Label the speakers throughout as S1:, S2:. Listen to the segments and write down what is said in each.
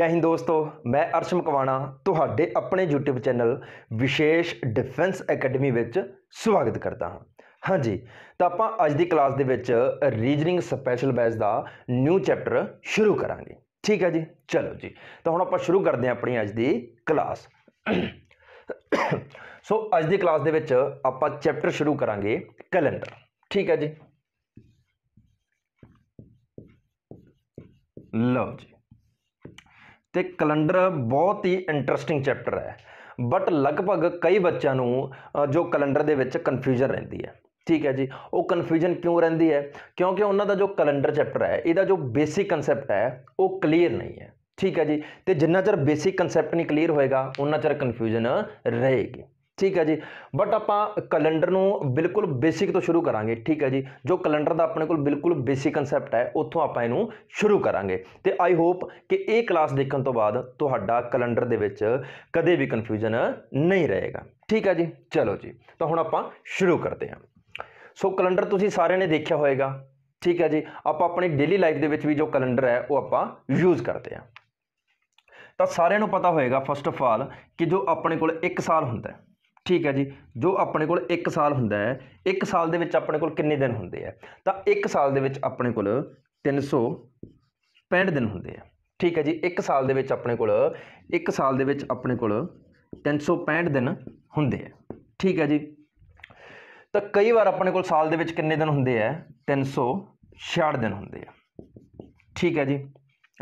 S1: ਜੈ ਹਿੰਦ ਦੋਸਤੋ ਮੈਂ ਅਰਸ਼ ਮਕਵਾਣਾ ਤੁਹਾਡੇ ਆਪਣੇ YouTube channel Vishesh defence academy ਵਿੱਚ ਸਵਾਗਤ ਕਰਦਾ ਹਾਂ ਹਾਂਜੀ ਤਾਂ ਆਪਾਂ ਅੱਜ ਦੀ ਕਲਾਸ ਦੇ ਵਿੱਚ ਰੀਜਨਿੰਗ ਸਪੈਸ਼ਲ ਬੈਚ ਦਾ ਨਿਊ ਚੈਪਟਰ ਸ਼ੁਰੂ ਕਰਾਂਗੇ ਠੀਕ ਹੈ ਜੀ ਚਲੋ ਜੀ ਤਾਂ ਹੁਣ ਆਪਾਂ ਸ਼ੁਰੂ ਕਰਦੇ ਹਾਂ ਆਪਣੀ ਅੱਜ ਦੀ ਕਲਾਸ ਸੋ ਅੱਜ ਦੀ ਕਲਾਸ ਦੇ ਵਿੱਚ ਆਪਾਂ ਚੈਪਟਰ ਸ਼ੁਰੂ ਕਰਾਂਗੇ ਕੈਲੰਡਰ ਠੀਕ ਹੈ ਜੀ ਲਓ ਜੀ ਤੇ ਕੈਲੰਡਰ ਬਹੁਤ ਹੀ ਇੰਟਰਸਟਿੰਗ ਚੈਪਟਰ ਹੈ ਬਟ ਲਗਭਗ ਕਈ ਬੱਚਿਆਂ ਨੂੰ ਜੋ ਕੈਲੰਡਰ ਦੇ ਵਿੱਚ ਕਨਫਿਊਜ਼ਨ ਰਹਿੰਦੀ ਹੈ ਠੀਕ ਹੈ ਜੀ ਉਹ ਕਨਫਿਊਜ਼ਨ ਕਿਉਂ ਰਹਿੰਦੀ ਹੈ ਕਿਉਂਕਿ ਉਹਨਾਂ ਦਾ ਜੋ ਕੈਲੰਡਰ ਚੈਪਟਰ ਹੈ ਇਹਦਾ ਜੋ ਬੇਸਿਕ ਕਨਸੈਪਟ ਹੈ ਉਹ ਕਲੀਅਰ ਨਹੀਂ ਹੈ ਠੀਕ ਹੈ ਜੀ ਤੇ ਜਿੰਨਾ ਚਿਰ ਬੇਸਿਕ ਕਨਸੈਪਟ ਨਹੀਂ ਕਲੀਅਰ ਹੋਏਗਾ ਉਹਨਾਂ ਚਿਰ ਕਨਫਿਊਜ਼ਨ ਰਹੇਗੀ ਠੀਕ ਹੈ ਜੀ ਬਟ ਆਪਾਂ ਕੈਲੰਡਰ ਨੂੰ ਬਿਲਕੁਲ ਬੇਸਿਕ ਤੋਂ ਸ਼ੁਰੂ ਕਰਾਂਗੇ ਠੀਕ ਹੈ ਜੀ ਜੋ ਕੈਲੰਡਰ ਦਾ ਆਪਣੇ ਕੋਲ ਬਿਲਕੁਲ ਬੇਸਿਕ ਕਨਸੈਪਟ ਹੈ ਉੱਥੋਂ ਆਪਾਂ ਇਹਨੂੰ ਸ਼ੁਰੂ ਕਰਾਂਗੇ ਤੇ ਆਈ ਹੋਪ ਕਿ ਇਹ ਕਲਾਸ ਦੇਖਣ ਤੋਂ ਬਾਅਦ ਤੁਹਾਡਾ ਕੈਲੰਡਰ ਦੇ ਵਿੱਚ ਕਦੇ ਵੀ ਕਨਫਿਊਜ਼ਨ ਨਹੀਂ ਰਹੇਗਾ ਠੀਕ ਹੈ ਜੀ ਚਲੋ ਜੀ ਤਾਂ ਹੁਣ ਆਪਾਂ ਸ਼ੁਰੂ ਕਰਦੇ ਹਾਂ ਸੋ ਕੈਲੰਡਰ ਤੁਸੀਂ ਸਾਰਿਆਂ ਨੇ ਦੇਖਿਆ ਹੋਵੇਗਾ ਠੀਕ ਹੈ ਜੀ ਆਪਾਂ ਆਪਣੀ ਡੇਲੀ ਲਾਈਫ ਦੇ ਵਿੱਚ ਵੀ ਜੋ ਕੈਲੰਡਰ ਹੈ ਉਹ ਆਪਾਂ ਯੂਜ਼ ਕਰਦੇ ਹਾਂ ਤਾਂ ਸਾਰਿਆਂ ਨੂੰ ਪਤਾ ਹੋਵੇਗਾ ਫਸਟ ਆਫ ਆਲ ਕਿ ਜੋ ਆਪਣੇ ਕੋਲ 1 ਸਾਲ ਹੁੰਦਾ ਹੈ ਠੀਕ ਹੈ ਜੀ ਜੋ ਆਪਣੇ ਕੋਲ 1 ਸਾਲ ਹੁੰਦਾ ਹੈ 1 ਸਾਲ ਦੇ ਵਿੱਚ ਆਪਣੇ ਕੋਲ ਕਿੰਨੇ ਦਿਨ ਹੁੰਦੇ ਆ ਤਾਂ 1 ਸਾਲ ਦੇ ਵਿੱਚ ਆਪਣੇ ਕੋਲ 365 ਦਿਨ ਹੁੰਦੇ ਆ ਠੀਕ ਹੈ ਜੀ 1 ਸਾਲ ਦੇ ਵਿੱਚ ਆਪਣੇ ਕੋਲ 1 ਸਾਲ ਦੇ ਵਿੱਚ ਆਪਣੇ ਕੋਲ 365 ਦਿਨ ਹੁੰਦੇ ਆ ਠੀਕ ਹੈ ਜੀ ਤਾਂ ਕਈ ਵਾਰ ਆਪਣੇ ਕੋਲ ਸਾਲ ਦੇ ਵਿੱਚ ਕਿੰਨੇ ਦਿਨ ਹੁੰਦੇ ਆ 366 ਦਿਨ ਹੁੰਦੇ ਆ ਠੀਕ ਹੈ ਜੀ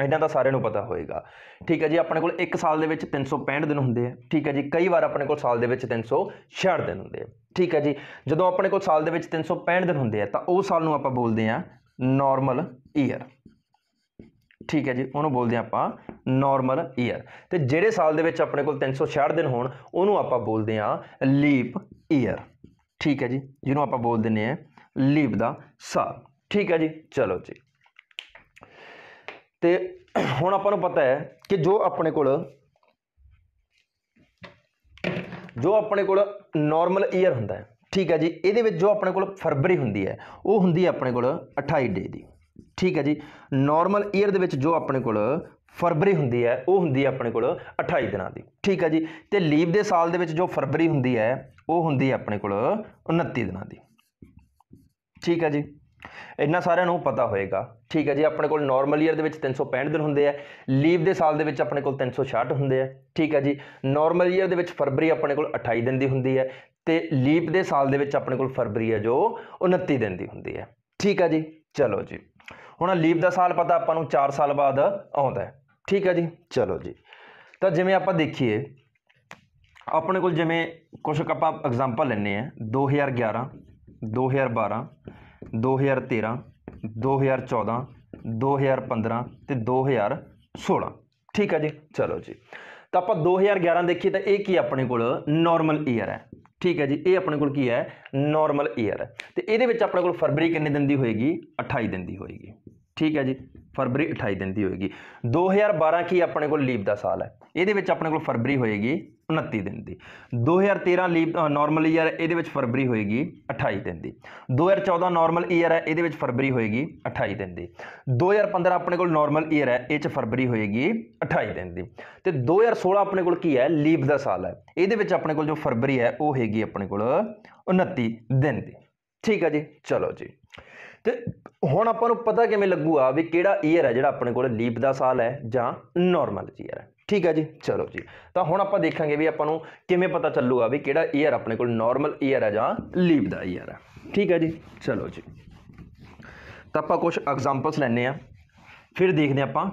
S1: ਇਹਨਾਂ ਦਾ ਸਾਰਿਆਂ ਨੂੰ ਪਤਾ ਹੋਏਗਾ ਠੀਕ ਹੈ ਜੀ ਆਪਣੇ ਕੋਲ ਇੱਕ ਸਾਲ ਦੇ ਵਿੱਚ 365 ਦਿਨ ਹੁੰਦੇ ਆ ਠੀਕ ਹੈ ਜੀ ਕਈ ਵਾਰ ਆਪਣੇ ਕੋਲ ਸਾਲ ਦੇ ਵਿੱਚ 366 ਦਿਨ ਹੁੰਦੇ ਆ ਠੀਕ ਹੈ ਜੀ ਜਦੋਂ ਆਪਣੇ ਕੋਲ ਸਾਲ ਦੇ ਵਿੱਚ 365 ਦਿਨ ਹੁੰਦੇ ਆ ਤਾਂ ਉਹ ਸਾਲ ਨੂੰ ਆਪਾਂ ਬੋਲਦੇ ਆ ਨਾਰਮਲ ਈਅਰ ਠੀਕ ਹੈ ਜੀ ਉਹਨੂੰ ਬੋਲਦੇ ਆ ਆਪਾਂ ਨਾਰਮਲ ਈਅਰ ਤੇ ਜਿਹੜੇ ਸਾਲ ਦੇ ਵਿੱਚ ਆਪਣੇ ਕੋਲ 366 ਦਿਨ ਹੋਣ ਉਹਨੂੰ ਆਪਾਂ ਬੋਲਦੇ ਆ ਲੀਪ ਈਅਰ ਠੀਕ ਹੈ ਜੀ ਜਿਹਨੂੰ ਆਪਾਂ ਬੋਲ ਦਿੰਨੇ ਆ ਲੀਪ ਦਾ ਸਾਲ ਠੀਕ ਹੈ ਜੀ ਚਲੋ ਜੀ ਤੇ ਹੁਣ ਆਪਾਂ ਨੂੰ ਪਤਾ ਹੈ ਕਿ ਜੋ ਆਪਣੇ ਕੋਲ ਜੋ ਆਪਣੇ ਕੋਲ ਨਾਰਮਲ ਈਅਰ ਹੁੰਦਾ ਹੈ ਠੀਕ ਹੈ ਜੀ ਇਹਦੇ ਵਿੱਚ ਜੋ ਆਪਣੇ ਕੋਲ ਫਰਵਰੀ ਹੁੰਦੀ ਹੈ ਉਹ ਹੁੰਦੀ ਹੈ ਆਪਣੇ ਕੋਲ 28 ਡੇ ਦੀ ਠੀਕ ਹੈ ਜੀ ਨਾਰਮਲ ਈਅਰ ਦੇ ਵਿੱਚ ਜੋ ਆਪਣੇ ਕੋਲ ਫਰਵਰੀ ਹੁੰਦੀ ਹੈ ਉਹ ਹੁੰਦੀ ਹੈ ਆਪਣੇ ਕੋਲ 28 ਦਿਨਾਂ ਦੀ ਠੀਕ ਹੈ ਜੀ ਤੇ ਲੀਵ ਦੇ ਸਾਲ ਦੇ ਵਿੱਚ ਜੋ ਫਰਵਰੀ ਹੁੰਦੀ ਹੈ ਉਹ ਹੁੰਦੀ ਹੈ ਆਪਣੇ ਕੋਲ 29 ਦਿਨਾਂ ਦੀ ਠੀਕ ਹੈ ਜੀ ਇੰਨਾ ਸਾਰਿਆਂ ਨੂੰ ਪਤਾ ਹੋਏਗਾ ਠੀਕ ਹੈ ਜੀ ਆਪਣੇ ਕੋਲ ਨਾਰਮਲ ਈਅਰ ਦੇ ਵਿੱਚ 365 ਦਿਨ ਹੁੰਦੇ ਆ ਲੀਵ ਦੇ ਸਾਲ ਦੇ ਵਿੱਚ ਆਪਣੇ ਕੋਲ 366 ਹੁੰਦੇ ਆ ਠੀਕ ਹੈ ਜੀ ਨਾਰਮਲ ਈਅਰ ਦੇ ਵਿੱਚ ਫਰਵਰੀ ਆਪਣੇ ਕੋਲ 28 ਦਿਨ ਦੀ ਹੁੰਦੀ ਹੈ ਤੇ ਲੀਪ ਦੇ ਸਾਲ ਦੇ ਵਿੱਚ ਆਪਣੇ ਕੋਲ ਫਰਵਰੀ ਹੈ ਜੋ 29 ਦਿਨ ਦੀ ਹੁੰਦੀ ਹੈ ਠੀਕ ਹੈ ਜੀ ਚਲੋ ਜੀ ਹੁਣ ਲੀਪ ਦਾ ਸਾਲ ਪਤਾ ਆਪਾਂ ਨੂੰ 4 ਸਾਲ ਬਾਅਦ ਆਉਂਦਾ ਹੈ ਠੀਕ ਹੈ ਜੀ ਚਲੋ ਜੀ ਤਾਂ ਜਿਵੇਂ ਆਪਾਂ ਦੇਖੀਏ ਆਪਣੇ ਕੋਲ ਜਿਵੇਂ ਕੁਝ ਆਪਾਂ ਐਗਜ਼ਾਮਪਲ ਲੈਣੇ ਆ 2011 2012 2013 2014 2015 ਤੇ 2016 ਠੀਕ ਹੈ ਜੀ ਚਲੋ ਜੀ ਤਾਂ ਆਪਾਂ 2011 ਦੇਖੀਏ ਤਾਂ ਇਹ ਕੀ ਆਪਣੇ ਕੋਲ ਨਾਰਮਲ ਈਅਰ ਹੈ ਠੀਕ ਹੈ ਜੀ ਇਹ ਆਪਣੇ ਕੋਲ ਕੀ ਹੈ ਨਾਰਮਲ ਈਅਰ ਹੈ ਤੇ ਇਹਦੇ ਵਿੱਚ ਆਪਣੇ ਕੋਲ ਫਰਵਰੀ ਕਿੰਨੇ ਦਿਨ ਦੀ ਹੋਏਗੀ 28 ਦਿਨ ਦੀ ਹੋਏਗੀ ਠੀਕ ਹੈ ਜੀ ਫਰਵਰੀ 28 ਦਿਨ ਦੀ ਹੋਏਗੀ 2012 ਕੀ ਆਪਣੇ ਕੋਲ ਲੀਪ ਦਾ ਸਾਲ ਹੈ ਇਹਦੇ ਵਿੱਚ ਆਪਣੇ ਕੋਲ ਫਰਵਰੀ ਹੋਏਗੀ 29 ਦਿਨ ਦੀ 2013 ਲੀਪ ਨਾਰਮਲ ਈਅਰ ਇਹਦੇ ਵਿੱਚ ਫਰਵਰੀ ਹੋਏਗੀ 28 ਦਿਨ ਦੀ 2014 ਨਾਰਮਲ ਈਅਰ ਹੈ ਇਹਦੇ ਵਿੱਚ ਫਰਵਰੀ ਹੋਏਗੀ 28 ਦਿਨ ਦੀ 2015 ਆਪਣੇ ਕੋਲ ਨਾਰਮਲ ਈਅਰ ਹੈ ਇਹ ਚ ਫਰਵਰੀ ਹੋਏਗੀ 28 ਦਿਨ ਦੀ ਤੇ 2016 ਆਪਣੇ ਕੋਲ ਕੀ ਹੈ ਲੀਪ ਦਾ ਸਾਲ ਹੈ ਇਹਦੇ ਵਿੱਚ ਆਪਣੇ ਕੋਲ ਜੋ ਫਰਵਰੀ ਹੈ ਉਹ ਹੋਏਗੀ ਆਪਣੇ ਕੋਲ 29 ਦਿਨ ਦੀ ਠੀਕ ਹੈ ਜੀ ਚਲੋ ਜੀ ਤੇ ਹੁਣ ਆਪਾਂ ਨੂੰ ਪਤਾ ਕਿਵੇਂ ਲੱਗੂਗਾ ਵੀ ਕਿਹੜਾ ਈਅਰ ਹੈ ਜਿਹੜਾ ਆਪਣੇ ਕੋਲ ਲੀਪ ਦਾ ਸਾਲ ਹੈ ਜਾਂ ਨਾਰਮਲ ਈਅਰ ਹੈ ਠੀਕ ਹੈ ਜੀ ਚਲੋ ਜੀ ਤਾਂ ਹੁਣ ਆਪਾਂ ਦੇਖਾਂਗੇ ਵੀ ਆਪਾਂ ਨੂੰ ਕਿਵੇਂ ਪਤਾ ਚੱਲੂਗਾ ਵੀ ਕਿਹੜਾ ਈਅਰ ਆਪਣੇ ਕੋਲ ਨਾਰਮਲ ਈਅਰ ਹੈ ਜਾਂ ਲੀਪ ਦਾ ਈਅਰ ਹੈ ਠੀਕ ਹੈ ਜੀ ਚਲੋ ਜੀ ਤਾਂ ਆਪਾਂ ਕੁਝ ਐਗਜ਼ਾਮਪਲਸ ਲੈਣੇ ਆ ਫਿਰ ਦੇਖਦੇ ਆਪਾਂ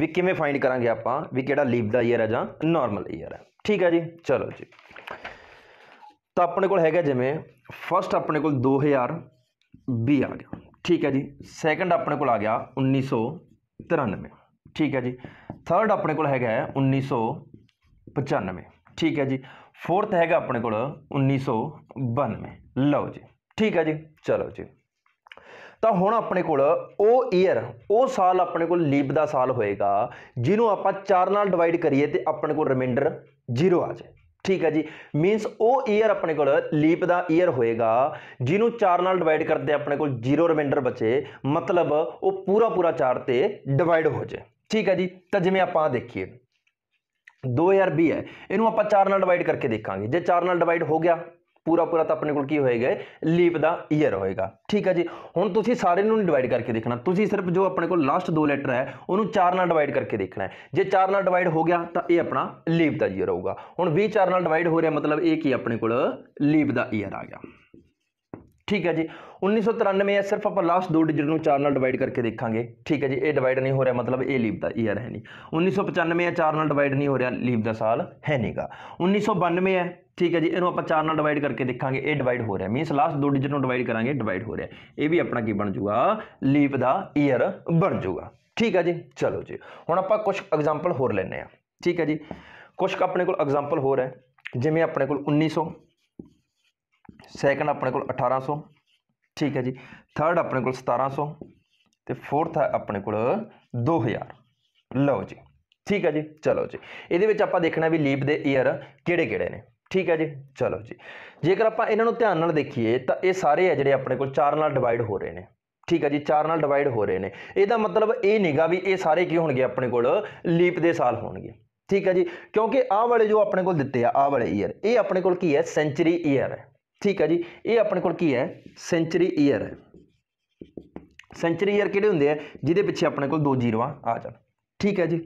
S1: ਵੀ ਕਿਵੇਂ ਫਾਈਂਡ ਕਰਾਂਗੇ ਆਪਾਂ ਵੀ ਕਿਹੜਾ ਲੀਪ ਦਾ ਈਅਰ ਹੈ ਜਾਂ ਨਾਰਮਲ ਈਅਰ ਹੈ ਠੀਕ ਹੈ ਜੀ ਚਲੋ ਜੀ ਤਾਂ ਆਪਣੇ ਕੋਲ ਹੈਗਾ ਜਿਵੇਂ ਫਸਟ ਆਪਣੇ ਕੋਲ 2000 ਬੀ ਆ ਗਿਆ ਠੀਕ ਹੈ ਜੀ ਸੈਕੰਡ ਆਪਣੇ ਕੋਲ ਆ ਗਿਆ 1993 ਠੀਕ ਹੈ ਜੀ ਥਰਡ ਆਪਣੇ ਕੋਲ ਹੈਗਾ 1995 ਠੀਕ ਹੈ ਜੀ ਫੋਰਥ ਹੈਗਾ ਆਪਣੇ ਕੋਲ 1992 ਲਓ ਜੀ ਠੀਕ ਹੈ ਜੀ ਚਲੋ ਜੀ ਤਾਂ ਹੁਣ ਆਪਣੇ ਕੋਲ ਉਹ ਈਅਰ ਉਹ ਸਾਲ ਆਪਣੇ ਕੋਲ ਲੀਪ ਦਾ ਸਾਲ ਹੋਏਗਾ ਜਿਹਨੂੰ ਆਪਾਂ 4 ਨਾਲ ਡਿਵਾਈਡ ਕਰੀਏ ਤੇ ਆਪਣੇ ਕੋਲ ਰਿਮਾਈਂਡਰ 0 ਆ ਜਾਏ ਠੀਕ ਹੈ ਜੀ ਮੀਨਸ ਉਹ ਈਅਰ ਆਪਣੇ ਕੋਲ ਲੀਪ ਦਾ ਈਅਰ ਹੋਏਗਾ ਜਿਹਨੂੰ 4 ਨਾਲ ਡਿਵਾਈਡ ਕਰਦੇ ਆਪਣੇ ਕੋਲ ਜ਼ੀਰੋ ਰਿਮਾਈਂਡਰ ਬਚੇ ਮਤਲਬ ਉਹ ਪੂਰਾ ਪੂਰਾ 4 ਤੇ ਡਿਵਾਈਡ ਹੋ ਜਾਏ ਠੀਕ ਹੈ ਜੀ ਤਾਂ ਜਿਵੇਂ ਆਪਾਂ ਦੇਖੀਏ 2020 ਹੈ ਇਹਨੂੰ ਆਪਾਂ 4 ਨਾਲ ਡਿਵਾਈਡ ਕਰਕੇ ਦੇਖਾਂਗੇ ਜੇ 4 ਨਾਲ ਡਿਵਾਈਡ ਹੋ ਗਿਆ ਪੂਰਾ ਪੂਰਾ ਤਾਂ ਆਪਣੇ ਕੋਲ ਕੀ ਹੋਏਗਾ ਲੀਪ ਦਾ ਈਅਰ ਹੋਏਗਾ ਠੀਕ ਹੈ ਜੀ ਹੁਣ ਤੁਸੀਂ ਸਾਰੇ ਨੂੰ ਡਿਵਾਈਡ ਕਰਕੇ ਦੇਖਣਾ ਤੁਸੀਂ ਸਿਰਫ ਜੋ ਆਪਣੇ ਕੋਲ ਲਾਸਟ ਦੋ ਲੈਟਰ ਹੈ ਉਹਨੂੰ ਚਾਰ ਨਾਲ ਡਿਵਾਈਡ ਕਰਕੇ ਦੇਖਣਾ ਹੈ ਜੇ ਚਾਰ ਨਾਲ ਡਿਵਾਈਡ ਹੋ ਗਿਆ ਤਾਂ ਇਹ ਆਪਣਾ ਲੀਪ ਦਾ ਈਅਰ ਹੋਊਗਾ ਹੁਣ 20 ਚਾਰ ਨਾਲ ਡਿਵਾਈਡ ਹੋ ਰਿਹਾ ਮਤਲਬ ਇਹ ਕੀ ਆਪਣੇ ਕੋਲ ਲੀਪ ਦਾ ਈਅਰ ਆ ਗਿਆ ਠੀਕ ਹੈ ਜੀ 1993 ਹੈ ਸਿਰਫ ਆਪਾਂ ਲਾਸਟ ਦੋ ਡਿਜਿਟ ਨੂੰ 4 ਨਾਲ ਡਿਵਾਈਡ ਕਰਕੇ ਦੇਖਾਂਗੇ ਠੀਕ ਹੈ ਜੀ ਇਹ ਡਿਵਾਈਡ ਨਹੀਂ ਹੋ ਰਿਹਾ ਮਤਲਬ ਇਹ ਲੀਪ ਦਾ ਈਅਰ ਹੈ ਨਹੀਂ 1995 ਹੈ 4 ਨਾਲ ਡਿਵਾਈਡ ਨਹੀਂ ਹੋ ਰਿਹਾ ਲੀਪ ਦਾ ਸਾਲ ਹੈ ਨਹੀਂਗਾ 1992 ਹੈ ਠੀਕ ਹੈ ਜੀ ਇਹਨੂੰ ਆਪਾਂ 4 ਨਾਲ ਡਿਵਾਈਡ ਕਰਕੇ ਦੇਖਾਂਗੇ ਇਹ ਡਿਵਾਈਡ ਹੋ ਰਿਹਾ ਮੀਨਸ ਲਾਸਟ ਦੋ ਡਿਜਿਟ ਨੂੰ ਡਿਵਾਈਡ ਕਰਾਂਗੇ ਡਿਵਾਈਡ ਹੋ ਰਿਹਾ ਇਹ ਵੀ ਆਪਣਾ ਕੀ ਬਣ ਜਾਊਗਾ ਲੀਪ ਦਾ ਈਅਰ ਬਣ ਜਾਊਗਾ ਠੀਕ ਹੈ ਜੀ ਚਲੋ ਜੀ ਹੁਣ ਆਪਾਂ ਕੁਝ ਐਗਜ਼ਾਮਪਲ ਹੋਰ ਲੈਣੇ ਆ ਠੀਕ ਹੈ ਜੀ ਕੁਝ ਆਪਣੇ ਕੋਲ ਐਗਜ਼ਾਮਪਲ ਹੋਰ ਹੈ ਜਿਵੇਂ ਆਪਣੇ ਕੋਲ 1900 ਸੈਕੰਡ ਆਪਣੇ ਕੋਲ 1800 ਠੀਕ ਹੈ ਜੀ ਥਰਡ ਆਪਣੇ ਕੋਲ 1700 ਤੇ ਫੋਰਥ ਹੈ ਆਪਣੇ ਕੋਲ 2000 ਲਓ ਜੀ ਠੀਕ ਹੈ ਜੀ ਚਲੋ ਜੀ ਇਹਦੇ ਵਿੱਚ ਆਪਾਂ ਦੇਖਣਾ ਵੀ ਲੀਪ ਦੇ ਈਅਰ ਕਿਹੜੇ ਕਿਹੜੇ ਨੇ ਠੀਕ ਹੈ ਜੀ ਚਲੋ ਜੀ ਜੇਕਰ ਆਪਾਂ ਇਹਨਾਂ ਨੂੰ ਧਿਆਨ ਨਾਲ ਦੇਖੀਏ ਤਾਂ ਇਹ ਸਾਰੇ ਆ ਜਿਹੜੇ ਆਪਣੇ ਕੋਲ 4 ਨਾਲ ਡਿਵਾਈਡ ਹੋ ਰਹੇ ਨੇ ਠੀਕ ਹੈ ਜੀ 4 ਨਾਲ ਡਿਵਾਈਡ ਹੋ ਰਹੇ ਨੇ ਇਹਦਾ ਮਤਲਬ ਇਹ ਨਹੀਂਗਾ ਵੀ ਇਹ ਸਾਰੇ ਕੀ ਹੋਣਗੇ ਆਪਣੇ ਕੋਲ ਲੀਪ ਦੇ ਸਾਲ ਹੋਣਗੇ ਠੀਕ ਹੈ ਜੀ ਕਿਉਂਕਿ ਆਹ ਵਾਲੇ ਜੋ ਆਪਣੇ ਕੋਲ ਦਿੱਤੇ ਆ ਆਹ ਵਾਲੇ ਈਅਰ ਇਹ ਆਪਣੇ ਕੋਲ ਕੀ ਹੈ ਸੈਂਚਰੀ ਈਅਰ ਹੈ ਠੀਕ ਹੈ ਜੀ ਇਹ ਆਪਣੇ ਕੋਲ ਕੀ ਹੈ ਸੈਂਚਰੀ ਈਅਰ ਹੈ ਸੈਂਚਰੀ ਈਅਰ ਕਿਹੜੇ ਹੁੰਦੇ ਆ ਜਿਹਦੇ ਪਿੱਛੇ ਆਪਣੇ ਕੋਲ ਦੋ ਜ਼ੀਰੋਆਂ ਆ ਜਾਣ ਠੀਕ ਹੈ ਜੀ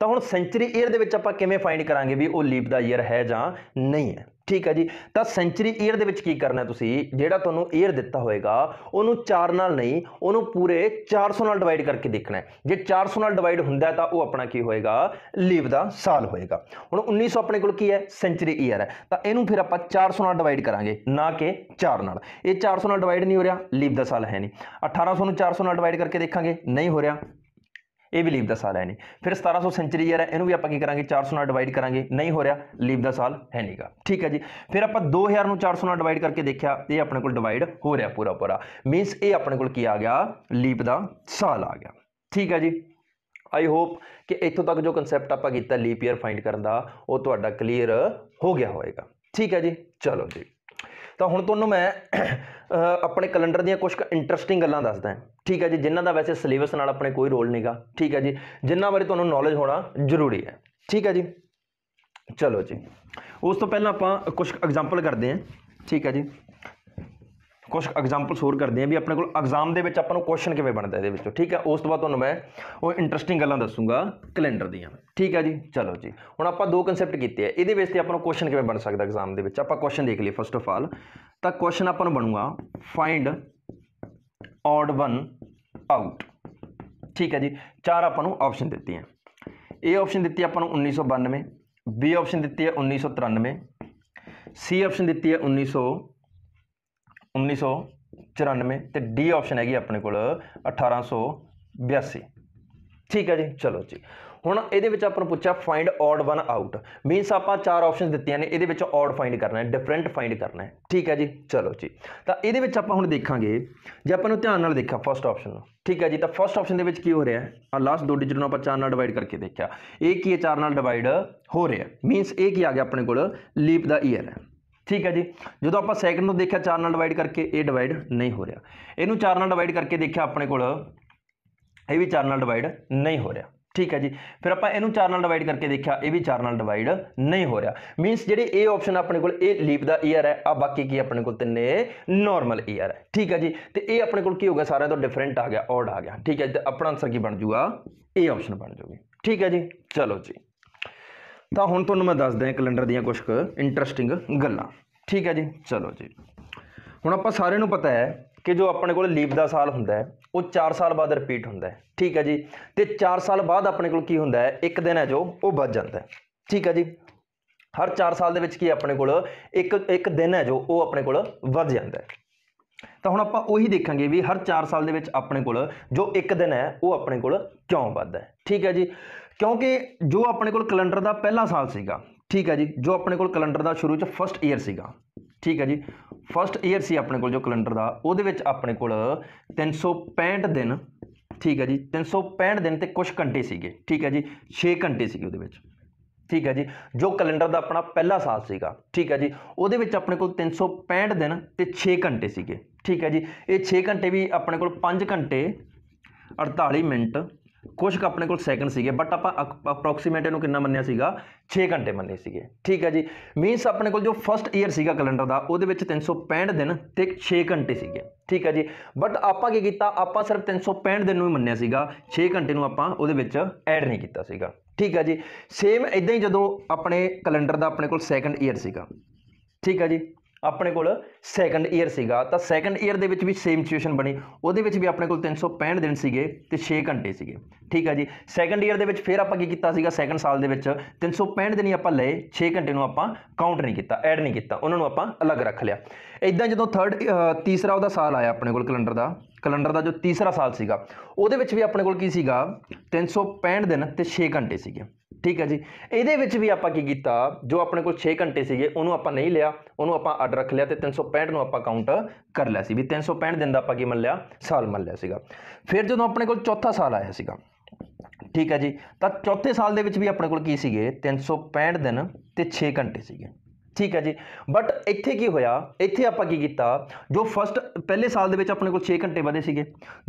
S1: ਤਾਂ ਹੁਣ ਸੈਂਚਰੀ ਈਅਰ ਦੇ ਵਿੱਚ ਆਪਾਂ ਕਿਵੇਂ ਫਾਈਂਡ ਕਰਾਂਗੇ ਵੀ ਉਹ ਲੀਪ ਦਾ ਈਅਰ ਹੈ ਜਾਂ ਨਹੀਂ ਹੈ ਠੀਕ ਹੈ ਜੀ ਤਾਂ ਸੈਂਚਰੀ ਈਅਰ ਦੇ ਵਿੱਚ ਕੀ ਕਰਨਾ ਤੁਸੀਂ ਜਿਹੜਾ ਤੁਹਾਨੂੰ ਈਅਰ ਦਿੱਤਾ ਹੋਏਗਾ ਉਹਨੂੰ 4 ਨਾਲ ਨਹੀਂ ਉਹਨੂੰ ਪੂਰੇ 400 ਨਾਲ ਡਿਵਾਈਡ ਕਰਕੇ ਦੇਖਣਾ ਹੈ ਜੇ 400 ਨਾਲ ਡਿਵਾਈਡ ਹੁੰਦਾ ਤਾਂ ਉਹ ਆਪਣਾ ਕੀ ਹੋਏਗਾ ਲੀਵ ਦਾ ਸਾਲ ਹੋਏਗਾ ਹੁਣ 1900 ਆਪਣੇ ਕੋਲ ਕੀ ਹੈ ਸੈਂਚਰੀ ਈਅਰ ਹੈ ਤਾਂ ਇਹਨੂੰ ਫਿਰ ਆਪਾਂ 400 ਨਾਲ ਡਿਵਾਈਡ ਕਰਾਂਗੇ ਨਾ ਕਿ 4 ਨਾਲ ਇਹ 400 ਨਾਲ ਡਿਵਾਈਡ ਨਹੀਂ ਹੋ ਰਿਹਾ ਲੀਵ ਦਾ ਸਾਲ ਹੈ ਨਹੀਂ 1800 ਨੂੰ 400 ਨਾਲ ਡਿਵਾਈਡ ਕਰਕੇ ਦੇਖਾਂਗੇ ਨਹੀਂ ਹੋ ਰਿਹਾ ਇਹ ਵੀ ਲੀਪ ਦਾ ਸਾਲ ਹੈ ਨਹੀਂ ਫਿਰ 1700 ਸੈਂਚਰੀ ਯਾਰ ਹੈ ਇਹਨੂੰ ਵੀ ਆਪਾਂ ਕੀ ਕਰਾਂਗੇ 400 ਨਾਲ ਡਿਵਾਈਡ ਕਰਾਂਗੇ ਨਹੀਂ ਹੋ ਰਿਹਾ ਲੀਪ ਦਾ ਸਾਲ ਹੈ ਨਹੀਂਗਾ ਠੀਕ ਹੈ ਜੀ ਫਿਰ ਆਪਾਂ 2000 ਨੂੰ 400 ਨਾਲ ਡਿਵਾਈਡ ਕਰਕੇ ਦੇਖਿਆ ਇਹ ਆਪਣੇ ਕੋਲ ਡਿਵਾਈਡ ਹੋ ਰਿਹਾ ਪੂਰਾ ਪੂਰਾ ਮੀਨਸ ਇਹ ਆਪਣੇ ਕੋਲ ਕੀ ਆ ਗਿਆ ਲੀਪ ਦਾ ਸਾਲ ਆ ਗਿਆ ਠੀਕ ਹੈ ਜੀ ਆਈ ਹੋਪ ਕਿ ਇੱਥੋਂ ਤੱਕ ਜੋ ਕਨਸੈਪਟ ਆਪਾਂ ਕੀਤਾ ਲੀਪ ਈਅਰ ਫਾਈਂਡ ਕਰਨ ਦਾ ਉਹ ਤੁਹਾਡਾ ਕਲੀਅਰ ਹੋ ਗਿਆ ਹੋਵੇਗਾ ਠੀਕ ਹੈ ਜੀ ਚਲੋ ਜੀ ਤਾਂ ਹੁਣ ਤੁਹਾਨੂੰ ਮੈਂ ਆਪਣੇ ਕੈਲੰਡਰ ਦੀਆਂ ਕੁਝ ਇੰਟਰਸਟਿੰਗ ਗੱਲਾਂ ਦੱਸਦਾ ਹਾਂ ਠੀਕ ਹੈ ਜੀ ਜਿਨ੍ਹਾਂ ਦਾ ਵੈਸੇ ਸਿਲੇਬਸ ਨਾਲ ਆਪਣੇ ਕੋਈ ਰੋਲ ਨਹੀਂਗਾ ਠੀਕ ਹੈ ਜੀ ਜਿਨ੍ਹਾਂ ਬਾਰੇ ਤੁਹਾਨੂੰ ਨੌਲੇਜ ਹੋਣਾ ਜ਼ਰੂਰੀ ਹੈ ਠੀਕ ਹੈ ਜੀ ਚਲੋ ਜੀ ਉਸ ਤੋਂ ਪਹਿਲਾਂ ਆਪਾਂ ਕੁਝ ਐਗਜ਼ਾਮਪਲ ਕਰਦੇ ਹਾਂ ਠੀਕ ਹੈ ਜੀ ਕੁਝ ਐਗਜ਼ਾਮਪਲਸ ਹੋਰ ਕਰਦੇ ਆਂ ਵੀ ਆਪਣੇ ਕੋਲ ਐਗਜ਼ਾਮ ਦੇ ਵਿੱਚ ਆਪਾਂ ਨੂੰ ਕੁਐਸਚਨ ਕਿਵੇਂ ਬਣਦਾ ਇਹਦੇ ਵਿੱਚੋਂ ਠੀਕ ਹੈ ਉਸ ਤੋਂ ਬਾਅਦ ਤੁਹਾਨੂੰ ਮੈਂ ਉਹ ਇੰਟਰਸਟਿੰਗ ਗੱਲਾਂ ਦੱਸੂਗਾ ਕੈਲੰਡਰ ਦੀਆਂ ਠੀਕ ਹੈ ਜੀ ਚਲੋ ਜੀ ਹੁਣ ਆਪਾਂ ਦੋ ਕਨਸੈਪਟ ਕੀਤੇ ਆ ਇਹਦੇ ਵਿੱਚ ਤੇ ਆਪਾਂ ਨੂੰ ਕੁਐਸਚਨ ਕਿਵੇਂ ਬਣ ਸਕਦਾ ਐਗਜ਼ਾਮ ਦੇ ਵਿੱਚ ਆਪਾਂ ਕੁਐਸਚਨ ਦੇਖ ਲਈਏ ਫਸਟ ਆਫ ਆਲ ਤਾਂ ਕੁਐਸਚਨ ਆਪਾਂ ਨੂੰ ਬਣੂਗਾ ਫਾਈਂਡ ਆਡ ਵਨ ਆਊਟ ਠੀਕ ਹੈ ਜੀ ਚਾਰ ਆਪਾਂ ਨੂੰ ਆਪਸ਼ਨ ਦਿੱਤੀਆਂ ਇਹ ਆਪਸ਼ਨ ਦਿੱਤੀ ਆਪਾਂ ਨੂੰ 1992 ਬੀ ਆਪਸ਼ਨ ਦਿੱਤੀ ਹੈ 1993 ਸੀ ਆਪਸ਼ਨ ਦਿੱਤੀ ਹੈ 1900 1994 ਤੇ ਡੀ ਆਪਸ਼ਨ ਹੈਗੀ ਆਪਣੇ ਕੋਲ 1882 ਠੀਕ ਹੈ ਜੀ ਚਲੋ ਜੀ ਹੁਣ ਇਹਦੇ ਵਿੱਚ ਆਪਾਂ ਨੂੰ ਪੁੱਛਿਆ find odd one out means ਆਪਾਂ ਚਾਰ ਆਪਸ਼ਨਸ ਦਿੱਤੀਆਂ ਨੇ ਇਹਦੇ ਵਿੱਚ ਆਡ ਫਾਈਂਡ ਕਰਨਾ ਹੈ ਡਿਫਰੈਂਟ ਫਾਈਂਡ ਕਰਨਾ ਹੈ ਠੀਕ ਹੈ ਜੀ ਚਲੋ ਜੀ ਤਾਂ ਇਹਦੇ ਵਿੱਚ ਆਪਾਂ ਹੁਣ ਦੇਖਾਂਗੇ ਜੇ ਆਪਾਂ ਨੂੰ ਧਿਆਨ ਨਾਲ ਦੇਖਿਆ ਫਰਸਟ ਆਪਸ਼ਨ ਨੂੰ ਠੀਕ ਹੈ ਜੀ ਤਾਂ ਫਰਸਟ ਆਪਸ਼ਨ ਦੇ ਵਿੱਚ ਕੀ ਹੋ ਰਿਹਾ ਹੈ ਆ ਲਾਸਟ ਦੋ ਡਿਜਿਟ ਨੂੰ ਆਪਾਂ ਚਾਰ ਨਾਲ ਡਿਵਾਈਡ ਕਰਕੇ ਦੇਖਿਆ ਇਹ ਕੀ ਹੈ ਚਾਰ ਨਾਲ ਡਿਵਾਈਡ ਹੋ ਰਿਹਾ ਮੀਨਸ ਇਹ ਕੀ ਆ ਗਿਆ ਆਪਣੇ ਕੋਲ ਲੀਪ ਦਾ ਈਅਰ ਹੈ ਠੀਕ ਹੈ ਜੀ ਜਦੋਂ ਆਪਾਂ ਸੈਕਿੰਡ ਨੂੰ ਦੇਖਿਆ 4 ਨਾਲ ਡਿਵਾਈਡ ਕਰਕੇ ਇਹ ਡਿਵਾਈਡ ਨਹੀਂ ਹੋ ਰਿਹਾ ਇਹਨੂੰ 4 ਨਾਲ ਡਿਵਾਈਡ ਕਰਕੇ ਦੇਖਿਆ ਆਪਣੇ ਕੋਲ ਇਹ ਵੀ 4 ਨਾਲ ਡਿਵਾਈਡ ਨਹੀਂ ਹੋ ਰਿਹਾ ਠੀਕ ਹੈ ਜੀ ਫਿਰ ਆਪਾਂ ਇਹਨੂੰ 4 ਨਾਲ ਡਿਵਾਈਡ ਕਰਕੇ ਦੇਖਿਆ ਇਹ ਵੀ 4 ਨਾਲ ਡਿਵਾਈਡ ਨਹੀਂ ਹੋ ਰਿਹਾ ਮੀਨਸ ਜਿਹੜੇ ਇਹ ਆਪਸ਼ਨ ਆਪਣੇ ਕੋਲ ਇਹ ਲੀਪ ਦਾ ਈਅਰ ਹੈ ਆ ਬਾਕੀ ਕੀ ਆਪਣੇ ਕੋਲ ਤਿੰਨੇ ਨਾਰਮਲ ਈਅਰ ਹੈ ਠੀਕ ਹੈ ਜੀ ਤੇ ਇਹ ਆਪਣੇ ਕੋਲ ਕੀ ਹੋ ਗਿਆ ਸਾਰਿਆਂ ਤੋਂ ਡਿਫਰੈਂਟ ਆ ਗਿਆ ਆਡ ਆ ਗਿਆ ਠੀਕ ਹੈ ਤੇ ਆਪਣਾ ਆਨਸਰ ਕੀ ਬਣ ਜੂਗਾ ਇਹ ਆਪਸ਼ਨ ਬਣ ਜੂਗੀ ਠੀਕ ਹੈ ਜੀ ਚਲੋ ਜੀ ਤਾਂ ਹੁਣ ਤੁਹਾਨੂੰ ਮੈਂ ਦੱਸਦਾ ਕੈਲੰਡਰ ਦੀਆਂ ਕੁਝ ਇੰਟਰਸਟਿੰਗ ਗੱਲਾਂ ਠੀਕ ਹੈ ਜੀ ਚਲੋ ਜੀ ਹੁਣ ਆਪਾਂ ਸਾਰਿਆਂ ਨੂੰ ਪਤਾ ਹੈ ਕਿ ਜੋ ਆਪਣੇ ਕੋਲ ਲੀਪ ਦਾ ਸਾਲ ਹੁੰਦਾ ਹੈ ਉਹ 4 ਸਾਲ ਬਾਅਦ ਰਿਪੀਟ ਹੁੰਦਾ ਹੈ ਠੀਕ ਹੈ ਜੀ ਤੇ 4 ਸਾਲ ਬਾਅਦ ਆਪਣੇ ਕੋਲ ਕੀ ਹੁੰਦਾ ਹੈ ਇੱਕ ਦਿਨ ਹੈ ਜੋ ਉਹ ਬਚ ਜਾਂਦਾ ਹੈ ਠੀਕ ਹੈ ਜੀ ਹਰ 4 ਸਾਲ ਦੇ ਵਿੱਚ ਕੀ ਆਪਣੇ ਕੋਲ ਇੱਕ ਇੱਕ ਦਿਨ ਹੈ ਜੋ ਉਹ ਆਪਣੇ ਕੋਲ ਵੱਜ ਜਾਂਦਾ ਹੈ ਤਾਂ ਹੁਣ ਆਪਾਂ ਉਹੀ ਦੇਖਾਂਗੇ ਵੀ ਹਰ 4 ਸਾਲ ਦੇ ਵਿੱਚ ਆਪਣੇ ਕੋਲ ਜੋ ਇੱਕ ਦਿਨ ਹੈ ਉਹ ਆਪਣੇ ਕੋਲ ਕਿਉਂ ਵੱਧਦਾ ਹੈ ਠੀਕ ਹੈ ਜੀ ਕਿਉਂਕਿ ਜੋ ਆਪਣੇ ਕੋਲ ਕੈਲੰਡਰ ਦਾ ਪਹਿਲਾ ਸਾਲ ਸੀਗਾ ਠੀਕ ਹੈ ਜੀ ਜੋ ਆਪਣੇ ਕੋਲ ਕੈਲੰਡਰ ਦਾ ਸ਼ੁਰੂ ਚ ਫਸਟ ਈਅਰ ਸੀਗਾ ਠੀਕ ਹੈ ਜੀ ਫਸਟ ਈਅਰ ਸੀ ਆਪਣੇ ਕੋਲ ਜੋ ਕੈਲੰਡਰ ਦਾ ਉਹਦੇ ਵਿੱਚ ਆਪਣੇ ਕੋਲ 365 ਦਿਨ ਠੀਕ ਹੈ ਜੀ 365 ਦਿਨ ਤੇ ਕੁਝ ਘੰਟੇ ਸੀਗੇ ਠੀਕ ਹੈ ਜੀ 6 ਘੰਟੇ ਸੀਗੇ ਉਹਦੇ ਵਿੱਚ ਠੀਕ ਹੈ ਜੀ ਜੋ ਕੈਲੰਡਰ ਦਾ ਆਪਣਾ ਪਹਿਲਾ ਸਾਲ ਸੀਗਾ ਠੀਕ ਹੈ ਜੀ ਉਹਦੇ ਵਿੱਚ ਆਪਣੇ ਕੋਲ 365 ਦਿਨ ਤੇ 6 ਘੰਟੇ ਸੀਗੇ ਠੀਕ ਹੈ ਜੀ ਇਹ 6 ਘੰਟੇ ਵੀ ਆਪਣੇ ਕੋਲ 5 ਘੰਟੇ 48 ਮਿੰਟ ਕੁਝ ਆਪਣੇ ਕੋਲ ਸੈਕਿੰਡ ਸੀਗੇ ਬਟ ਆਪਾਂ ਅਪਰੋਕਸੀਮੇਟ ਇਹਨੂੰ ਕਿੰਨਾ ਮੰਨਿਆ ਸੀਗਾ 6 ਘੰਟੇ ਮੰਨੇ ਸੀਗੇ ਠੀਕ ਹੈ ਜੀ ਮੀਨਸ ਆਪਣੇ ਕੋਲ ਜੋ ਫਰਸਟ ਈਅਰ ਸੀਗਾ ਕੈਲੰਡਰ ਦਾ ਉਹਦੇ ਵਿੱਚ 365 ਦਿਨ ਤੇ 6 ਘੰਟੇ ਸੀਗੇ ਠੀਕ ਹੈ ਜੀ ਬਟ ਆਪਾਂ ਕੀ ਕੀਤਾ ਆਪਾਂ ਸਿਰਫ 365 ਦਿਨ ਨੂੰ ਹੀ ਮੰਨਿਆ ਸੀਗਾ 6 ਘੰਟੇ ਨੂੰ ਆਪਾਂ ਉਹਦੇ ਵਿੱਚ ਐਡ ਨਹੀਂ ਕੀਤਾ ਸੀਗਾ ਠੀਕ ਹੈ ਜੀ ਸੇਮ ਇਦਾਂ ਹੀ ਜਦੋਂ ਆਪਣੇ ਕੈਲੰਡਰ ਦਾ ਆਪਣੇ ਕੋਲ ਸੈਕਿੰਡ ਈਅਰ ਸੀਗਾ ਠੀਕ ਹੈ ਜੀ ਆਪਣੇ ਕੋਲ ਸੈਕੰਡ ਈਅਰ ਸੀਗਾ ਤਾਂ ਸੈਕੰਡ ਈਅਰ ਦੇ ਵਿੱਚ ਵੀ ਸੇਮ ਸਿਚੁਏਸ਼ਨ ਬਣੀ ਉਹਦੇ ਵਿੱਚ ਵੀ ਆਪਣੇ ਕੋਲ 365 ਦਿਨ ਸੀਗੇ ਤੇ 6 ਘੰਟੇ ਸੀਗੇ ਠੀਕ ਹੈ ਜੀ ਸੈਕੰਡ ਈਅਰ ਦੇ ਵਿੱਚ ਫਿਰ ਆਪਾਂ ਕੀ ਕੀਤਾ ਸੀਗਾ ਸੈਕੰਡ ਸਾਲ ਦੇ ਵਿੱਚ 365 ਦਿਨ ਹੀ ਆਪਾਂ ਲਏ 6 ਘੰਟੇ ਨੂੰ ਆਪਾਂ ਕਾਊਂਟ ਨਹੀਂ ਕੀਤਾ ਐਡ ਨਹੀਂ ਕੀਤਾ ਉਹਨਾਂ ਨੂੰ ਆਪਾਂ ਅਲੱਗ ਰੱਖ ਲਿਆ ਇਦਾਂ ਜਦੋਂ ਥਰਡ ਤੀਸਰਾ ਉਹਦਾ ਸਾਲ ਆਇਆ ਆਪਣੇ ਕੋਲ ਕੈਲੰਡਰ ਦਾ ਕੈਲੰਡਰ ਦਾ ਜੋ ਤੀਸਰਾ ਸਾਲ ਸੀਗਾ ਉਹਦੇ ਵਿੱਚ ਵੀ ਆਪਣੇ ਕੋਲ ਕੀ ਸੀਗਾ 365 ਦਿਨ ਤੇ 6 ਘੰਟੇ ਸੀਗੇ ਠੀਕ ਹੈ ਜੀ ਇਹਦੇ ਵਿੱਚ ਵੀ ਆਪਾਂ ਕੀ ਕੀਤਾ ਜੋ ਆਪਣੇ ਕੋਲ 6 ਘੰਟੇ ਸੀਗੇ ਉਹਨੂੰ ਆਪਾਂ ਨਹੀਂ ਲਿਆ ਉਹਨੂੰ ਆਪਾਂ ਅੱਡ ਰੱਖ ਲਿਆ ਤੇ 365 ਨੂੰ ਆਪਾਂ ਕਾਊਂਟ ਕਰ ਲਿਆ ਸੀ ਵੀ 365 ਦਿਨ ਦਾ ਆਪਾਂ ਕੀ ਮੰਨ ਲਿਆ ਸਾਲ ਮੰਨ ਲਿਆ ਸੀਗਾ ਫਿਰ ਜਦੋਂ ਆਪਣੇ ਕੋਲ ਚੌਥਾ ਸਾਲ ਆਇਆ ਸੀਗਾ ਠੀਕ ਹੈ ਜੀ ਤਾਂ ਚੌਥੇ ਸਾਲ ਦੇ ਵਿੱਚ ਵੀ ਆਪਣੇ ਕੋਲ ਕੀ ਸੀਗੇ 365 ਦਿਨ ਤੇ 6 ਘੰਟੇ ਸੀਗੇ ਠੀਕ ਹੈ ਜੀ ਬਟ ਇੱਥੇ ਕੀ ਹੋਇਆ ਇੱਥੇ ਆਪਾਂ ਕੀ ਕੀਤਾ ਜੋ ਫਸਟ ਪਹਿਲੇ ਸਾਲ ਦੇ ਵਿੱਚ ਆਪਣੇ ਕੋਲ 6 ਘੰਟੇ ਵਧੇ ਸੀਗੇ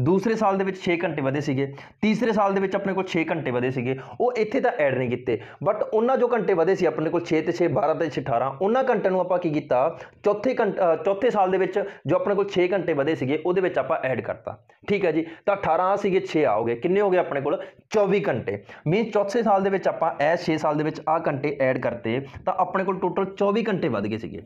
S1: ਦੂਸਰੇ ਸਾਲ ਦੇ ਵਿੱਚ 6 ਘੰਟੇ ਵਧੇ ਸੀਗੇ ਤੀਸਰੇ ਸਾਲ ਦੇ ਵਿੱਚ ਆਪਣੇ ਕੋਲ 6 ਘੰਟੇ ਵਧੇ ਸੀਗੇ ਉਹ ਇੱਥੇ ਤਾਂ ਐਡ ਨਹੀਂ ਕੀਤੇ ਬਟ ਉਹਨਾਂ ਜੋ ਘੰਟੇ ਵਧੇ ਸੀ ਆਪਣੇ ਕੋਲ 6 ਤੇ 6 12 ਤੇ 18 ਉਹਨਾਂ ਘੰਟਿਆਂ ਨੂੰ ਆਪਾਂ ਕੀ ਕੀਤਾ ਚੌਥੇ ਚੌਥੇ ਸਾਲ ਦੇ ਵਿੱਚ ਜੋ ਆਪਣੇ ਕੋਲ 6 ਘੰਟੇ ਵਧੇ ਸੀਗੇ ਉਹਦੇ ਵਿੱਚ ਆਪਾਂ ਐਡ ਕਰਤਾ ਠੀਕ ਹੈ ਜੀ ਤਾਂ 18 ਸੀਗੇ 6 ਆ ਗਏ ਕਿੰਨੇ ਹੋ ਗਏ ਆਪਣੇ ਕੋਲ 24 ਘੰਟੇ ਮੀਨ ਚੌਥੇ ਸਾਲ ਦੇ ਵਿੱਚ ਆਪਾਂ ਇਹ 6 ਸਾਲ ਦੇ ਵਿੱਚ ਆ ਘੰਟੇ ਐਡ ਕਰਤੇ ਤਾਂ ਆਪਣੇ ਕੋਲ ਟੋਟਲ 24 24 ਘੰਟੇ ਵੱਧ ਗਏ ਸੀਗੇ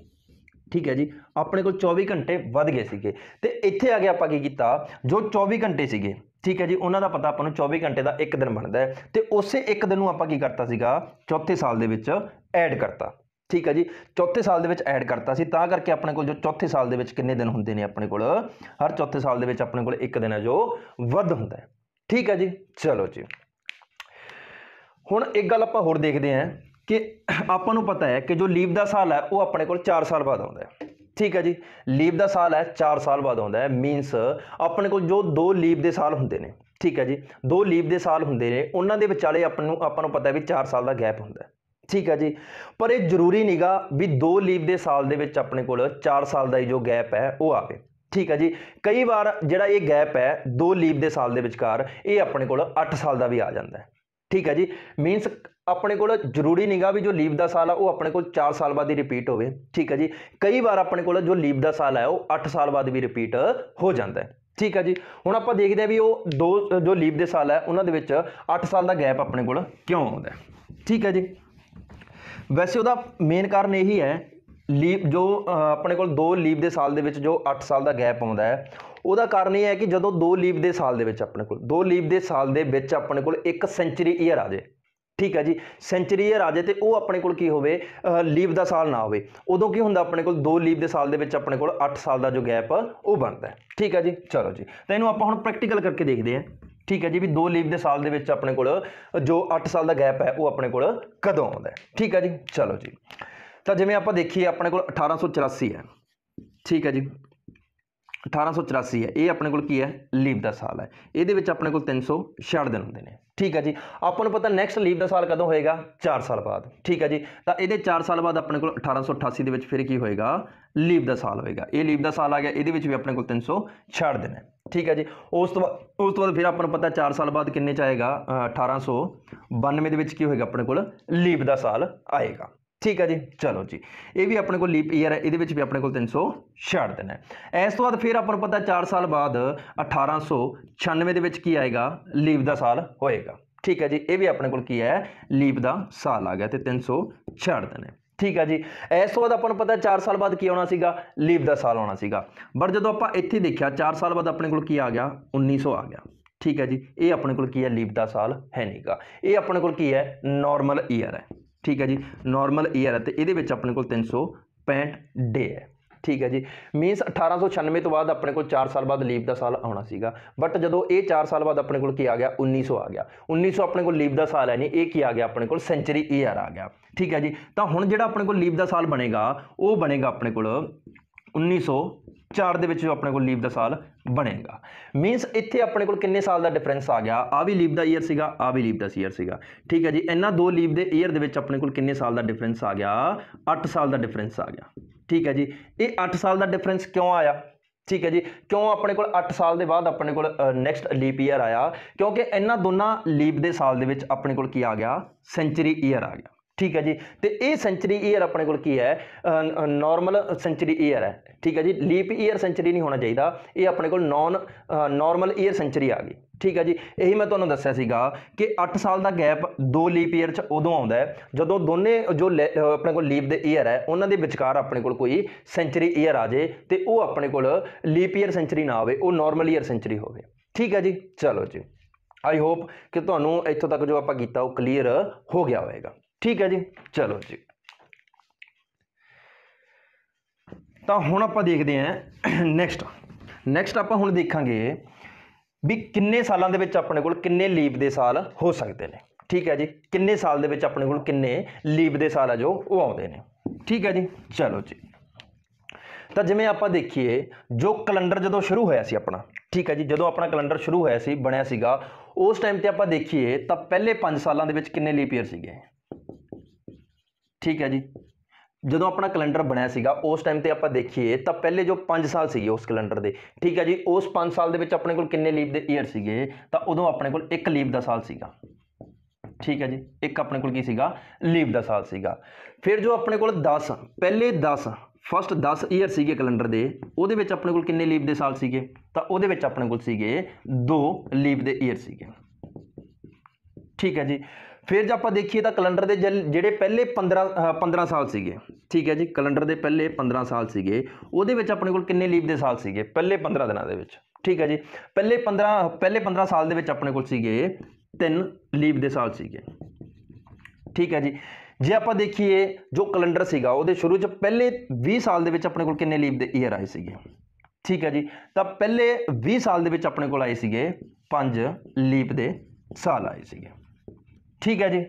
S1: ਠੀਕ ਹੈ ਜੀ ਆਪਣੇ ਕੋਲ 24 ਘੰਟੇ ਵੱਧ ਗਏ ਸੀਗੇ ਤੇ ਇੱਥੇ ਆ ਕੇ ਆਪਾਂ ਕੀ ਕੀਤਾ ਜੋ 24 ਘੰਟੇ ਸੀਗੇ ਠੀਕ ਹੈ ਜੀ ਉਹਨਾਂ ਦਾ ਪਤਾ ਆਪਾਂ ਨੂੰ 24 ਘੰਟੇ ਦਾ ਇੱਕ ਦਿਨ ਬਣਦਾ ਹੈ ਤੇ ਉਸੇ ਇੱਕ ਦਿਨ ਨੂੰ ਆਪਾਂ ਕੀ ਕਰਤਾ ਸੀਗਾ ਚੌਥੇ ਸਾਲ ਦੇ ਵਿੱਚ ਐਡ ਕਰਤਾ ਠੀਕ ਹੈ ਜੀ ਚੌਥੇ ਸਾਲ ਦੇ ਵਿੱਚ ਐਡ ਕਰਤਾ ਸੀ ਤਾਂ ਕਰਕੇ ਆਪਣੇ ਕੋਲ ਜੋ ਚੌਥੇ ਸਾਲ ਦੇ ਵਿੱਚ ਕਿੰਨੇ ਦਿਨ ਹੁੰਦੇ ਨੇ ਆਪਣੇ ਕੋਲ ਹਰ ਚੌਥੇ ਸਾਲ ਦੇ ਵਿੱਚ ਆਪਣੇ ਕੋਲ ਇੱਕ ਦਿਨ ਹੈ ਜੋ ਵੱਧ ਹੁੰਦਾ ਹੈ ਠੀਕ ਹੈ ਜੀ ਚਲੋ ਜੀ ਹੁਣ ਇੱਕ ਗੱਲ ਆਪਾਂ ਹੋਰ ਦੇਖਦੇ ਹਾਂ ਕਿ ਆਪਾਂ ਨੂੰ ਪਤਾ ਹੈ ਕਿ ਜੋ ਲੀਵ ਦਾ ਸਾਲ ਹੈ ਉਹ ਆਪਣੇ ਕੋਲ 4 ਸਾਲ ਬਾਅਦ ਆਉਂਦਾ ਹੈ ਠੀਕ ਹੈ ਜੀ ਲੀਵ ਦਾ ਸਾਲ ਹੈ 4 ਸਾਲ ਬਾਅਦ ਆਉਂਦਾ ਹੈ ਮੀਨਸ ਆਪਣੇ ਕੋਲ ਜੋ ਦੋ ਲੀਵ ਦੇ ਸਾਲ ਹੁੰਦੇ ਨੇ ਠੀਕ ਹੈ ਜੀ ਦੋ ਲੀਵ ਦੇ ਸਾਲ ਹੁੰਦੇ ਨੇ ਉਹਨਾਂ ਦੇ ਵਿਚਾਲੇ ਆਪਾਂ ਨੂੰ ਆਪਾਂ ਨੂੰ ਪਤਾ ਵੀ 4 ਸਾਲ ਦਾ ਗੈਪ ਹੁੰਦਾ ਹੈ ਠੀਕ ਹੈ ਜੀ ਪਰ ਇਹ ਜ਼ਰੂਰੀ ਨਹੀਂਗਾ ਵੀ ਦੋ ਲੀਵ ਦੇ ਸਾਲ ਦੇ ਵਿੱਚ ਆਪਣੇ ਕੋਲ 4 ਸਾਲ ਦਾ ਹੀ ਜੋ ਗੈਪ ਹੈ ਉਹ ਆਵੇ ਠੀਕ ਹੈ ਜੀ ਕਈ ਵਾਰ ਜਿਹੜਾ ਇਹ ਗੈਪ ਹੈ ਦੋ ਲੀਵ ਦੇ ਸਾਲ ਦੇ ਵਿਚਕਾਰ ਇਹ ਆਪਣੇ ਕੋਲ 8 ਸਾਲ ਦਾ ਵੀ ਆ ਜਾਂਦਾ ਹੈ ਠੀਕ ਹੈ ਜੀ ਮੀਨਸ ਆਪਣੇ ਕੋਲ ਜ਼ਰੂਰੀ ਨਹੀਂਗਾ ਵੀ ਜੋ ਲੀਵ ਦਾ ਸਾਲ ਆ ਉਹ ਆਪਣੇ ਕੋਲ 4 ਸਾਲ ਬਾਅਦ ਹੀ ਰਿਪੀਟ ਹੋਵੇ ਠੀਕ ਹੈ ਜੀ ਕਈ ਵਾਰ ਆਪਣੇ ਕੋਲ ਜੋ ਲੀਵ ਦਾ ਸਾਲ ਆ ਉਹ 8 ਸਾਲ ਬਾਅਦ ਵੀ ਰਿਪੀਟ ਹੋ ਜਾਂਦਾ ਹੈ ਠੀਕ ਹੈ ਜੀ ਹੁਣ ਆਪਾਂ ਦੇਖਦੇ ਆ ਵੀ ਉਹ ਦੋ ਜੋ ਲੀਵ ਦੇ ਸਾਲ ਆ ਉਹਨਾਂ ਦੇ ਵਿੱਚ 8 ਸਾਲ ਦਾ ਗੈਪ ਆਪਣੇ ਕੋਲ ਕਿਉਂ ਆਉਂਦਾ ਠੀਕ ਹੈ ਜੀ ਵੈਸੇ ਉਹਦਾ ਮੇਨ ਕਾਰਨ ਇਹੀ ਹੈ ਲੀਵ ਜੋ ਆਪਣੇ ਕੋਲ ਦੋ ਲੀਵ ਦੇ ਸਾਲ ਦੇ ਵਿੱਚ ਜੋ 8 ਸਾਲ ਦਾ ਗੈਪ ਆਉਂਦਾ ਹੈ ਉਹਦਾ ਕਾਰਨ ਇਹ ਹੈ ਕਿ ਜਦੋਂ ਦੋ ਲੀਵ ਦੇ ਸਾਲ ਦੇ ਵਿੱਚ ਆਪਣੇ ਕੋਲ ਦੋ ਲੀਵ ਦੇ ਸਾਲ ਦੇ ਵਿੱਚ ਆਪਣੇ ਕੋਲ ਇੱਕ ਸੈਂਚਰੀ ਈਅਰ ਆ ਜਾਏ ਠੀਕ ਹੈ ਜੀ ਸੈਂਚਰੀ ਇਅਰ ਆ ਜਾਏ ਤੇ ਉਹ ਆਪਣੇ ਕੋਲ ਕੀ ਹੋਵੇ ਲੀਵ ਦਾ ਸਾਲ ਨਾ ਹੋਵੇ ਉਦੋਂ ਕੀ ਹੁੰਦਾ ਆਪਣੇ ਕੋਲ ਦੋ ਲੀਵ ਦੇ ਸਾਲ ਦੇ ਵਿੱਚ ਆਪਣੇ ਕੋਲ 8 ਸਾਲ ਦਾ ਜੋ ਗੈਪ ਉਹ ਬਣਦਾ ਠੀਕ ਹੈ ਜੀ ਚਲੋ ਜੀ ਤਾਂ ਇਹਨੂੰ ਆਪਾਂ ਹੁਣ ਪ੍ਰੈਕਟੀਕਲ ਕਰਕੇ ਦੇਖਦੇ ਹਾਂ ਠੀਕ ਹੈ ਜੀ ਵੀ ਦੋ ਲੀਵ ਦੇ ਸਾਲ ਦੇ ਵਿੱਚ ਆਪਣੇ ਕੋਲ ਜੋ 8 ਸਾਲ ਦਾ ਗੈਪ ਹੈ ਉਹ ਆਪਣੇ ਕੋਲ ਕਦੋਂ ਆਉਂਦਾ ਠੀਕ ਹੈ ਜੀ ਚਲੋ ਜੀ ਤਾਂ ਜਿਵੇਂ ਆਪਾਂ ਦੇਖੀਏ ਆਪਣੇ ਕੋਲ 1884 ਹੈ ਠੀਕ ਹੈ ਜੀ 1884 ਹੈ ਇਹ ਆਪਣੇ ਕੋਲ ਕੀ ਹੈ ਲੀਪ ਦਾ ਸਾਲ ਹੈ ਇਹਦੇ ਵਿੱਚ ਆਪਣੇ ਕੋਲ 366 ਦਿਨ ਹੁੰਦੇ ਨੇ ਠੀਕ ਹੈ ਜੀ ਆਪਾਂ ਨੂੰ ਪਤਾ ਨੈਕਸਟ ਲੀਪ ਦਾ ਸਾਲ ਕਦੋਂ ਹੋਏਗਾ 4 ਸਾਲ ਬਾਅਦ ਠੀਕ ਹੈ ਜੀ ਤਾਂ ਇਹਦੇ 4 ਸਾਲ ਬਾਅਦ ਆਪਣੇ ਕੋਲ 1888 ਦੇ ਵਿੱਚ ਫਿਰ ਕੀ ਹੋਏਗਾ ਲੀਪ ਦਾ ਸਾਲ ਹੋਏਗਾ ਇਹ ਲੀਪ ਦਾ ਸਾਲ ਆ ਗਿਆ ਇਹਦੇ ਵਿੱਚ ਵੀ ਆਪਣੇ ਕੋਲ 366 ਦਿਨ ਹੈ ਠੀਕ ਹੈ ਜੀ ਉਸ ਤੋਂ ਬਾਅਦ ਉਸ ਤੋਂ ਬਾਅਦ ਫਿਰ ਆਪਾਂ ਨੂੰ ਪਤਾ 4 ਸਾਲ ਬਾਅਦ ਕਿੰਨੇ ਚ ਆਏਗਾ 1892 ਦੇ ਵਿੱਚ ਕੀ ਹੋਏਗਾ ਆਪਣੇ ਕੋਲ ਲੀਪ ਦਾ ਸਾਲ ਆਏਗਾ ਠੀਕ ਹੈ ਜੀ ਚਲੋ ਜੀ ਇਹ ਵੀ ਆਪਣੇ ਕੋਲ ਲੀਪ ਈਅਰ ਹੈ ਇਹਦੇ ਵਿੱਚ ਵੀ ਆਪਣੇ ਕੋਲ 366 ਦਿਨ ਹੈ ਇਸ ਤੋਂ ਬਾਅਦ ਫਿਰ ਆਪਾਂ ਨੂੰ ਪਤਾ 4 ਸਾਲ ਬਾਅਦ 1896 ਦੇ ਵਿੱਚ ਕੀ ਆਏਗਾ ਲੀਪ ਦਾ ਸਾਲ ਹੋਏਗਾ ਠੀਕ ਹੈ ਜੀ ਇਹ ਵੀ ਆਪਣੇ ਕੋਲ ਕੀ ਹੈ ਲੀਪ ਦਾ ਸਾਲ ਆ ਗਿਆ ਤੇ 366 ਦਿਨ ਹੈ ਠੀਕ ਹੈ ਜੀ ਇਸ ਤੋਂ ਬਾਅਦ ਆਪਾਂ ਨੂੰ ਪਤਾ 4 ਸਾਲ ਬਾਅਦ ਕੀ ਆਉਣਾ ਸੀਗਾ ਲੀਪ ਦਾ ਸਾਲ ਆਉਣਾ ਸੀਗਾ ਪਰ ਜਦੋਂ ਆਪਾਂ ਇੱਥੇ ਦੇਖਿਆ 4 ਸਾਲ ਬਾਅਦ ਆਪਣੇ ਕੋਲ ਕੀ ਆ ਗਿਆ 1900 ਆ ਗਿਆ ਠੀਕ ਹੈ ਜੀ ਇਹ ਆਪਣੇ ਕੋਲ ਕੀ ਹੈ ਲੀਪ ਦਾ ਸਾਲ ਹੈ ਨਹੀਂਗਾ ਇਹ ਆਪਣੇ ਕੋਲ ਕੀ ਹੈ ਨਾਰਮਲ ਈਅਰ ਹੈ ਠੀਕ ਹੈ ਜੀ ਨਾਰਮਲ ਈਅਰ ਹੈ ਤੇ ਇਹਦੇ ਵਿੱਚ ਆਪਣੇ ਕੋਲ 365 ਡੇ ਹੈ ਠੀਕ ਹੈ ਜੀ ਮੀਨਸ 1896 ਤੋਂ ਬਾਅਦ ਆਪਣੇ ਕੋਲ 4 ਸਾਲ ਬਾਅਦ ਲੀਪ ਦਾ ਸਾਲ ਆਉਣਾ ਸੀਗਾ ਬਟ ਜਦੋਂ ਇਹ 4 ਸਾਲ ਬਾਅਦ ਆਪਣੇ ਕੋਲ ਕੀ ਆ ਗਿਆ 1900 ਆ ਗਿਆ 1900 ਆਪਣੇ ਕੋਲ ਲੀਪ ਦਾ ਸਾਲ ਹੈ ਨਹੀਂ ਇਹ ਕੀ ਆ ਗਿਆ ਆਪਣੇ ਕੋਲ ਸੈਂਚਰੀ ਈਅਰ ਆ ਗਿਆ ਠੀਕ ਹੈ ਜੀ ਤਾਂ ਹੁਣ ਜਿਹੜਾ ਆਪਣੇ ਕੋਲ ਲੀਪ ਦਾ ਸਾਲ ਬਣੇਗਾ ਉਹ ਬਣੇਗਾ ਆਪਣੇ ਕੋਲ 1900 4 ਦੇ ਵਿੱਚ ਜੋ ਆਪਣੇ ਕੋਲ ਲੀਵ ਦਾ ਸਾਲ ਬਣੇਗਾ ਮੀਨਸ ਇੱਥੇ ਆਪਣੇ ਕੋਲ ਕਿੰਨੇ ਸਾਲ ਦਾ ਡਿਫਰੈਂਸ ਆ ਗਿਆ ਆ ਵੀ ਲੀਵ ਦਾ ਈਅਰ ਸੀਗਾ ਆ ਵੀ ਲੀਵ ਦਾ ਈਅਰ ਸੀਗਾ ਠੀਕ ਹੈ ਜੀ ਇਹਨਾਂ ਦੋ ਲੀਵ ਦੇ ਈਅਰ ਦੇ ਵਿੱਚ ਆਪਣੇ ਕੋਲ ਕਿੰਨੇ ਸਾਲ ਦਾ ਡਿਫਰੈਂਸ ਆ ਗਿਆ 8 ਸਾਲ ਦਾ ਡਿਫਰੈਂਸ ਆ ਗਿਆ ਠੀਕ ਹੈ ਜੀ ਇਹ 8 ਸਾਲ ਦਾ ਡਿਫਰੈਂਸ ਕਿਉਂ ਆਇਆ ਠੀਕ ਹੈ ਜੀ ਕਿਉਂ ਆਪਣੇ ਕੋਲ 8 ਸਾਲ ਦੇ ਬਾਅਦ ਆਪਣੇ ਕੋਲ ਨੈਕਸਟ ਲੀਪ ਈਅਰ ਆਇਆ ਕਿਉਂਕਿ ਇਹਨਾਂ ਦੋਨਾਂ ਲੀਪ ਦੇ ਸਾਲ ਦੇ ਵਿੱਚ ਆਪਣੇ ਕੋਲ ਕੀ ਆ ਗਿਆ ਸੈਂਚਰੀ ਈਅਰ ਆ ਗਿਆ ਠੀਕ ਹੈ ਜੀ ਤੇ ਇਹ ਸੈਂਚਰੀ ਈਅਰ ਆਪਣੇ ਕੋਲ ਕੀ ਹੈ ਨਾਰਮਲ ਸੈਂਚਰੀ ਈਅਰ ਹੈ ਠੀਕ ਹੈ ਜੀ ਲੀਪ ਈਅਰ ਸੈਂਚਰੀ ਨਹੀਂ ਹੋਣਾ ਚਾਹੀਦਾ ਇਹ ਆਪਣੇ ਕੋਲ ਨਾਨ ਨਾਰਮਲ ਈਅਰ ਸੈਂਚਰੀ ਆ ਗਈ ਠੀਕ ਹੈ ਜੀ ਇਹੀ ਮੈਂ ਤੁਹਾਨੂੰ ਦੱਸਿਆ ਸੀਗਾ ਕਿ 8 ਸਾਲ ਦਾ ਗੈਪ ਦੋ ਲੀਪ ਈਅਰ ਚ ਉਦੋਂ ਆਉਂਦਾ ਹੈ ਜਦੋਂ ਦੋਨੇ ਜੋ ਆਪਣੇ ਕੋਲ ਲੀਪ ਦੇ ਈਅਰ ਹੈ ਉਹਨਾਂ ਦੇ ਵਿਚਕਾਰ ਆਪਣੇ ਕੋਲ ਕੋਈ ਸੈਂਚਰੀ ਈਅਰ ਆ ਜੇ ਤੇ ਉਹ ਆਪਣੇ ਕੋਲ ਲੀਪ ਈਅਰ ਸੈਂਚਰੀ ਨਾ ਹੋਵੇ ਉਹ ਨਾਰਮਲ ਈਅਰ ਸੈਂਚਰੀ ਹੋਵੇ ਠੀਕ ਹੈ ਜੀ ਚਲੋ ਜੀ ਆਈ ਹੋਪ ਕਿ ਤੁਹਾਨੂੰ ਇੱਥੋਂ ਤੱਕ ਜੋ ਆਪਾਂ ਕੀਤਾ ਉਹ ਕਲੀਅਰ ਹੋ ਗਿਆ ਹੋਵੇਗਾ ਠੀਕ ਹੈ ਜੀ ਚਲੋ ਜੀ ਤਾਂ ਹੁਣ ਆਪਾਂ ਦੇਖਦੇ ਹਾਂ ਨੈਕਸਟ ਨੈਕਸਟ ਆਪਾਂ ਹੁਣ ਦੇਖਾਂਗੇ ਵੀ ਕਿੰਨੇ ਸਾਲਾਂ ਦੇ ਵਿੱਚ ਆਪਣੇ ਕੋਲ ਕਿੰਨੇ ਲੀਪ ਦੇ ਸਾਲ ਹੋ ਸਕਦੇ ਨੇ ਠੀਕ ਹੈ ਜੀ ਕਿੰਨੇ ਸਾਲ ਦੇ ਵਿੱਚ ਆਪਣੇ ਕੋਲ ਕਿੰਨੇ ਲੀਪ ਦੇ ਸਾਲ ਆ ਜੋ ਉਹ ਆਉਂਦੇ ਨੇ ਠੀਕ ਹੈ ਜੀ ਚਲੋ ਜੀ ਤਾਂ ਜਿਵੇਂ ਆਪਾਂ ਦੇਖੀਏ ਜੋ ਕੈਲੰਡਰ ਜਦੋਂ ਸ਼ੁਰੂ ਹੋਇਆ ਸੀ ਆਪਣਾ ਠੀਕ ਹੈ ਜੀ ਜਦੋਂ ਆਪਣਾ ਕੈਲੰਡਰ ਸ਼ੁਰੂ ਹੋਇਆ ਸੀ ਬਣਿਆ ਸੀਗਾ ਉਸ ਟਾਈਮ ਤੇ ਆਪਾਂ ਦੇਖੀਏ ਤਾਂ ਪਹਿਲੇ 5 ਸਾਲਾਂ ਦੇ ਵਿੱਚ ਕਿੰਨੇ ਲੀਪ ਈਅਰ ਸੀਗੇ ਠੀਕ ਹੈ ਜੀ ਜਦੋਂ ਆਪਣਾ ਕੈਲੰਡਰ ਬਣਿਆ ਸੀਗਾ ਉਸ ਟਾਈਮ ਤੇ ਆਪਾਂ ਦੇਖੀਏ ਤਾਂ ਪਹਿਲੇ ਜੋ 5 ਸਾਲ ਸੀਗੇ ਉਸ ਕੈਲੰਡਰ ਦੇ ਠੀਕ ਹੈ ਜੀ ਉਸ 5 ਸਾਲ ਦੇ ਵਿੱਚ ਆਪਣੇ ਕੋਲ ਕਿੰਨੇ ਲੀਪ ਦੇ ਈਅਰ ਸੀਗੇ ਤਾਂ ਉਦੋਂ ਆਪਣੇ ਕੋਲ ਇੱਕ ਲੀਪ ਦਾ ਸਾਲ ਸੀਗਾ ਠੀਕ ਹੈ ਜੀ ਇੱਕ ਆਪਣੇ ਕੋਲ ਕੀ ਸੀਗਾ ਲੀਪ ਦਾ ਸਾਲ ਸੀਗਾ ਫਿਰ ਜੋ ਆਪਣੇ ਕੋਲ 10 ਪਹਿਲੇ 10 ਫਸਟ 10 ਈਅਰ ਸੀਗੇ ਕੈਲੰਡਰ ਦੇ ਉਹਦੇ ਵਿੱਚ ਆਪਣੇ ਕੋਲ ਕਿੰਨੇ ਲੀਪ ਦੇ ਸਾਲ ਸੀਗੇ ਤਾਂ ਉਹਦੇ ਵਿੱਚ ਆਪਣੇ ਕੋਲ ਸੀਗੇ 2 ਲੀਪ ਦੇ ਈਅਰ ਸੀਗੇ ਠੀਕ ਹੈ ਜੀ ਫਿਰ ਜੇ ਆਪਾਂ ਦੇਖੀਏ ਤਾਂ ਕੈਲੰਡਰ ਦੇ ਜਿਹੜੇ ਪਹਿਲੇ 15 15 ਸਾਲ ਸੀਗੇ ਠੀਕ ਹੈ ਜੀ ਕੈਲੰਡਰ ਦੇ ਪਹਿਲੇ 15 ਸਾਲ ਸੀਗੇ ਉਹਦੇ ਵਿੱਚ ਆਪਣੇ ਕੋਲ ਕਿੰਨੇ ਲੀਪ ਦੇ ਸਾਲ ਸੀਗੇ ਪਹਿਲੇ 15 ਦਿਨਾਂ ਦੇ ਵਿੱਚ ਠੀਕ ਹੈ ਜੀ ਪਹਿਲੇ 15 ਪਹਿਲੇ 15 ਸਾਲ ਦੇ ਵਿੱਚ ਆਪਣੇ ਕੋਲ ਸੀਗੇ ਤਿੰਨ ਲੀਪ ਦੇ ਸਾਲ ਸੀਗੇ ਠੀਕ ਹੈ ਜੀ ਜੇ ਆਪਾਂ ਦੇਖੀਏ ਜੋ ਕੈਲੰਡਰ ਸੀਗਾ ਉਹਦੇ ਸ਼ੁਰੂ 'ਚ ਪਹਿਲੇ 20 ਸਾਲ ਦੇ ਵਿੱਚ ਆਪਣੇ ਕੋਲ ਕਿੰਨੇ ਲੀਪ ਦੇ ਈਅਰ ਆਏ ਸੀਗੇ ਠੀਕ ਹੈ ਜੀ ਤਾਂ ਪਹਿਲੇ 20 ਸਾਲ ਦੇ ਵਿੱਚ ਆਪਣੇ ਕੋਲ ਆਏ ਸੀਗੇ 5 ਲੀਪ ਦੇ ਸਾਲ ਆਏ ਸੀਗੇ ਠੀਕ ਹੈ ਜੀ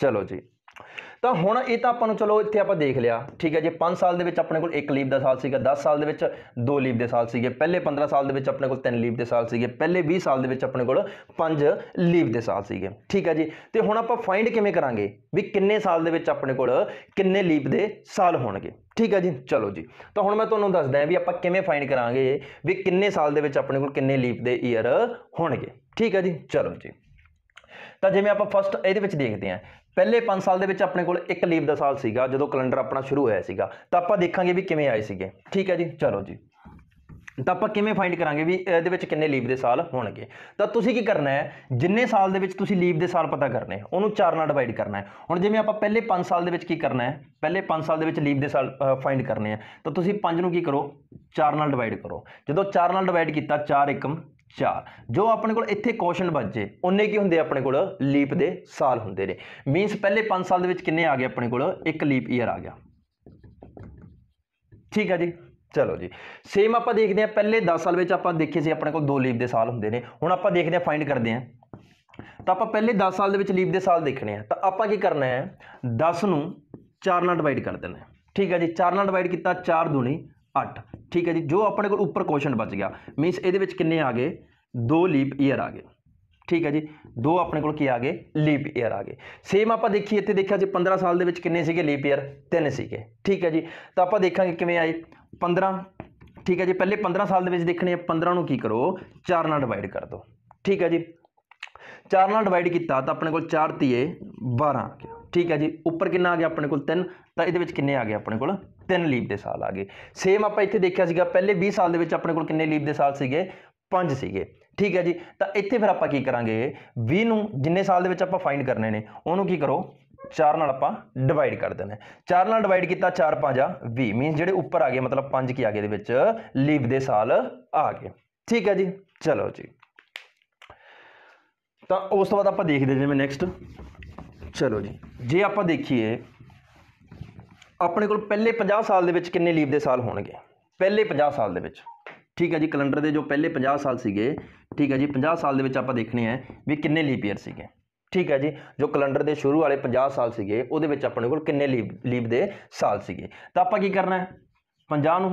S1: ਚਲੋ ਜੀ ਤਾਂ ਹੁਣ ਇਹ ਤਾਂ ਆਪਾਂ ਨੂੰ ਚਲੋ ਇੱਥੇ ਆਪਾਂ ਦੇਖ ਲਿਆ ਠੀਕ ਹੈ ਜੀ 5 ਸਾਲ ਦੇ ਵਿੱਚ ਆਪਣੇ ਕੋਲ ਇੱਕ ਲੀਪ ਦਾ ਸਾਲ ਸੀਗਾ 10 ਸਾਲ ਦੇ ਵਿੱਚ ਦੋ ਲੀਪ ਦੇ ਸਾਲ ਸੀਗੇ ਪਹਿਲੇ 15 ਸਾਲ ਦੇ ਵਿੱਚ ਆਪਣੇ ਕੋਲ ਤਿੰਨ ਲੀਪ ਦੇ ਸਾਲ ਸੀਗੇ ਪਹਿਲੇ 20 ਸਾਲ ਦੇ ਵਿੱਚ ਆਪਣੇ ਕੋਲ ਪੰਜ ਲੀਪ ਦੇ ਸਾਲ ਸੀਗੇ ਠੀਕ ਹੈ ਜੀ ਤੇ ਹੁਣ ਆਪਾਂ ਫਾਈਂਡ ਕਿਵੇਂ ਕਰਾਂਗੇ ਵੀ ਕਿੰਨੇ ਸਾਲ ਦੇ ਵਿੱਚ ਆਪਣੇ ਕੋਲ ਕਿੰਨੇ ਲੀਪ ਦੇ ਸਾਲ ਹੋਣਗੇ ਠੀਕ ਹੈ ਜੀ ਚਲੋ ਜੀ ਤਾਂ ਹੁਣ ਮੈਂ ਤੁਹਾਨੂੰ ਦੱਸਦਾ ਹਾਂ ਵੀ ਆਪਾਂ ਕਿਵੇਂ ਫਾਈਂਡ ਕਰਾਂਗੇ ਵੀ ਕਿੰਨੇ ਸਾਲ ਦੇ ਵਿੱਚ ਆਪਣੇ ਕੋਲ ਕਿੰਨੇ ਲੀਪ ਦੇ ਈਅਰ ਹੋਣਗੇ ਠੀਕ ਹੈ ਜੀ ਚਲੋ ਜੀ ਤਾਂ ਜਿਵੇਂ ਆਪਾਂ ਫਸਟ ਇਹਦੇ ਵਿੱਚ ਦੇਖਦੇ ਆਂ ਪਹਿਲੇ 5 ਸਾਲ ਦੇ ਵਿੱਚ ਆਪਣੇ ਕੋਲ ਇੱਕ ਲੀਵ ਦਾ ਸਾਲ ਸੀਗਾ ਜਦੋਂ ਕੈਲੰਡਰ ਆਪਣਾ ਸ਼ੁਰੂ ਹੋਇਆ ਸੀਗਾ ਤਾਂ ਆਪਾਂ ਦੇਖਾਂਗੇ ਵੀ ਕਿਵੇਂ ਆਏ ਸੀਗੇ ਠੀਕ ਹੈ ਜੀ ਚਲੋ ਜੀ ਤਾਂ ਆਪਾਂ ਕਿਵੇਂ ਫਾਈਂਡ ਕਰਾਂਗੇ ਵੀ ਇਹਦੇ ਵਿੱਚ ਕਿੰਨੇ ਲੀਵ ਦੇ ਸਾਲ ਹੋਣਗੇ ਤਾਂ ਤੁਸੀਂ ਕੀ ਕਰਨਾ ਹੈ ਜਿੰਨੇ ਸਾਲ ਦੇ ਵਿੱਚ ਤੁਸੀਂ ਲੀਵ ਦੇ ਸਾਲ ਪਤਾ ਕਰਨੇ ਉਹਨੂੰ 4 ਨਾਲ ਡਿਵਾਈਡ ਕਰਨਾ ਹੈ ਹੁਣ ਜਿਵੇਂ ਆਪਾਂ ਪਹਿਲੇ 5 ਸਾਲ ਦੇ ਵਿੱਚ ਕੀ ਕਰਨਾ ਹੈ ਪਹਿਲੇ 5 ਸਾਲ ਦੇ ਵਿੱਚ ਲੀਵ ਦੇ ਸਾਲ ਫਾਈਂਡ ਕਰਨੇ ਆ ਤਾਂ ਤੁਸੀਂ 5 ਨੂੰ ਕੀ ਕਰੋ 4 ਨਾਲ ਡਿਵਾਈਡ ਕਰੋ ਜਦੋਂ 4 ਨਾਲ ਡਿਵਾਈਡ ਕੀਤਾ 4 1 ਚਾਰ ਜੋ ਆਪਣੇ ਕੋਲ ਇੱਥੇ ਕੁਐਸਚਨ ਬੱਜੇ ਉਹਨੇ ਕੀ ਹੁੰਦੇ ਆਪਣੇ ਕੋਲ ਲੀਪ ਦੇ ਸਾਲ ਹੁੰਦੇ ਨੇ ਮੀਨਸ ਪਹਿਲੇ 5 ਸਾਲ ਦੇ ਵਿੱਚ ਕਿੰਨੇ ਆ ਗਏ ਆਪਣੇ ਕੋਲ ਇੱਕ ਲੀਪ ਈਅਰ ਆ ਗਿਆ ਠੀਕ ਹੈ ਜੀ ਚਲੋ ਜੀ ਸੇਮ ਆਪਾਂ ਦੇਖਦੇ ਹਾਂ ਪਹਿਲੇ 10 ਸਾਲ ਵਿੱਚ ਆਪਾਂ ਦੇਖੇ ਸੀ ਆਪਣੇ ਕੋਲ ਦੋ ਲੀਪ ਦੇ ਸਾਲ ਹੁੰਦੇ ਨੇ ਹੁਣ ਆਪਾਂ ਦੇਖਦੇ ਹਾਂ ਫਾਈਂਡ ਕਰਦੇ ਹਾਂ ਤਾਂ ਆਪਾਂ ਪਹਿਲੇ 10 ਸਾਲ ਦੇ ਵਿੱਚ ਲੀਪ ਦੇ ਸਾਲ ਦੇਖਣੇ ਆ ਤਾਂ ਆਪਾਂ ਕੀ ਕਰਨਾ ਹੈ 10 ਨੂੰ 4 ਨਾਲ ਡਿਵਾਈਡ ਕਰ ਦੇਣਾ ਠੀਕ ਹੈ ਜੀ 4 ਨਾਲ ਡਿਵਾਈਡ ਕੀਤਾ 4 2 8 ਠੀਕ ਹੈ ਜੀ ਜੋ ਆਪਣੇ ਕੋਲ ਉੱਪਰ ਕੁਐਸਚਨ ਬਚ ਗਿਆ ਮੀਨਸ ਇਹਦੇ ਵਿੱਚ ਕਿੰਨੇ ਆ ਗਏ ਦੋ ਲੀਪ ਈਅਰ ਆ ਗਏ ਠੀਕ ਹੈ ਜੀ ਦੋ ਆਪਣੇ ਕੋਲ ਕੀ ਆ ਗਏ ਲੀਪ ਈਅਰ ਆ ਗਏ ਸੇਮ ਆਪਾਂ ਦੇਖੀਏ ਇੱਥੇ ਦੇਖਿਆ ਜੀ 15 ਸਾਲ ਦੇ ਵਿੱਚ ਕਿੰਨੇ ਸੀਗੇ ਲੀਪ ਈਅਰ ਤਿੰਨ ਸੀਗੇ ਠੀਕ ਹੈ ਜੀ ਤਾਂ ਆਪਾਂ ਦੇਖਾਂਗੇ ਕਿਵੇਂ ਆਏ 15 ਠੀਕ ਹੈ ਜੀ ਪਹਿਲੇ 15 ਸਾਲ ਦੇ ਵਿੱਚ ਦੇਖਣੇ ਆ 15 ਨੂੰ ਕੀ ਕਰੋ 4 ਨਾਲ ਡਿਵਾਈਡ ਕਰ ਦਿਓ ਠੀਕ ਹੈ ਜੀ 4 ਨਾਲ ਡਿਵਾਈਡ ਕੀਤਾ ਤਾਂ ਆਪਣੇ ਕੋਲ 4 ਤੀਏ 12 ਠੀਕ ਹੈ ਜੀ ਉੱਪਰ ਕਿੰਨਾ ਆ ਗਿਆ ਆਪਣੇ ਕੋਲ 3 ਤਾਂ ਇਹਦੇ ਵਿੱਚ ਕਿੰਨੇ ਆ ਗਏ ਆਪਣੇ ਕੋਲ ਤਿੰਨ ਲੀਪ ਦੇ ਸਾਲ ਆ ਗਏ ਸੇਮ ਆਪਾਂ ਇੱਥੇ ਦੇਖਿਆ ਸੀਗਾ ਪਹਿਲੇ 20 ਸਾਲ ਦੇ ਵਿੱਚ ਆਪਣੇ ਕੋਲ ਕਿੰਨੇ ਲੀਪ ਦੇ ਸਾਲ ਸੀਗੇ ਪੰਜ ਸੀਗੇ ਠੀਕ ਹੈ ਜੀ ਤਾਂ ਇੱਥੇ ਫਿਰ ਆਪਾਂ ਕੀ ਕਰਾਂਗੇ 20 ਨੂੰ ਜਿੰਨੇ ਸਾਲ ਦੇ ਵਿੱਚ ਆਪਾਂ ਫਾਈਂਡ ਕਰਨੇ ਨੇ ਉਹਨੂੰ ਕੀ ਕਰੋ 4 ਨਾਲ ਆਪਾਂ ਡਿਵਾਈਡ ਕਰ ਦੇਣਾ 4 ਨਾਲ ਡਿਵਾਈਡ ਕੀਤਾ 4 5 ਆ 20 ਮੀਨਸ ਜਿਹੜੇ ਉੱਪਰ ਆ ਗਏ ਮਤਲਬ 5 ਕੀ ਆ ਗਏ ਦੇ ਵਿੱਚ ਲੀਪ ਦੇ ਸਾਲ ਆ ਗਏ ਠੀਕ ਹੈ ਜੀ ਚਲੋ ਜੀ ਤਾਂ ਉਸ ਤੋਂ ਬਾਅਦ ਆਪਾਂ ਦੇਖਦੇ ਜਿਵੇਂ ਨੈਕਸਟ ਚਲੋ ਜੀ ਜੇ ਆਪਾਂ ਦੇਖੀਏ ਆਪਣੇ ਕੋਲ ਪਹਿਲੇ 50 ਸਾਲ ਦੇ ਵਿੱਚ ਕਿੰਨੇ ਲੀਪ ਦੇ ਸਾਲ ਹੋਣਗੇ ਪਹਿਲੇ 50 ਸਾਲ ਦੇ ਵਿੱਚ ਠੀਕ ਹੈ ਜੀ ਕੈਲੰਡਰ ਦੇ ਜੋ ਪਹਿਲੇ 50 ਸਾਲ ਸੀਗੇ ਠੀਕ ਹੈ ਜੀ 50 ਸਾਲ ਦੇ ਵਿੱਚ ਆਪਾਂ ਦੇਖਣੇ ਆ ਵੀ ਕਿੰਨੇ ਲੀਪ ਈਅਰ ਸੀਗੇ ਠੀਕ ਹੈ ਜੀ ਜੋ ਕੈਲੰਡਰ ਦੇ ਸ਼ੁਰੂ ਵਾਲੇ 50 ਸਾਲ ਸੀਗੇ ਉਹਦੇ ਵਿੱਚ ਆਪਣੇ ਕੋਲ ਕਿੰਨੇ ਲੀਪ ਲੀਪ ਦੇ ਸਾਲ ਸੀਗੇ ਤਾਂ ਆਪਾਂ ਕੀ ਕਰਨਾ ਹੈ 50 ਨੂੰ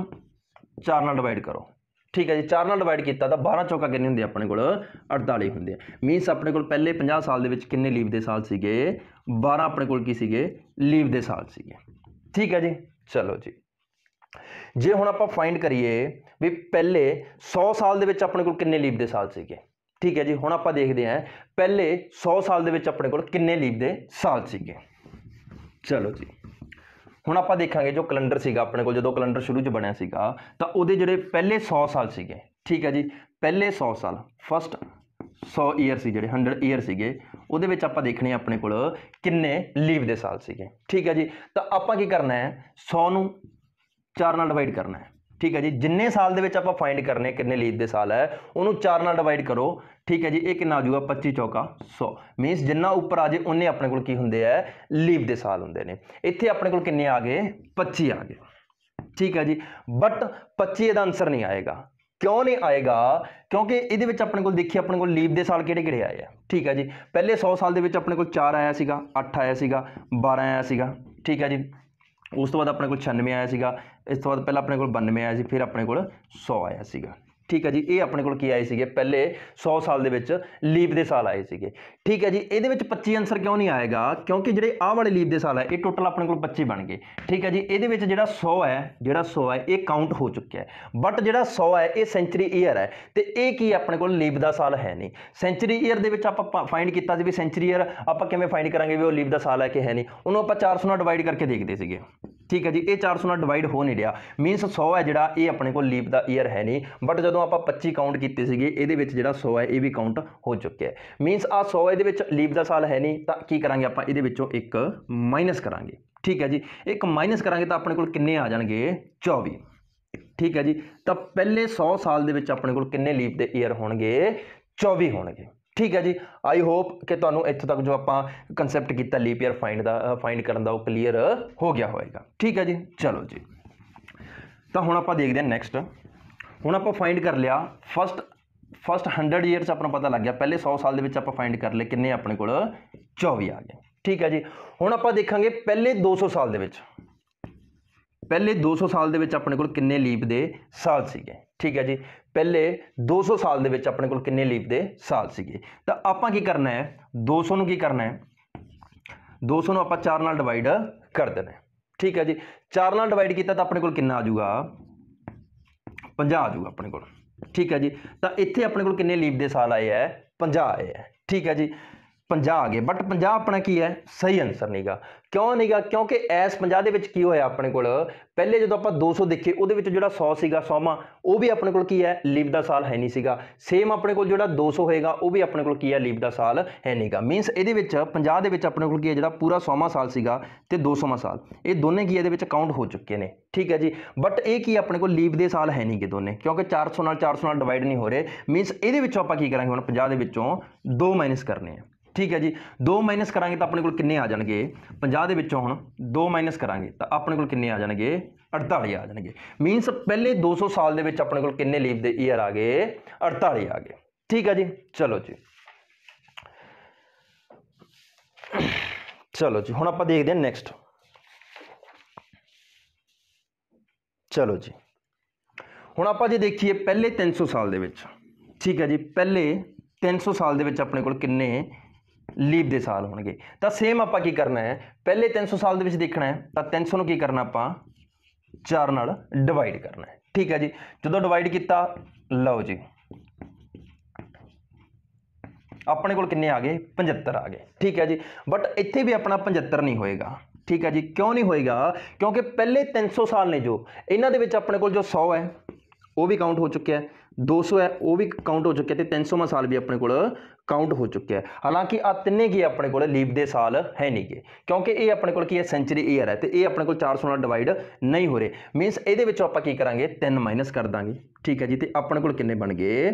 S1: 4 ਨਾਲ ਡਿਵਾਈਡ ਕਰੋ ਠੀਕ ਹੈ ਜੀ 4 ਨਾਲ ਡਿਵਾਈਡ ਕੀਤਾ ਤਾਂ 12 ਚੌਕਾ ਕਿੰਨੇ ਹੁੰਦੇ ਆਪਣੇ ਕੋਲ 48 ਹੁੰਦੇ ਆ ਮੀਨਸ ਆਪਣੇ ਕੋਲ ਪਹਿਲੇ 50 ਸਾਲ ਦੇ ਵਿੱਚ ਕਿੰਨੇ ਲੀਪ ਦੇ ਸਾਲ ਸੀਗੇ 12 ਆਪਣੇ ਕੋਲ ਕੀ ਸੀਗੇ ਲੀਪ ਦੇ ਸਾਲ ਸੀਗੇ ਠੀਕ ਹੈ ਜੀ ਚਲੋ ਜੀ ਜੇ ਹੁਣ ਆਪਾਂ ਫਾਈਂਡ ਕਰੀਏ ਵੀ ਪਹਿਲੇ 100 ਸਾਲ ਦੇ ਵਿੱਚ ਆਪਣੇ ਕੋਲ ਕਿੰਨੇ ਲੀਪ ਦੇ ਸਾਲ ਸੀਗੇ ਠੀਕ ਹੈ ਜੀ ਹੁਣ ਆਪਾਂ ਦੇਖਦੇ ਹਾਂ ਪਹਿਲੇ 100 ਸਾਲ ਦੇ ਵਿੱਚ ਆਪਣੇ ਕੋਲ ਕਿੰਨੇ ਲੀਪ ਦੇ ਸਾਲ ਸੀਗੇ ਚਲੋ ਜੀ ਹੁਣ ਆਪਾਂ ਦੇਖਾਂਗੇ ਜੋ ਕੈਲੰਡਰ ਸੀਗਾ ਆਪਣੇ ਕੋਲ ਜਦੋਂ ਕੈਲੰਡਰ ਸ਼ੁਰੂ 'ਚ ਬਣਿਆ ਸੀਗਾ ਤਾਂ ਉਹਦੇ ਜਿਹੜੇ ਪਹਿਲੇ 100 ਸਾਲ ਸੀਗੇ ਠੀਕ ਹੈ ਜੀ ਪਹਿਲੇ 100 ਸਾਲ ਫਸਟ 100 ਇਅਰ ਸੀ ਜਿਹੜੇ 100 ਇਅਰ ਸੀਗੇ ਉਹਦੇ ਵਿੱਚ ਆਪਾਂ ਦੇਖਣੇ ਆਪਣੇ ਕੋਲ ਕਿੰਨੇ ਲੀਵ ਦੇ ਸਾਲ ਸੀਗੇ ਠੀਕ ਹੈ ਜੀ ਤਾਂ ਆਪਾਂ ਕੀ ਕਰਨਾ ਹੈ 100 ਨੂੰ 4 ਨਾਲ ਡਿਵਾਈਡ ਕਰਨਾ ਹੈ ਠੀਕ ਹੈ ਜੀ ਜਿੰਨੇ ਸਾਲ ਦੇ ਵਿੱਚ ਆਪਾਂ ਫਾਈਂਡ ਕਰਨੇ ਕਿੰਨੇ ਲੀਵ ਦੇ ਸਾਲ ਹੈ ਉਹਨੂੰ 4 ਨਾਲ ਡਿਵਾਈਡ ਕਰੋ ਠੀਕ ਹੈ ਜੀ ਇਹ ਕਿੰਨਾ ਆ ਜਾਊਗਾ 25 ਚੌਕਾ 100 ਮੀਨਸ ਜਿੰਨਾ ਉੱਪਰ ਆ ਜੇ ਉਹਨੇ ਆਪਣੇ ਕੋਲ ਕੀ ਹੁੰਦੇ ਆ ਲੀਵ ਦੇ ਸਾਲ ਹੁੰਦੇ ਨੇ ਇੱਥੇ ਆਪਣੇ ਕੋਲ ਕਿੰਨੇ ਆ ਗਏ 25 ਆ ਗਏ ਠੀਕ ਹੈ ਜੀ ਬਟ 25 ਇਹਦਾ ਆਨਸਰ ਨਹੀਂ ਆਏਗਾ ਕਿਉਂ ਨਹੀਂ ਆਏਗਾ ਕਿਉਂਕਿ ਇਹਦੇ ਵਿੱਚ ਆਪਣੇ ਕੋਲ ਦੇਖੀ ਆਪਣੇ ਕੋਲ ਲੀਪ ਦੇ ਸਾਲ ਕਿਹੜੇ ਕਿਹੜੇ ਆਏ ਆ ਠੀਕ ਹੈ ਜੀ ਪਹਿਲੇ 100 ਸਾਲ ਦੇ ਵਿੱਚ ਆਪਣੇ ਕੋਲ 4 ਆਇਆ ਸੀਗਾ 8 ਆਇਆ ਸੀਗਾ 12 ਆਇਆ ਸੀਗਾ ਠੀਕ ਹੈ ਜੀ ਉਸ ਤੋਂ ਬਾਅਦ ਆਪਣੇ ਕੋਲ 96 ਆਇਆ ਸੀਗਾ ਇਸ ਤੋਂ ਬਾਅਦ ਪਹਿਲਾਂ ਆਪਣੇ ਕੋਲ 92 ਆਇਆ ਸੀ ਫਿਰ ਆਪਣੇ ਕੋਲ 100 ਆਇਆ ਸੀਗਾ ਠੀਕ ਹੈ ਜੀ ਇਹ ਆਪਣੇ ਕੋਲ ਕੀ ਆਏ ਸੀਗੇ ਪਹਿਲੇ 100 ਸਾਲ ਦੇ ਵਿੱਚ ਲੀਪ ਦੇ ਸਾਲ ਆਏ ਸੀਗੇ ਠੀਕ ਹੈ ਜੀ ਇਹਦੇ ਵਿੱਚ 25 ਆਨਸਰ ਕਿਉਂ ਨਹੀਂ ਆਏਗਾ ਕਿਉਂਕਿ ਜਿਹੜੇ ਆਹ ਵਾਲੇ ਲੀਪ ਦੇ ਸਾਲ ਹੈ ਇਹ ਟੋਟਲ ਆਪਣੇ ਕੋਲ 25 ਬਣ ਗਏ ਠੀਕ ਹੈ ਜੀ ਇਹਦੇ ਵਿੱਚ ਜਿਹੜਾ 100 ਹੈ ਜਿਹੜਾ 100 ਹੈ ਇਹ ਕਾਊਂਟ ਹੋ ਚੁੱਕਿਆ ਹੈ ਬਟ ਜਿਹੜਾ 100 ਹੈ ਇਹ ਸੈਂਚਰੀ ਈਅਰ ਹੈ ਤੇ ਇਹ ਕੀ ਆਪਣੇ ਕੋਲ ਲੀਪ ਦਾ ਸਾਲ ਹੈ ਨਹੀਂ ਸੈਂਚਰੀ ਈਅਰ ਦੇ ਵਿੱਚ ਆਪਾਂ ਫਾਈਂਡ ਕੀਤਾ ਸੀ ਵੀ ਸੈਂਚਰੀ ਈਅਰ ਆਪਾਂ ਕਿਵੇਂ ਫਾਈਂਡ ਕਰਾਂਗੇ ਵੀ ਉਹ ਲੀਪ ਦਾ ਸਾਲ ਹੈ ਕਿ ਹੈ ਨਹੀਂ ਉਹਨੂੰ ਆਪਾਂ 400 ਨਾਲ ਡਿਵਾਈਡ ਕਰਕੇ ਦੇਖਦੇ ਸੀਗੇ ਠੀਕ ਹੈ ਜੀ ਇਹ 400 ਨਾਲ ਡਿਵਾਈਡ ਹੋ ਨਹੀਂ ਰਿਹਾ ਮੀਨਸ 100 ਹੈ ਜਿਹੜਾ ਇਹ ਆਪਣੇ ਕੋਲ ਲੀਪ ਦਾ ਈਅਰ ਹੈ ਨਹੀਂ ਬਟ ਜਦੋਂ ਆਪਾਂ 25 ਕਾਊਂਟ ਕੀਤੇ ਸੀਗੇ ਇਹਦੇ ਵਿੱਚ ਜਿਹੜਾ 100 ਹੈ ਇਹ ਵੀ ਕਾਊਂਟ ਹੋ ਚੁੱਕਿਆ ਹੈ ਮੀਨਸ ਆ 100 ਇਹਦੇ ਵਿੱਚ ਲੀਪ ਦਾ ਸਾਲ ਹੈ ਨਹੀਂ ਤਾਂ ਕੀ ਕਰਾਂਗੇ ਆਪਾਂ ਇਹਦੇ ਵਿੱਚੋਂ ਇੱਕ ਮਾਈਨਸ ਕਰਾਂਗੇ ਠੀਕ ਹੈ ਜੀ ਇੱਕ ਮਾਈਨਸ ਕਰਾਂਗੇ ਤਾਂ ਆਪਣੇ ਕੋਲ ਕਿੰਨੇ ਆ ਜਾਣਗੇ 24 ਠੀਕ ਹੈ ਜੀ ਤਾਂ ਪਹਿਲੇ 100 ਸਾਲ ਦੇ ਵਿੱਚ ਆਪਣੇ ਕੋਲ ਕਿੰਨੇ ਲੀਪ ਦੇ ਈਅਰ ਹੋਣਗੇ 24 ਹੋਣਗੇ ਠੀਕ ਹੈ ਜੀ ਆਈ ਹੋਪ ਕਿ ਤੁਹਾਨੂੰ ਇੱਥੇ ਤੱਕ ਜੋ ਆਪਾਂ ਕਨਸੈਪਟ ਕੀਤਾ ਲੀਪ ਈਅਰ ਫਾਈਂਡ ਦਾ ਫਾਈਂਡ ਕਰਨ ਦਾ ਉਹ ਕਲੀਅਰ ਹੋ ਗਿਆ ਹੋਵੇਗਾ ਠੀਕ ਹੈ ਜੀ ਚਲੋ ਜੀ ਤਾਂ ਹੁਣ ਆਪਾਂ ਦੇਖਦੇ ਹਾਂ ਨੈਕਸਟ ਹੁਣ ਆਪਾਂ ਫਾਈਂਡ ਕਰ ਲਿਆ ਫਸਟ ਫਸਟ 100 ਇਅਰਸ ਆਪਾਂ ਨੂੰ ਪਤਾ ਲੱਗ ਗਿਆ ਪਹਿਲੇ 100 ਸਾਲ ਦੇ ਵਿੱਚ ਆਪਾਂ ਫਾਈਂਡ ਕਰ ਲਏ ਕਿੰਨੇ ਆਪਣੇ ਕੋਲ 24 ਆ ਗਏ ਠੀਕ ਹੈ ਜੀ ਹੁਣ ਆਪਾਂ ਦੇਖਾਂਗੇ ਪਹਿਲੇ 200 ਸਾਲ ਦੇ ਵਿੱਚ ਪਹਿਲੇ 200 ਸਾਲ ਦੇ ਵਿੱਚ ਆਪਣੇ ਕੋਲ ਕਿੰਨੇ ਲੀਪ ਦੇ ਸਾਲ ਸੀਗੇ ਠੀਕ ਹੈ ਜੀ ਪਹਿਲੇ 200 ਸਾਲ ਦੇ ਵਿੱਚ ਆਪਣੇ ਕੋਲ ਕਿੰਨੇ ਲੀਪ ਦੇ ਸਾਲ ਸੀਗੇ ਤਾਂ ਆਪਾਂ ਕੀ ਕਰਨਾ ਹੈ 200 ਨੂੰ ਕੀ ਕਰਨਾ ਹੈ 200 ਨੂੰ ਆਪਾਂ 4 ਨਾਲ ਡਿਵਾਈਡ ਕਰ ਦੇਣਾ ਠੀਕ ਹੈ ਜੀ 4 ਨਾਲ ਡਿਵਾਈਡ ਕੀਤਾ ਤਾਂ ਆਪਣੇ ਕੋਲ ਕਿੰਨਾ ਆ ਜਾਊਗਾ 50 ਆ ਜਾਊਗਾ ਆਪਣੇ ਕੋਲ ਠੀਕ ਹੈ ਜੀ ਤਾਂ ਇੱਥੇ ਆਪਣੇ ਕੋਲ ਕਿੰਨੇ ਲੀਪ ਦੇ ਸਾਲ ਆਏ ਹੈ 50 ਆਏ ਹੈ ਠੀਕ ਹੈ ਜੀ 50 ਆ ਗਏ ਬਟ 50 ਆਪਣਾ ਕੀ ਹੈ ਸਹੀ ਆਨਸਰ ਨਹੀਂਗਾ ਕਿਉਂ ਨਹੀਂਗਾ ਕਿਉਂਕਿ ਐਸ 50 ਦੇ ਵਿੱਚ ਕੀ ਹੋਇਆ ਆਪਣੇ ਕੋਲ ਪਹਿਲੇ ਜਦੋਂ ਆਪਾਂ 200 ਦੇਖੇ ਉਹਦੇ ਵਿੱਚ ਜਿਹੜਾ 100 ਸੀਗਾ 100ਵਾਂ ਉਹ ਵੀ ਆਪਣੇ ਕੋਲ ਕੀ ਹੈ ਲੀਵ ਦਾ ਸਾਲ ਹੈ ਨਹੀਂ ਸੀਗਾ ਸੇਮ ਆਪਣੇ ਕੋਲ ਜਿਹੜਾ 200 ਹੋਏਗਾ ਉਹ ਵੀ ਆਪਣੇ ਕੋਲ ਕੀ ਹੈ ਲੀਵ ਦਾ ਸਾਲ ਹੈ ਨਹੀਂਗਾ ਮੀਨਸ ਇਹਦੇ ਵਿੱਚ 50 ਦੇ ਵਿੱਚ ਆਪਣੇ ਕੋਲ ਕੀ ਹੈ ਜਿਹੜਾ ਪੂਰਾ 100ਵਾਂ ਸਾਲ ਸੀਗਾ ਤੇ 200ਵਾਂ ਸਾਲ ਇਹ ਦੋਨੇ ਕੀ ਇਹਦੇ ਵਿੱਚ ਕਾਊਂਟ ਹੋ ਚੁੱਕੇ ਨੇ ਠੀਕ ਹੈ ਜੀ ਬਟ ਇਹ ਕੀ ਆਪਣੇ ਕੋਲ ਲੀਵ ਦੇ ਸਾਲ ਹੈ ਨਹੀਂਗੇ ਦੋਨੇ ਕਿਉਂਕਿ 400 ਨਾਲ 400 ਨਾਲ ਡਿਵਾਈਡ ਨਹੀਂ ਹੋ ਰਹੇ ਮੀਨਸ ਇਹਦੇ ਵਿੱਚੋਂ ਆਪਾਂ ਕੀ ਕਰਾਂਗੇ ਹੁਣ 50 ਦੇ ਵਿੱਚੋਂ 2 ਮਾਈਨਸ ਕਰਨੇ ਆ ਠੀਕ ਹੈ ਜੀ 2 ਮਾਈਨਸ ਕਰਾਂਗੇ ਤਾਂ ਆਪਣੇ ਕੋਲ ਕਿੰਨੇ ਆ ਜਾਣਗੇ 50 ਦੇ ਵਿੱਚੋਂ ਹੁਣ 2 ਮਾਈਨਸ ਕਰਾਂਗੇ ਤਾਂ ਆਪਣੇ ਕੋਲ ਕਿੰਨੇ ਆ ਜਾਣਗੇ 48 ਆ ਜਾਣਗੇ ਮੀਨਸ ਪਹਿਲੇ 200 ਸਾਲ ਦੇ ਵਿੱਚ ਆਪਣੇ ਕੋਲ ਕਿੰਨੇ ਲੀਪ ਦੇ ਈਅਰ ਆ ਗਏ 48 ਆ ਗਏ ਠੀਕ ਹੈ ਜੀ ਚਲੋ ਜੀ ਚਲੋ ਜੀ ਹੁਣ ਆਪਾਂ ਦੇਖਦੇ ਹਾਂ ਨੈਕਸਟ ਚਲੋ ਜੀ ਹੁਣ ਆਪਾਂ ਜੇ ਦੇਖੀਏ ਪਹਿਲੇ 300 ਸਾਲ ਦੇ ਵਿੱਚ ਠੀਕ ਹੈ ਜੀ ਪਹਿਲੇ 300 ਸਾਲ ਦੇ ਵਿੱਚ ਆਪਣੇ ਕੋਲ ਕਿੰਨੇ ਲੀਪ ਦੇ ਸਾਲ ਹੋਣਗੇ ਤਾਂ ਸੇਮ ਆਪਾਂ ਕੀ ਕਰਨਾ ਹੈ ਪਹਿਲੇ 300 ਸਾਲ ਦੇ ਵਿੱਚ ਦੇਖਣਾ ਹੈ ਤਾਂ 300 ਨੂੰ ਕੀ ਕਰਨਾ ਆਪਾਂ 4 ਨਾਲ ਡਿਵਾਈਡ ਕਰਨਾ ਹੈ ਠੀਕ ਹੈ ਜੀ ਜਦੋਂ ਡਿਵਾਈਡ ਕੀਤਾ ਲਓ ਜੀ ਆਪਣੇ ਕੋਲ ਕਿੰਨੇ ਆ ਗਏ 75 ਆ ਗਏ ਠੀਕ ਹੈ ਜੀ ਬਟ ਇੱਥੇ ਵੀ ਆਪਣਾ 75 ਨਹੀਂ ਹੋਏਗਾ ਠੀਕ ਹੈ ਜੀ ਕਿਉਂ ਨਹੀਂ ਹੋਏਗਾ ਕਿਉਂਕਿ ਪਹਿਲੇ 300 ਸਾਲ ਨੇ ਜੋ ਇਹਨਾਂ ਦੇ ਵਿੱਚ ਆਪਣੇ ਕੋਲ ਜੋ 100 ਹੈ ਉਹ ਵੀ ਕਾਊਂਟ ਹੋ ਚੁੱਕਿਆ ਹੈ 200 ਹੈ ਉਹ ਵੀ ਕਾਊਂਟ ਹੋ ਚੁੱਕਿਆ ਤੇ 300ਵਾਂ ਸਾਲ ਵੀ ਆਪਣੇ ਕੋਲ ਕਾਊਂਟ ਹੋ ਚੁੱਕਿਆ ਹੈ ਹਾਲਾਂਕਿ ਆ ਤਿੰਨੇ ਕੀ ਆਪਣੇ ਕੋਲ ਲੀਪ ਦੇ ਸਾਲ ਹੈ ਨਹੀਂਗੇ ਕਿਉਂਕਿ ਇਹ ਆਪਣੇ ਕੋਲ ਕੀ ਹੈ ਸੈਂਚਰੀ ਈਅਰ ਹੈ ਤੇ ਇਹ ਆਪਣੇ ਕੋਲ 400 ਨਾਲ ਡਿਵਾਈਡ ਨਹੀਂ ਹੋ ਰਹੇ ਮੀਨਸ ਇਹਦੇ ਵਿੱਚੋਂ ਆਪਾਂ ਕੀ ਕਰਾਂਗੇ 3 ਮਾਈਨਸ ਕਰ ਦਾਂਗੇ ਠੀਕ ਹੈ ਜੀ ਤੇ ਆਪਣੇ ਕੋਲ ਕਿੰਨੇ ਬਣ ਗਏ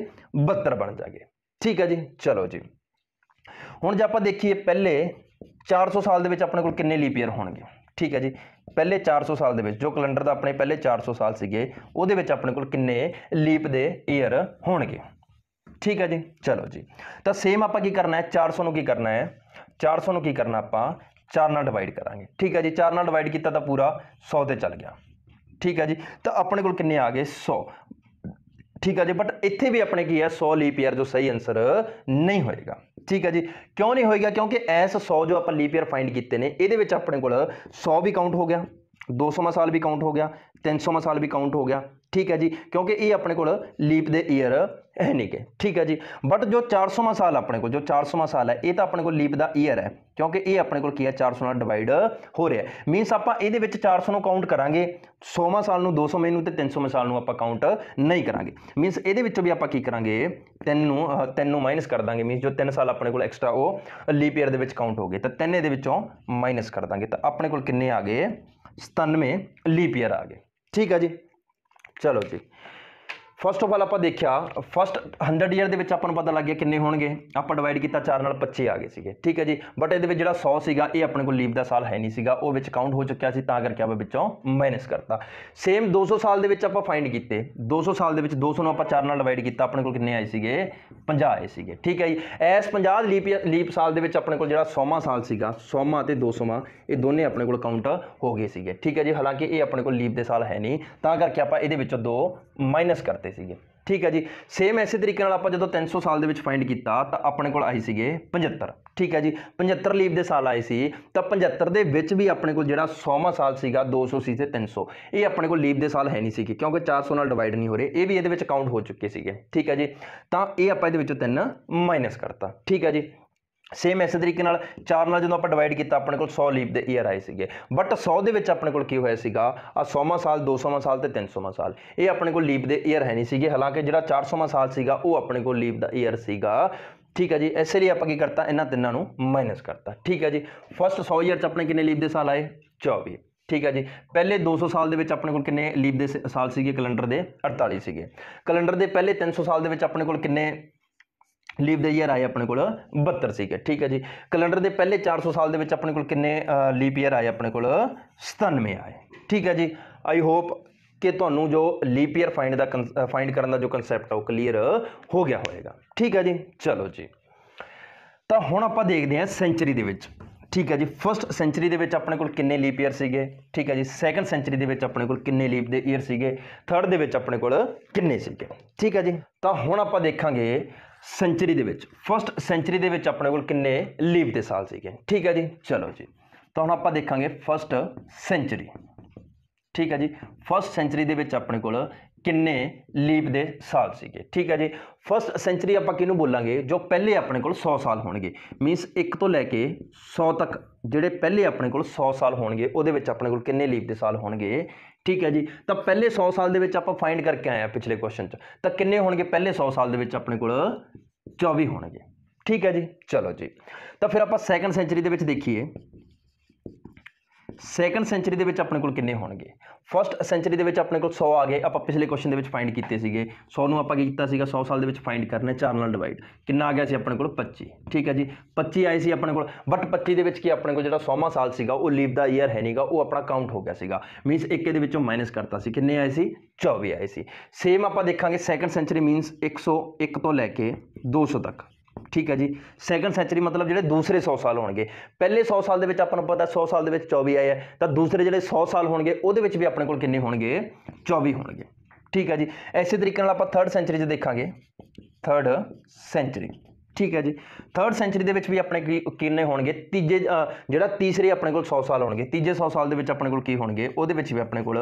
S1: 72 ਬਣ ਜਾਗੇ ਠੀਕ ਹੈ ਜੀ ਚਲੋ ਜੀ ਹੁਣ ਜੇ ਆਪਾਂ ਦੇਖੀਏ ਪਹਿਲੇ 400 ਸਾਲ ਦੇ ਵਿੱਚ ਆਪਣੇ ਕੋਲ ਕਿੰਨੇ ਲੀਪ ਈਅਰ ਹੋਣਗੇ ਠੀਕ ਹੈ ਜੀ ਪਹਿਲੇ 400 ਸਾਲ ਦੇ ਵਿੱਚ ਜੋ ਕੈਲੰਡਰ ਦਾ ਆਪਣੇ ਪਹਿਲੇ 400 ਸਾਲ ਸੀਗੇ ਉਹਦੇ ਵਿੱਚ ਆਪਣੇ ਕੋਲ ਕਿੰਨੇ ਲੀਪ ਦੇ ਈਅਰ ਹੋਣਗੇ ਠੀਕ ਹੈ ਜੀ ਚਲੋ ਜੀ ਤਾਂ ਸੇਮ ਆਪਾਂ ਕੀ ਕਰਨਾ ਹੈ 400 ਨੂੰ ਕੀ ਕਰਨਾ ਹੈ 400 ਨੂੰ ਕੀ ਕਰਨਾ ਆਪਾਂ 4 ਨਾਲ ਡਿਵਾਈਡ ਕਰਾਂਗੇ ਠੀਕ ਹੈ ਜੀ 4 ਨਾਲ ਡਿਵਾਈਡ ਕੀਤਾ ਤਾਂ ਪੂਰਾ 100 ਤੇ ਚੱਲ ਗਿਆ ਠੀਕ ਹੈ ਜੀ ਤਾਂ ਆਪਣੇ ਕੋਲ ਕਿੰਨੇ ਆ ਗਏ 100 ਠੀਕ ਹੈ ਜੀ ਬਟ ਇੱਥੇ ਵੀ ਆਪਣੇ ਕੀ ਹੈ 100 ਲੀਪ ਈਅਰ ਜੋ ਸਹੀ ਆਨਸਰ ਨਹੀਂ ਹੋਏਗਾ ਠੀਕ ਹੈ ਜੀ ਕਿਉਂ ਨਹੀਂ ਹੋਏਗਾ ਕਿਉਂਕਿ ਐਸ 100 ਜੋ ਆਪਾਂ ਲੀਪ ਈਅਰ ਫਾਈਂਡ ਕੀਤੇ ਨੇ ਇਹਦੇ ਵਿੱਚ ਆਪਣੇ ਕੋਲ 100 ਵੀ ਕਾਊਂਟ ਹੋ ਗਿਆ 200ਵਾਂ ਸਾਲ ਵੀ ਕਾਊਂਟ ਹੋ ਗਿਆ 300ਵਾਂ ਸਾਲ ਵੀ ਕਾਊਂਟ ਹੋ ਗਿਆ ਠੀਕ ਹੈ ਜੀ ਕਿਉਂਕਿ ਇਹ ਆਪਣੇ ਕੋਲ ਲੀਪ ਦੇ ਈਅਰ ਇਹ ਨਹੀਂ ਕਿ ਠੀਕ ਹੈ ਜੀ ਬਟ ਜੋ 400ਵਾਂ ਸਾਲ ਆਪਣੇ ਕੋਲ ਜੋ 400ਵਾਂ ਸਾਲ ਹੈ ਇਹ ਤਾਂ ਆਪਣੇ ਕੋਲ ਲੀਪ ਦਾ ਈਅਰ ਹੈ ਕਿਉਂਕਿ ਇਹ ਆਪਣੇ ਕੋਲ ਕੀ ਹੈ 400 ਨਾਲ ਡਿਵਾਈਡ ਹੋ ਰਿਹਾ ਮੀਨਸ ਆਪਾਂ ਇਹਦੇ ਵਿੱਚ 400 ਨੂੰ ਕਾਊਂਟ ਕਰਾਂਗੇ 100ਵਾਂ ਸਾਲ ਨੂੰ 200ਵੇਂ ਨੂੰ ਤੇ 300ਵੇਂ ਸਾਲ ਨੂੰ ਆਪਾਂ ਕਾਊਂਟ ਨਹੀਂ ਕਰਾਂਗੇ ਮੀਨਸ ਇਹਦੇ ਵਿੱਚੋਂ ਵੀ ਆਪਾਂ ਕੀ ਕਰਾਂਗੇ 3 ਨੂੰ 3 ਨੂੰ ਮਾਈਨਸ ਕਰ ਦਾਂਗੇ ਮੀਨਸ ਜੋ 3 ਸਾਲ ਆਪਣੇ ਕੋਲ ਐਕਸਟਰਾ ਉਹ ਲੀਪ ਈਅਰ ਦੇ ਵਿੱਚ ਕਾਊਂਟ ਹੋ ਗਏ ਤਾਂ 3 ਇਹਦੇ ਵਿੱਚੋਂ ਮਾਈਨਸ ਕਰ ਦਾਂਗੇ ਤਾਂ ਆਪਣੇ ਕੋਲ ਕਿੰਨੇ ਆ ਗਏ 97 ਲੀਪ ਈਅਰ ਆ ਗਏ ਠੀਕ ਹੈ ਜੀ ਚਲੋ ਜੀ ਫਸਟ ਆਫ ਆਲ ਆਪਾਂ ਦੇਖਿਆ ਫਸਟ 100 ਈਅਰ ਦੇ ਵਿੱਚ ਆਪਾਂ ਨੂੰ ਪਤਾ ਲੱਗ ਗਿਆ ਕਿੰਨੇ ਹੋਣਗੇ ਆਪਾਂ ਡਿਵਾਈਡ ਕੀਤਾ 4 ਨਾਲ 25 ਆ ਗਏ ਸੀਗੇ ਠੀਕ ਹੈ ਜੀ ਬਟ ਇਹਦੇ ਵਿੱਚ ਜਿਹੜਾ 100 ਸੀਗਾ ਇਹ ਆਪਣੇ ਕੋਲ ਲੀਪ ਦਾ ਸਾਲ ਹੈ ਨਹੀਂ ਸੀਗਾ ਉਹ ਵਿੱਚ ਕਾਊਂਟ ਹੋ ਚੁੱਕਿਆ ਸੀ ਤਾਂ ਕਰਕੇ ਆਪਾਂ ਵਿੱਚੋਂ ਮਾਈਨਸ ਕਰਤਾ ਸੇਮ 200 ਸਾਲ ਦੇ ਵਿੱਚ ਆਪਾਂ ਫਾਈਂਡ ਕੀਤੇ 200 ਸਾਲ ਦੇ ਵਿੱਚ 200 ਨੂੰ ਆਪਾਂ 4 ਨਾਲ ਡਿਵਾਈਡ ਕੀਤਾ ਆਪਣੇ ਕੋਲ ਕਿੰਨੇ ਆਏ ਸੀਗੇ 50 ਆਏ ਸੀਗੇ ਠੀਕ ਹੈ ਜੀ ਐਸ 50 ਲੀਪ ਲੀਪ ਸਾਲ ਦੇ ਵਿੱਚ ਆਪਣੇ ਕੋਲ ਜਿਹੜਾ 100ਵਾਂ ਸਾਲ ਸੀਗਾ 100ਵਾਂ ਤੇ 200ਵਾਂ ਇਹ ਦੋਨੇ ਆਪਣੇ ਕੋਲ ਕਾਊਂਟ ਹੋ ਗਏ ਸੀਗੇ ਠੀਕ ਹੈ ਜੀ ਹਾਲਾਂਕਿ ਇਹ ਆਪਣੇ ਕੋਲ ਲੀਪ ਦੇ ਸਾਲ ਹੈ ਨਹੀਂ ਤਾਂ ਕਰਕੇ ਆਪਾਂ ਇਹਦੇ ਵਿੱਚੋਂ ਦੋ ਮਾਈਨਸ ਕਰਤੇ ਦਿੱਤੇ ਸੀਗੇ ਠੀਕ ਹੈ ਜੀ ਸੇਮ ਐਸੇ ਤਰੀਕੇ ਨਾਲ ਆਪਾਂ ਜਦੋਂ 300 ਸਾਲ ਦੇ ਵਿੱਚ ਫਾਈਂਡ ਕੀਤਾ ਤਾਂ ਆਪਣੇ ਕੋਲ ਆਈ ਸੀਗੇ 75 ਠੀਕ ਹੈ ਜੀ 75 ਲੀਪ ਦੇ ਸਾਲ ਆਏ ਸੀ ਤਾਂ 75 ਦੇ ਵਿੱਚ ਵੀ ਆਪਣੇ ਕੋਲ ਜਿਹੜਾ 100ਵਾਂ ਸਾਲ ਸੀਗਾ 200 ਸੀ ਤੇ 300 ਇਹ ਆਪਣੇ ਕੋਲ ਲੀਪ ਦੇ ਸਾਲ ਹੈ ਨਹੀਂ ਸੀਗੇ ਕਿਉਂਕਿ 400 ਨਾਲ ਡਿਵਾਈਡ ਨਹੀਂ ਹੋ ਰਹੇ ਇਹ ਵੀ ਇਹਦੇ ਵਿੱਚ ਕਾਊਂਟ ਹੋ ਚੁੱਕੇ ਸੀਗੇ ਠੀਕ ਹੈ ਜੀ ਤਾਂ ਇਹ ਆਪਾਂ ਇਹਦੇ ਵਿੱਚੋਂ 3 ਮਾਈਨਸ ਕਰਤਾ ਠੀਕ ਹੈ ਜੀ ਸੇਮ ਇਸੇ ਤਰੀਕੇ ਨਾਲ 4 ਨਾਲ ਜਦੋਂ ਆਪਾਂ ਡਿਵਾਈਡ ਕੀਤਾ ਆਪਣੇ ਕੋਲ 100 ਲੀਪ ਦੇ ਈਅਰ ਆਏ ਸੀਗੇ ਬਟ 100 ਦੇ ਵਿੱਚ ਆਪਣੇ ਕੋਲ ਕੀ ਹੋਇਆ ਸੀਗਾ ਆ 100ਵਾਂ ਸਾਲ 200ਵਾਂ ਸਾਲ ਤੇ 300ਵਾਂ ਸਾਲ ਇਹ ਆਪਣੇ ਕੋਲ ਲੀਪ ਦੇ ਈਅਰ ਹੈ ਨਹੀਂ ਸੀਗੇ ਹਾਲਾਂਕਿ ਜਿਹੜਾ 400ਵਾਂ ਸਾਲ ਸੀਗਾ ਉਹ ਆਪਣੇ ਕੋਲ ਲੀਪ ਦਾ ਈਅਰ ਸੀਗਾ ਠੀਕ ਹੈ ਜੀ ਇਸੇ ਲਈ ਆਪਾਂ ਕੀ ਕਰਤਾ ਇਹਨਾਂ ਤਿੰਨਾਂ ਨੂੰ ਮਾਈਨਸ ਕਰਤਾ ਠੀਕ ਹੈ ਜੀ ਫਸਟ 100 ਈਅਰ ਚ ਆਪਣੇ ਕਿੰਨੇ ਲੀਪ ਦੇ ਸਾਲ ਆਏ 24 ਠੀਕ ਹੈ ਜੀ ਪਹਿਲੇ 200 ਸਾਲ ਦੇ ਵਿੱਚ ਆਪਣੇ ਕੋਲ ਕਿੰਨੇ ਲੀਪ ਦੇ ਸਾਲ ਸੀਗੇ ਕੈਲੰਡਰ ਦੇ 48 ਸੀਗੇ ਕੈਲੰਡਰ ਦੇ ਪਹਿਲੇ 300 ਸਾਲ ਦੇ ਵਿੱਚ ਆਪਣੇ ਕੋਲ ਕਿੰਨੇ ਲੀਵ ਦੇ ਈਅਰ ਆਏ ਆਪਣੇ ਕੋਲ 72 ਸੀਗੇ ਠੀਕ ਹੈ ਜੀ ਕੈਲੰਡਰ ਦੇ ਪਹਿਲੇ 400 ਸਾਲ ਦੇ ਵਿੱਚ ਆਪਣੇ ਕੋਲ ਕਿੰਨੇ ਲੀਪ ਈਅਰ ਆਏ ਆਪਣੇ ਕੋਲ 97 ਆਏ ਠੀਕ ਹੈ ਜੀ ਆਈ ਹੋਪ ਕਿ ਤੁਹਾਨੂੰ ਜੋ ਲੀਪ ਈਅਰ ਫਾਈਂਡ ਦਾ ਫਾਈਂਡ ਕਰਨ ਦਾ ਜੋ ਕਨਸੈਪਟ ਆ ਉਹ ਕਲੀਅਰ ਹੋ ਗਿਆ ਹੋਵੇਗਾ ਠੀਕ ਹੈ ਜੀ ਚਲੋ ਜੀ ਤਾਂ ਹੁਣ ਆਪਾਂ ਦੇਖਦੇ ਹਾਂ ਸੈਂਚਰੀ ਦੇ ਵਿੱਚ ਠੀਕ ਹੈ ਜੀ ਫਰਸਟ ਸੈਂਚਰੀ ਦੇ ਵਿੱਚ ਆਪਣੇ ਕੋਲ ਕਿੰਨੇ ਲੀਪ ਈਅਰ ਸੀਗੇ ਠੀਕ ਹੈ ਜੀ ਸੈਕੰਡ ਸੈਂਚਰੀ ਦੇ ਵਿੱਚ ਆਪਣੇ ਕੋਲ ਕਿੰਨੇ ਲੀਪ ਦੇ ਈਅਰ ਸੀਗੇ ਥਰਡ ਦੇ ਵਿੱਚ ਆਪਣੇ ਕੋਲ ਕਿੰਨੇ ਸੀਗੇ ਠੀਕ ਹੈ ਜੀ ਤਾਂ ਹੁਣ ਆਪਾਂ ਦੇਖਾਂਗੇ ਸੈਂਚਰੀ ਦੇ ਵਿੱਚ ਫਰਸਟ ਸੈਂਚਰੀ ਦੇ ਵਿੱਚ ਆਪਣੇ ਕੋਲ ਕਿੰਨੇ ਲੀਵ ਦੇ ਸਾਲ ਸੀਗੇ ਠੀਕ ਹੈ ਜੀ ਚਲੋ ਜੀ ਤਾਂ ਹੁਣ ਆਪਾਂ ਦੇਖਾਂਗੇ ਫਰਸਟ ਸੈਂਚਰੀ ਠੀਕ ਹੈ ਜੀ ਫਰਸਟ ਸੈਂਚਰੀ ਦੇ ਵਿੱਚ ਆਪਣੇ ਕੋਲ ਕਿੰਨੇ ਲੀਪ ਦੇ ਸਾਲ ਸੀਗੇ ਠੀਕ ਹੈ ਜੀ ਫਸਟ ਸੈਂਚਰੀ ਆਪਾਂ ਕਿਹਨੂੰ ਬੋਲਾਂਗੇ ਜੋ ਪਹਿਲੇ ਆਪਣੇ ਕੋਲ 100 ਸਾਲ ਹੋਣਗੇ ਮੀਨਸ 1 ਤੋਂ ਲੈ ਕੇ 100 ਤੱਕ ਜਿਹੜੇ ਪਹਿਲੇ ਆਪਣੇ ਕੋਲ 100 ਸਾਲ ਹੋਣਗੇ ਉਹਦੇ ਵਿੱਚ ਆਪਣੇ ਕੋਲ ਕਿੰਨੇ ਲੀਪ ਦੇ ਸਾਲ ਹੋਣਗੇ ਠੀਕ ਹੈ ਜੀ ਤਾਂ ਪਹਿਲੇ 100 ਸਾਲ ਦੇ ਵਿੱਚ ਆਪਾਂ ਫਾਈਂਡ ਕਰਕੇ ਆਏ ਆ ਪਿਛਲੇ ਕੁਐਸਚਨ 'ਚ ਤਾਂ ਕਿੰਨੇ ਹੋਣਗੇ ਪਹਿਲੇ 100 ਸਾਲ ਦੇ ਵਿੱਚ ਆਪਣੇ ਕੋਲ 24 ਹੋਣਗੇ ਠੀਕ ਹੈ ਜੀ ਚਲੋ ਜੀ ਤਾਂ ਫਿਰ ਆਪਾਂ ਸੈਕੰਡ ਸੈਂਚਰੀ ਦੇ ਵਿੱਚ ਦੇਖੀਏ ਸੈਕੰਡ ਸੈਂਚਰੀ ਦੇ ਵਿੱਚ ਆਪਣੇ ਕੋਲ ਕਿੰਨੇ ਹੋਣਗੇ ਫਰਸਟ ਸੈਂਚਰੀ ਦੇ ਵਿੱਚ ਆਪਣੇ ਕੋਲ 100 ਆ ਗਏ ਆਪਾਂ ਪਿਛਲੇ ਕੁਐਸਚਨ ਦੇ ਵਿੱਚ ਫਾਈਂਡ ਕੀਤੇ ਸੀਗੇ 100 ਨੂੰ ਆਪਾਂ ਕੀ ਕੀਤਾ ਸੀਗਾ 100 ਸਾਲ ਦੇ ਵਿੱਚ ਫਾਈਂਡ ਕਰਨਾ 4 ਨਾਲ ਡਿਵਾਈਡ ਕਿੰਨਾ ਆ ਗਿਆ ਸੀ ਆਪਣੇ ਕੋਲ 25 ਠੀਕ ਹੈ ਜੀ 25 ਆਏ ਸੀ ਆਪਣੇ ਕੋਲ ਬਟ 25 ਦੇ ਵਿੱਚ ਕੀ ਆਪਣੇ ਕੋਲ ਜਿਹੜਾ 100ਵਾਂ ਸਾਲ ਸੀਗਾ ਉਹ ਲੀਵ ਦਾ ਈਅਰ ਹੈ ਨਹੀਂਗਾ ਉਹ ਆਪਣਾ ਕਾਊਂਟ ਹੋ ਗਿਆ ਸੀਗਾ ਮੀਨਸ ਇੱਕ ਇਹਦੇ ਵਿੱਚੋਂ ਮਾਈਨਸ ਕਰਤਾ ਸੀ ਕਿੰਨੇ ਆਏ ਸੀ 24 ਆਏ ਸੀ ਸੇਮ ਆਪਾਂ ਦੇਖਾਂਗੇ ਸੈਕੰਡ ਸੈਂਚਰੀ ਮੀਨਸ 101 ਤੋਂ ਲੈ ਕੇ 200 ਤੱਕ ਠੀਕ ਹੈ ਜੀ ਸੈਕੰਡ ਸੈਂਚਰੀ ਮਤਲਬ ਜਿਹੜੇ ਦੂਸਰੇ 100 ਸਾਲ ਹੋਣਗੇ ਪਹਿਲੇ 100 ਸਾਲ ਦੇ ਵਿੱਚ ਆਪਾਂ ਨੂੰ ਪਤਾ 100 ਸਾਲ ਦੇ ਵਿੱਚ 24 ਆਏ ਆ ਤਾਂ ਦੂਸਰੇ ਜਿਹੜੇ 100 ਸਾਲ ਹੋਣਗੇ ਉਹਦੇ ਵਿੱਚ ਵੀ ਆਪਣੇ ਕੋਲ ਕਿੰਨੇ ਹੋਣਗੇ 24 ਹੋਣਗੇ ਠੀਕ ਹੈ ਜੀ ਐਸੇ ਤਰੀਕੇ ਨਾਲ ਆਪਾਂ 3rd ਸੈਂਚਰੀ 'ਚ ਦੇਖਾਂਗੇ 3rd ਸੈਂਚਰੀ ਠੀਕ ਹੈ ਜੀ 3rd ਸੈਂਚਰੀ ਦੇ ਵਿੱਚ ਵੀ ਆਪਣੇ ਕਿੰਨੇ ਹੋਣਗੇ ਤੀਜੇ ਜਿਹੜਾ ਤੀਸਰੇ ਆਪਣੇ ਕੋਲ 100 ਸਾਲ ਹੋਣਗੇ ਤੀਜੇ 100 ਸਾਲ ਦੇ ਵਿੱਚ ਆਪਣੇ ਕੋਲ ਕੀ ਹੋਣਗੇ ਉਹਦੇ ਵਿੱਚ ਵੀ ਆਪਣੇ ਕੋਲ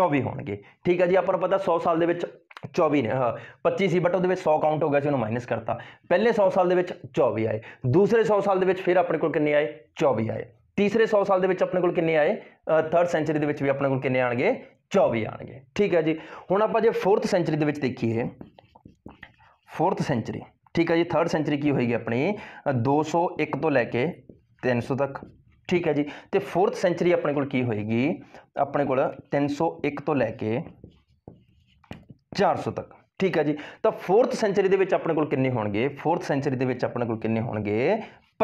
S1: 24 ਹੋਣਗੇ ਠੀਕ ਹੈ ਜੀ ਆਪਾਂ ਨੂੰ ਪਤਾ 100 ਸਾਲ ਦੇ ਵਿੱਚ 24 ਨੇ ਹਾਂ 25 ਸੀ ਬਟ ਉਹਦੇ ਵਿੱਚ 100 ਕਾਊਂਟ ਹੋ ਗਿਆ ਸੀ ਉਹਨੂੰ ਮਾਈਨਸ ਕਰਤਾ ਪਹਿਲੇ 100 ਸਾਲ ਦੇ ਵਿੱਚ 24 ਆਏ ਦੂਸਰੇ 100 ਸਾਲ ਦੇ ਵਿੱਚ ਫਿਰ ਆਪਣੇ ਕੋਲ ਕਿੰਨੇ ਆਏ 24 ਆਏ ਤੀਸਰੇ 100 ਸਾਲ ਦੇ ਵਿੱਚ ਆਪਣੇ ਕੋਲ ਕਿੰਨੇ ਆਏ 3rd ਸੈਂਚਰੀ ਦੇ ਵਿੱਚ ਵੀ ਆਪਣੇ ਕੋਲ ਕਿੰਨੇ ਆਣਗੇ 24 ਆਣਗੇ ਠੀਕ ਹੈ ਜੀ ਹੁਣ ਆਪਾਂ ਜੇ 4th ਸੈਂਚਰੀ ਦੇ ਵਿੱਚ ਦੇਖੀਏ 4th ਸੈਂਚਰੀ ਠੀਕ ਹੈ ਜੀ 3rd ਸੈਂਚਰੀ ਕੀ ਹੋਏਗੀ ਆਪਣੀ 201 ਤੋਂ ਲੈ ਕੇ 300 ਤੱਕ ਠੀਕ ਹੈ ਜੀ ਤੇ 4th ਸੈਂਚਰੀ ਆਪਣੇ ਕੋਲ ਕੀ ਹੋਏਗੀ ਆਪਣੇ ਕੋਲ 301 ਤੋਂ ਲੈ ਕੇ 400 ਤੱਕ ਠੀਕ ਹੈ ਜੀ ਤਾਂ 4th ਸੈਂਚਰੀ ਦੇ ਵਿੱਚ ਆਪਣੇ ਕੋਲ ਕਿੰਨੇ ਹੋਣਗੇ 4th ਸੈਂਚਰੀ ਦੇ ਵਿੱਚ ਆਪਣੇ ਕੋਲ ਕਿੰਨੇ ਹੋਣਗੇ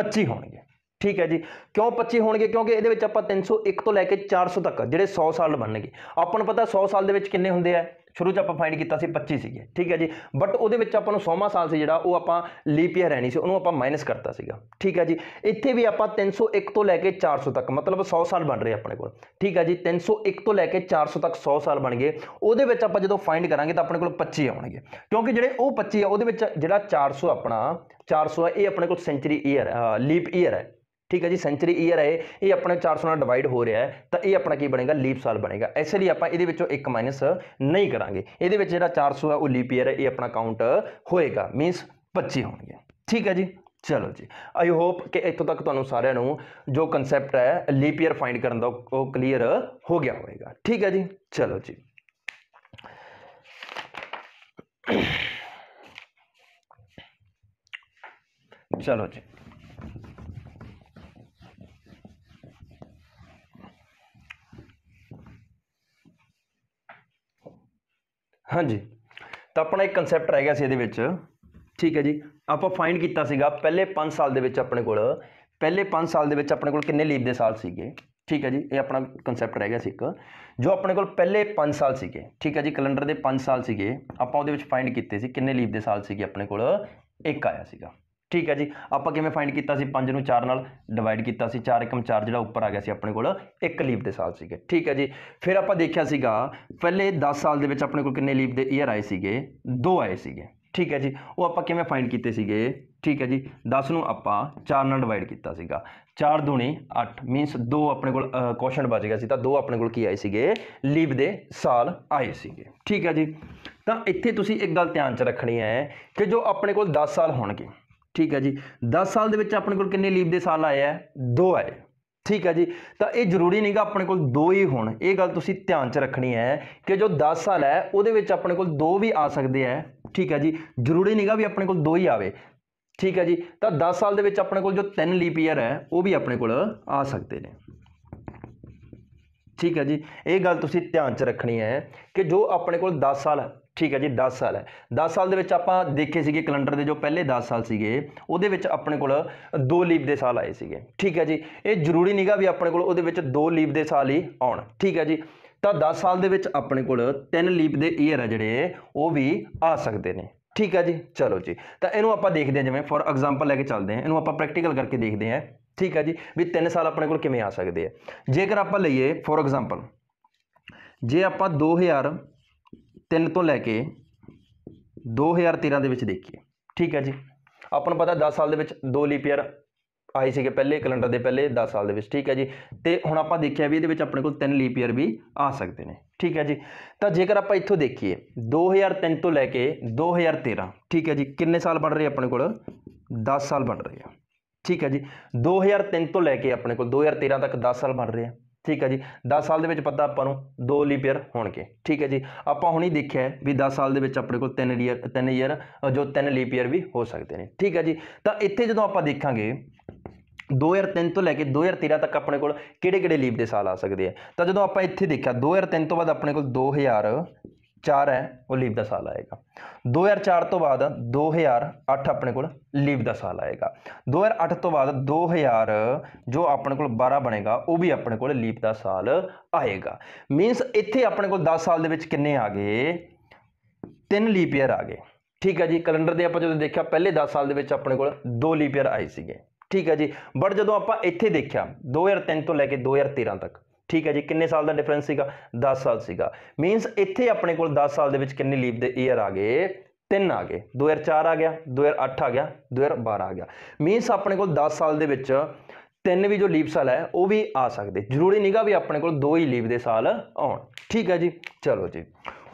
S1: 25 ਹੋਣਗੇ ਠੀਕ ਹੈ ਜੀ ਕਿਉਂ 25 ਹੋਣਗੇ ਕਿਉਂਕਿ ਇਹਦੇ ਵਿੱਚ ਆਪਾਂ 301 ਤੋਂ ਲੈ ਕੇ 400 ਤੱਕ ਜਿਹੜੇ 100 ਸਾਲ ਬਣਨਗੇ ਆਪਾਂ ਨੂੰ ਪਤਾ 100 ਸਾਲ ਦੇ ਵਿੱਚ ਕਿੰਨੇ ਹੁੰਦੇ ਆ ਸ਼ੁਰੂ 'ਚ ਆਪਾਂ ਫਾਈਂਡ ਕੀਤਾ ਸੀ 25 ਸੀਗੇ ਠੀਕ ਹੈ ਜੀ ਬਟ ਉਹਦੇ ਵਿੱਚ ਆਪਾਂ ਨੂੰ 100ਵਾਂ ਸਾਲ ਸੀ ਜਿਹੜਾ ਉਹ ਆਪਾਂ ਲੀਪ ਇਅਰ ਰਹਿਣੀ ਸੀ ਉਹਨੂੰ ਆਪਾਂ ਮਾਈਨਸ ਕਰਤਾ ਸੀਗਾ ਠੀਕ ਹੈ ਜੀ ਇੱਥੇ ਵੀ ਆਪਾਂ 301 ਤੋਂ ਲੈ ਕੇ 400 ਤੱਕ ਮਤਲਬ 100 ਸਾਲ ਬਣ ਰਹੇ ਆਪਣੇ ਕੋਲ ਠੀਕ ਹੈ ਜੀ 301 ਤੋਂ ਲੈ ਕੇ 400 ਤੱਕ 100 ਸਾਲ ਬਣ ਗਏ ਉਹਦੇ ਵਿੱਚ ਆਪਾਂ ਜਦੋਂ ਫਾਈਂਡ ਕਰਾਂਗੇ ਤਾਂ ਆਪਣੇ ਕੋਲ 25 ਆਉਣਗੇ ਕਿਉਂਕਿ ਜਿਹੜੇ ਉਹ 25 ਆ ਉਹਦੇ ਵਿੱਚ ਜਿਹੜਾ 400 ਆਪਣਾ 400 ਇਹ ਆਪਣੇ ਕੋਲ ਸੈਂਚਰੀ ਇਅਰ ਲੀਪ ਇਅਰ ਹੈ ਠੀਕ ਹੈ ਜੀ ਸੈਂਚਰੀ ਈਅਰ ਹੈ ਇਹ ਆਪਣੇ 400 ਨਾਲ ਡਿਵਾਈਡ ਹੋ ਰਿਹਾ ਹੈ ਤਾਂ ਇਹ ਆਪਣਾ ਕੀ ਬਣੇਗਾ ਲੀਪ ਸਾਲ ਬਣੇਗਾ ਇਸ ਲਈ ਆਪਾਂ ਇਹਦੇ ਵਿੱਚੋਂ ਇੱਕ ਮਾਈਨਸ ਨਹੀਂ ਕਰਾਂਗੇ ਇਹਦੇ ਵਿੱਚ ਜਿਹੜਾ 400 ਹੈ ਉਹ ਲੀਪ ਈਅਰ ਹੈ ਇਹ ਆਪਣਾ ਕਾਊਂਟ ਹੋਏਗਾ ਮੀਨਸ 25 ਹੋਣਗੇ ਠੀਕ ਹੈ ਜੀ ਚਲੋ ਜੀ ਆਈ ਹੋਪ ਕਿ ਇੱਥੋਂ ਤੱਕ ਤੁਹਾਨੂੰ ਸਾਰਿਆਂ ਨੂੰ ਜੋ ਕਨਸੈਪਟ ਹੈ ਲੀਪ ਈਅਰ ਫਾਈਂਡ ਕਰਨ ਦਾ ਉਹ ਕਲੀਅਰ ਹੋ ਗਿਆ ਹੋਵੇਗਾ ਠੀਕ ਹੈ ਜੀ ਚਲੋ ਜੀ ਚਲੋ ਜੀ ਹਾਂਜੀ ਤਾਂ ਆਪਣਾ ਇੱਕ ਕਨਸੈਪਟ ਰਹਿ ਗਿਆ ਸੀ ਇਹਦੇ ਵਿੱਚ ਠੀਕ ਹੈ ਜੀ ਆਪਾਂ ਫਾਈਂਡ ਕੀਤਾ ਸੀਗਾ ਪਹਿਲੇ 5 ਸਾਲ ਦੇ ਵਿੱਚ ਆਪਣੇ ਕੋਲ ਪਹਿਲੇ 5 ਸਾਲ ਦੇ ਵਿੱਚ ਆਪਣੇ ਕੋਲ ਕਿੰਨੇ ਲੀਪ ਦੇ ਸਾਲ ਸੀਗੇ ਠੀਕ ਹੈ ਜੀ ਇਹ ਆਪਣਾ ਕਨਸੈਪਟ ਰਹਿ ਗਿਆ ਸੀ ਇੱਕ ਜੋ ਆਪਣੇ ਕੋਲ ਪਹਿਲੇ 5 ਸਾਲ ਸੀਗੇ ਠੀਕ ਹੈ ਜੀ ਕੈਲੰਡਰ ਦੇ 5 ਸਾਲ ਸੀਗੇ ਆਪਾਂ ਉਹਦੇ ਵਿੱਚ ਫਾਈਂਡ ਕੀਤੇ ਸੀ ਕਿੰਨੇ ਲੀਪ ਦੇ ਸਾਲ ਸੀਗੇ ਆਪਣੇ ਕੋਲ ਇੱਕ ਆਇਆ ਸੀਗਾ ਠੀਕ ਹੈ ਜੀ ਆਪਾਂ ਕਿਵੇਂ ਫਾਈਂਡ ਕੀਤਾ ਸੀ 5 ਨੂੰ 4 ਨਾਲ ਡਿਵਾਈਡ ਕੀਤਾ ਸੀ 4 1 4 ਜਿਹੜਾ ਉੱਪਰ ਆ ਗਿਆ ਸੀ ਆਪਣੇ ਕੋਲ ਇੱਕ ਲੀਪ ਦੇ ਸਾਲ ਸੀਗੇ ਠੀਕ ਹੈ ਜੀ ਫਿਰ ਆਪਾਂ ਦੇਖਿਆ ਸੀਗਾ ਪਹਿਲੇ 10 ਸਾਲ ਦੇ ਵਿੱਚ ਆਪਣੇ ਕੋਲ ਕਿੰਨੇ ਲੀਪ ਦੇ ਈਅਰ ਆਏ ਸੀਗੇ ਦੋ ਆਏ ਸੀਗੇ ਠੀਕ ਹੈ ਜੀ ਉਹ ਆਪਾਂ ਕਿਵੇਂ ਫਾਈਂਡ ਕੀਤੇ ਸੀਗੇ ਠੀਕ ਹੈ ਜੀ 10 ਨੂੰ ਆਪਾਂ 4 ਨਾਲ ਡਿਵਾਈਡ ਕੀਤਾ ਸੀਗਾ 4 ਦੂਣੀ 8 ਮੀਨਸ 2 ਆਪਣੇ ਕੋਲ ਕੁਐਸਚਨ ਬਚ ਗਿਆ ਸੀ ਤਾਂ 2 ਆਪਣੇ ਕੋਲ ਕੀ ਆਏ ਸੀਗੇ ਲੀਪ ਦੇ ਸਾਲ ਆਏ ਸੀਗੇ ਠੀਕ ਹੈ ਜੀ ਤਾਂ ਇੱਥੇ ਤੁਸੀਂ ਇੱਕ ਗੱਲ ਧਿਆਨ 'ਚ ਰੱਖਣੀ ਹੈ ਕਿ ਜੋ ਆਪਣੇ ਕੋਲ 10 ਸਾਲ ਹੋਣਗੇ ਠੀਕ ਹੈ ਜੀ 10 ਸਾਲ ਦੇ ਵਿੱਚ ਆਪਣੇ ਕੋਲ ਕਿੰਨੇ ਲੀਪ ਦੇ ਸਾਲ ਆਏ ਆ ਦੋ ਆਏ ਠੀਕ ਹੈ ਜੀ ਤਾਂ ਇਹ ਜ਼ਰੂਰੀ ਨਹੀਂਗਾ ਆਪਣੇ ਕੋਲ ਦੋ ਹੀ ਹੋਣ ਇਹ ਗੱਲ ਤੁਸੀਂ ਧਿਆਨ 'ਚ ਰੱਖਣੀ ਹੈ ਕਿ ਜੋ 10 ਸਾਲ ਹੈ ਉਹਦੇ ਵਿੱਚ ਆਪਣੇ ਕੋਲ ਦੋ ਵੀ ਆ ਸਕਦੇ ਆ ਠੀਕ ਹੈ ਜੀ ਜ਼ਰੂਰੀ ਨਹੀਂਗਾ ਵੀ ਆਪਣੇ ਕੋਲ ਦੋ ਹੀ ਆਵੇ ਠੀਕ ਹੈ ਜੀ ਤਾਂ 10 ਸਾਲ ਦੇ ਵਿੱਚ ਆਪਣੇ ਕੋਲ ਜੋ ਤਿੰਨ ਲੀਪ ਈਅਰ ਹੈ ਉਹ ਵੀ ਆਪਣੇ ਕੋਲ ਆ ਸਕਦੇ ਨੇ ਠੀਕ ਹੈ ਜੀ ਇਹ ਗੱਲ ਤੁਸੀਂ ਧਿਆਨ 'ਚ ਰੱਖਣੀ ਹੈ ਕਿ ਜੋ ਆਪਣੇ ਕੋਲ 10 ਸਾਲ ਠੀਕ ਹੈ ਜੀ 10 ਸਾਲ ਹੈ 10 ਸਾਲ ਦੇ ਵਿੱਚ ਆਪਾਂ ਦੇਖੇ ਸੀਗੇ ਕੈਲੰਡਰ ਦੇ ਜੋ ਪਹਿਲੇ 10 ਸਾਲ ਸੀਗੇ ਉਹਦੇ ਵਿੱਚ ਆਪਣੇ ਕੋਲ ਦੋ ਲੀਪ ਦੇ ਸਾਲ ਆਏ ਸੀਗੇ ਠੀਕ ਹੈ ਜੀ ਇਹ ਜ਼ਰੂਰੀ ਨਹੀਂਗਾ ਵੀ ਆਪਣੇ ਕੋਲ ਉਹਦੇ ਵਿੱਚ ਦੋ ਲੀਪ ਦੇ ਸਾਲ ਹੀ ਆਉਣ ਠੀਕ ਹੈ ਜੀ ਤਾਂ 10 ਸਾਲ ਦੇ ਵਿੱਚ ਆਪਣੇ ਕੋਲ ਤਿੰਨ ਲੀਪ ਦੇ ਈਅਰ ਆ ਜਿਹੜੇ ਉਹ ਵੀ ਆ ਸਕਦੇ ਨੇ ਠੀਕ ਹੈ ਜੀ ਚਲੋ ਜੀ ਤਾਂ ਇਹਨੂੰ ਆਪਾਂ ਦੇਖਦੇ ਹਾਂ ਜਿਵੇਂ ਫੋਰ ਐਗਜ਼ਾਮਪਲ ਲੈ ਕੇ ਚੱਲਦੇ ਹਾਂ ਇਹਨੂੰ ਆਪਾਂ ਪ੍ਰੈਕਟੀਕਲ ਕਰਕੇ ਦੇਖਦੇ ਹਾਂ ਠੀਕ ਹੈ ਜੀ ਵੀ 3 ਸਾਲ ਆਪਣੇ ਕੋਲ ਕਿਵੇਂ ਆ ਸਕਦੇ ਆ ਜੇਕਰ ਆਪਾਂ ਲਈਏ ਫੋਰ ਐਗਜ਼ਾਮਪਲ ਜੇ ਆਪਾਂ 2000 3 ਤੋਂ ਲੈ ਕੇ 2013 ਦੇ ਵਿੱਚ ਦੇਖੀਏ ਠੀਕ ਹੈ ਜੀ ਆਪਾਂ ਨੂੰ ਪਤਾ 10 ਸਾਲ ਦੇ ਵਿੱਚ ਦੋ ਲੀਪ ਈਅਰ ਆਏ ਸੀਗੇ ਪਹਿਲੇ ਕੈਲੰਡਰ ਦੇ ਪਹਿਲੇ 10 ਸਾਲ ਦੇ ਵਿੱਚ ਠੀਕ ਹੈ ਜੀ ਤੇ ਹੁਣ ਆਪਾਂ ਦੇਖਿਆ ਵੀ ਇਹਦੇ ਵਿੱਚ ਆਪਣੇ ਕੋਲ ਤਿੰਨ ਲੀਪ ਈਅਰ ਵੀ ਆ ਸਕਦੇ ਨੇ ਠੀਕ ਹੈ ਜੀ ਤਾਂ ਜੇਕਰ ਆਪਾਂ ਇੱਥੋਂ ਦੇਖੀਏ 2003 ਤੋਂ ਲੈ ਕੇ 2013 ਠੀਕ ਹੈ ਜੀ ਕਿੰਨੇ ਸਾਲ ਬਣ ਰਹੇ ਆਪਣੇ ਕੋਲ 10 ਸਾਲ ਬਣ ਰਹੇ ਆ ਠੀਕ ਹੈ ਜੀ 2003 ਤੋਂ ਲੈ ਕੇ ਆਪਣੇ ਕੋਲ 2013 ਤੱਕ 10 ਸਾਲ ਬਣ ਰਹੇ ਆ ਠੀਕ ਹੈ ਜੀ 10 ਸਾਲ ਦੇ ਵਿੱਚ ਪਤਾ ਆਪਾਂ ਨੂੰ ਦੋ ਲੀਪ ਈਅਰ ਹੋਣਗੇ ਠੀਕ ਹੈ ਜੀ ਆਪਾਂ ਹੁਣੀ ਦੇਖਿਆ ਵੀ 10 ਸਾਲ ਦੇ ਵਿੱਚ ਆਪਣੇ ਕੋਲ ਤਿੰਨ ਈਅਰ ਤਿੰਨ ਈਅਰ ਜੋ ਤਿੰਨ ਲੀਪ ਈਅਰ ਵੀ ਹੋ ਸਕਦੇ ਨੇ ਠੀਕ ਹੈ ਜੀ ਤਾਂ ਇੱਥੇ ਜਦੋਂ ਆਪਾਂ ਦੇਖਾਂਗੇ 2003 ਤੋਂ ਲੈ ਕੇ 2013 ਤੱਕ ਆਪਣੇ ਕੋਲ ਕਿਹੜੇ ਕਿਹੜੇ ਲੀਪ ਦੇ ਸਾਲ ਆ ਸਕਦੇ ਆ ਤਾਂ ਜਦੋਂ ਆਪਾਂ ਇੱਥੇ ਦੇਖਿਆ 2003 ਤੋਂ ਬਾਅਦ ਆਪਣੇ ਕੋਲ 2000 4 ਹੈ ਉਹ ਲੀਵ ਦਾ ਸਾਲ ਆਏਗਾ 2004 ਤੋਂ ਬਾਅਦ 2008 ਆਪਣੇ ਕੋਲ ਲੀਵ ਦਾ ਸਾਲ ਆਏਗਾ 2008 ਤੋਂ ਬਾਅਦ 2000 ਜੋ ਆਪਣੇ ਕੋਲ 12 ਬਣੇਗਾ ਉਹ ਵੀ ਆਪਣੇ ਕੋਲ ਲੀਵ ਦਾ ਸਾਲ ਆਏਗਾ ਮੀਨਸ ਇੱਥੇ ਆਪਣੇ ਕੋਲ 10 ਸਾਲ ਦੇ ਵਿੱਚ ਕਿੰਨੇ ਆ ਗਏ ਤਿੰਨ ਲੀਪ ਈਅਰ ਆ ਗਏ ਠੀਕ ਹੈ ਜੀ ਕੈਲੰਡਰ ਦੇ ਆਪਾਂ ਜਦੋਂ ਦੇਖਿਆ ਪਹਿਲੇ 10 ਸਾਲ ਦੇ ਵਿੱਚ ਆਪਣੇ ਕੋਲ ਦੋ ਲੀਪ ਈਅਰ ਆਏ ਸੀਗੇ ਠੀਕ ਹੈ ਜੀ ਬਟ ਜਦੋਂ ਆਪਾਂ ਇੱਥੇ ਦੇਖਿਆ 2003 ਤੋਂ ਲੈ ਕੇ 2013 ਤੱਕ ਠੀਕ ਹੈ ਜੀ ਕਿੰਨੇ ਸਾਲ ਦਾ ਡਿਫਰੈਂਸ ਸੀਗਾ 10 ਸਾਲ ਸੀਗਾ ਮੀਨਸ ਇੱਥੇ ਆਪਣੇ ਕੋਲ 10 ਸਾਲ ਦੇ ਵਿੱਚ ਕਿੰਨੇ ਲੀਪ ਦੇ ਈਅਰ ਆ ਗਏ ਤਿੰਨ ਆ ਗਏ 2004 ਆ ਗਿਆ 2008 ਆ ਗਿਆ 2012 ਆ ਗਿਆ ਮੀਨਸ ਆਪਣੇ ਕੋਲ 10 ਸਾਲ ਦੇ ਵਿੱਚ ਤਿੰਨ ਵੀ ਜੋ ਲੀਪ ਸਾਲ ਹੈ ਉਹ ਵੀ ਆ ਸਕਦੇ ਜ਼ਰੂਰੀ ਨਹੀਂਗਾ ਵੀ ਆਪਣੇ ਕੋਲ ਦੋ ਹੀ ਲੀਪ ਦੇ ਸਾਲ ਆਉਣ ਠੀਕ ਹੈ ਜੀ ਚਲੋ ਜੀ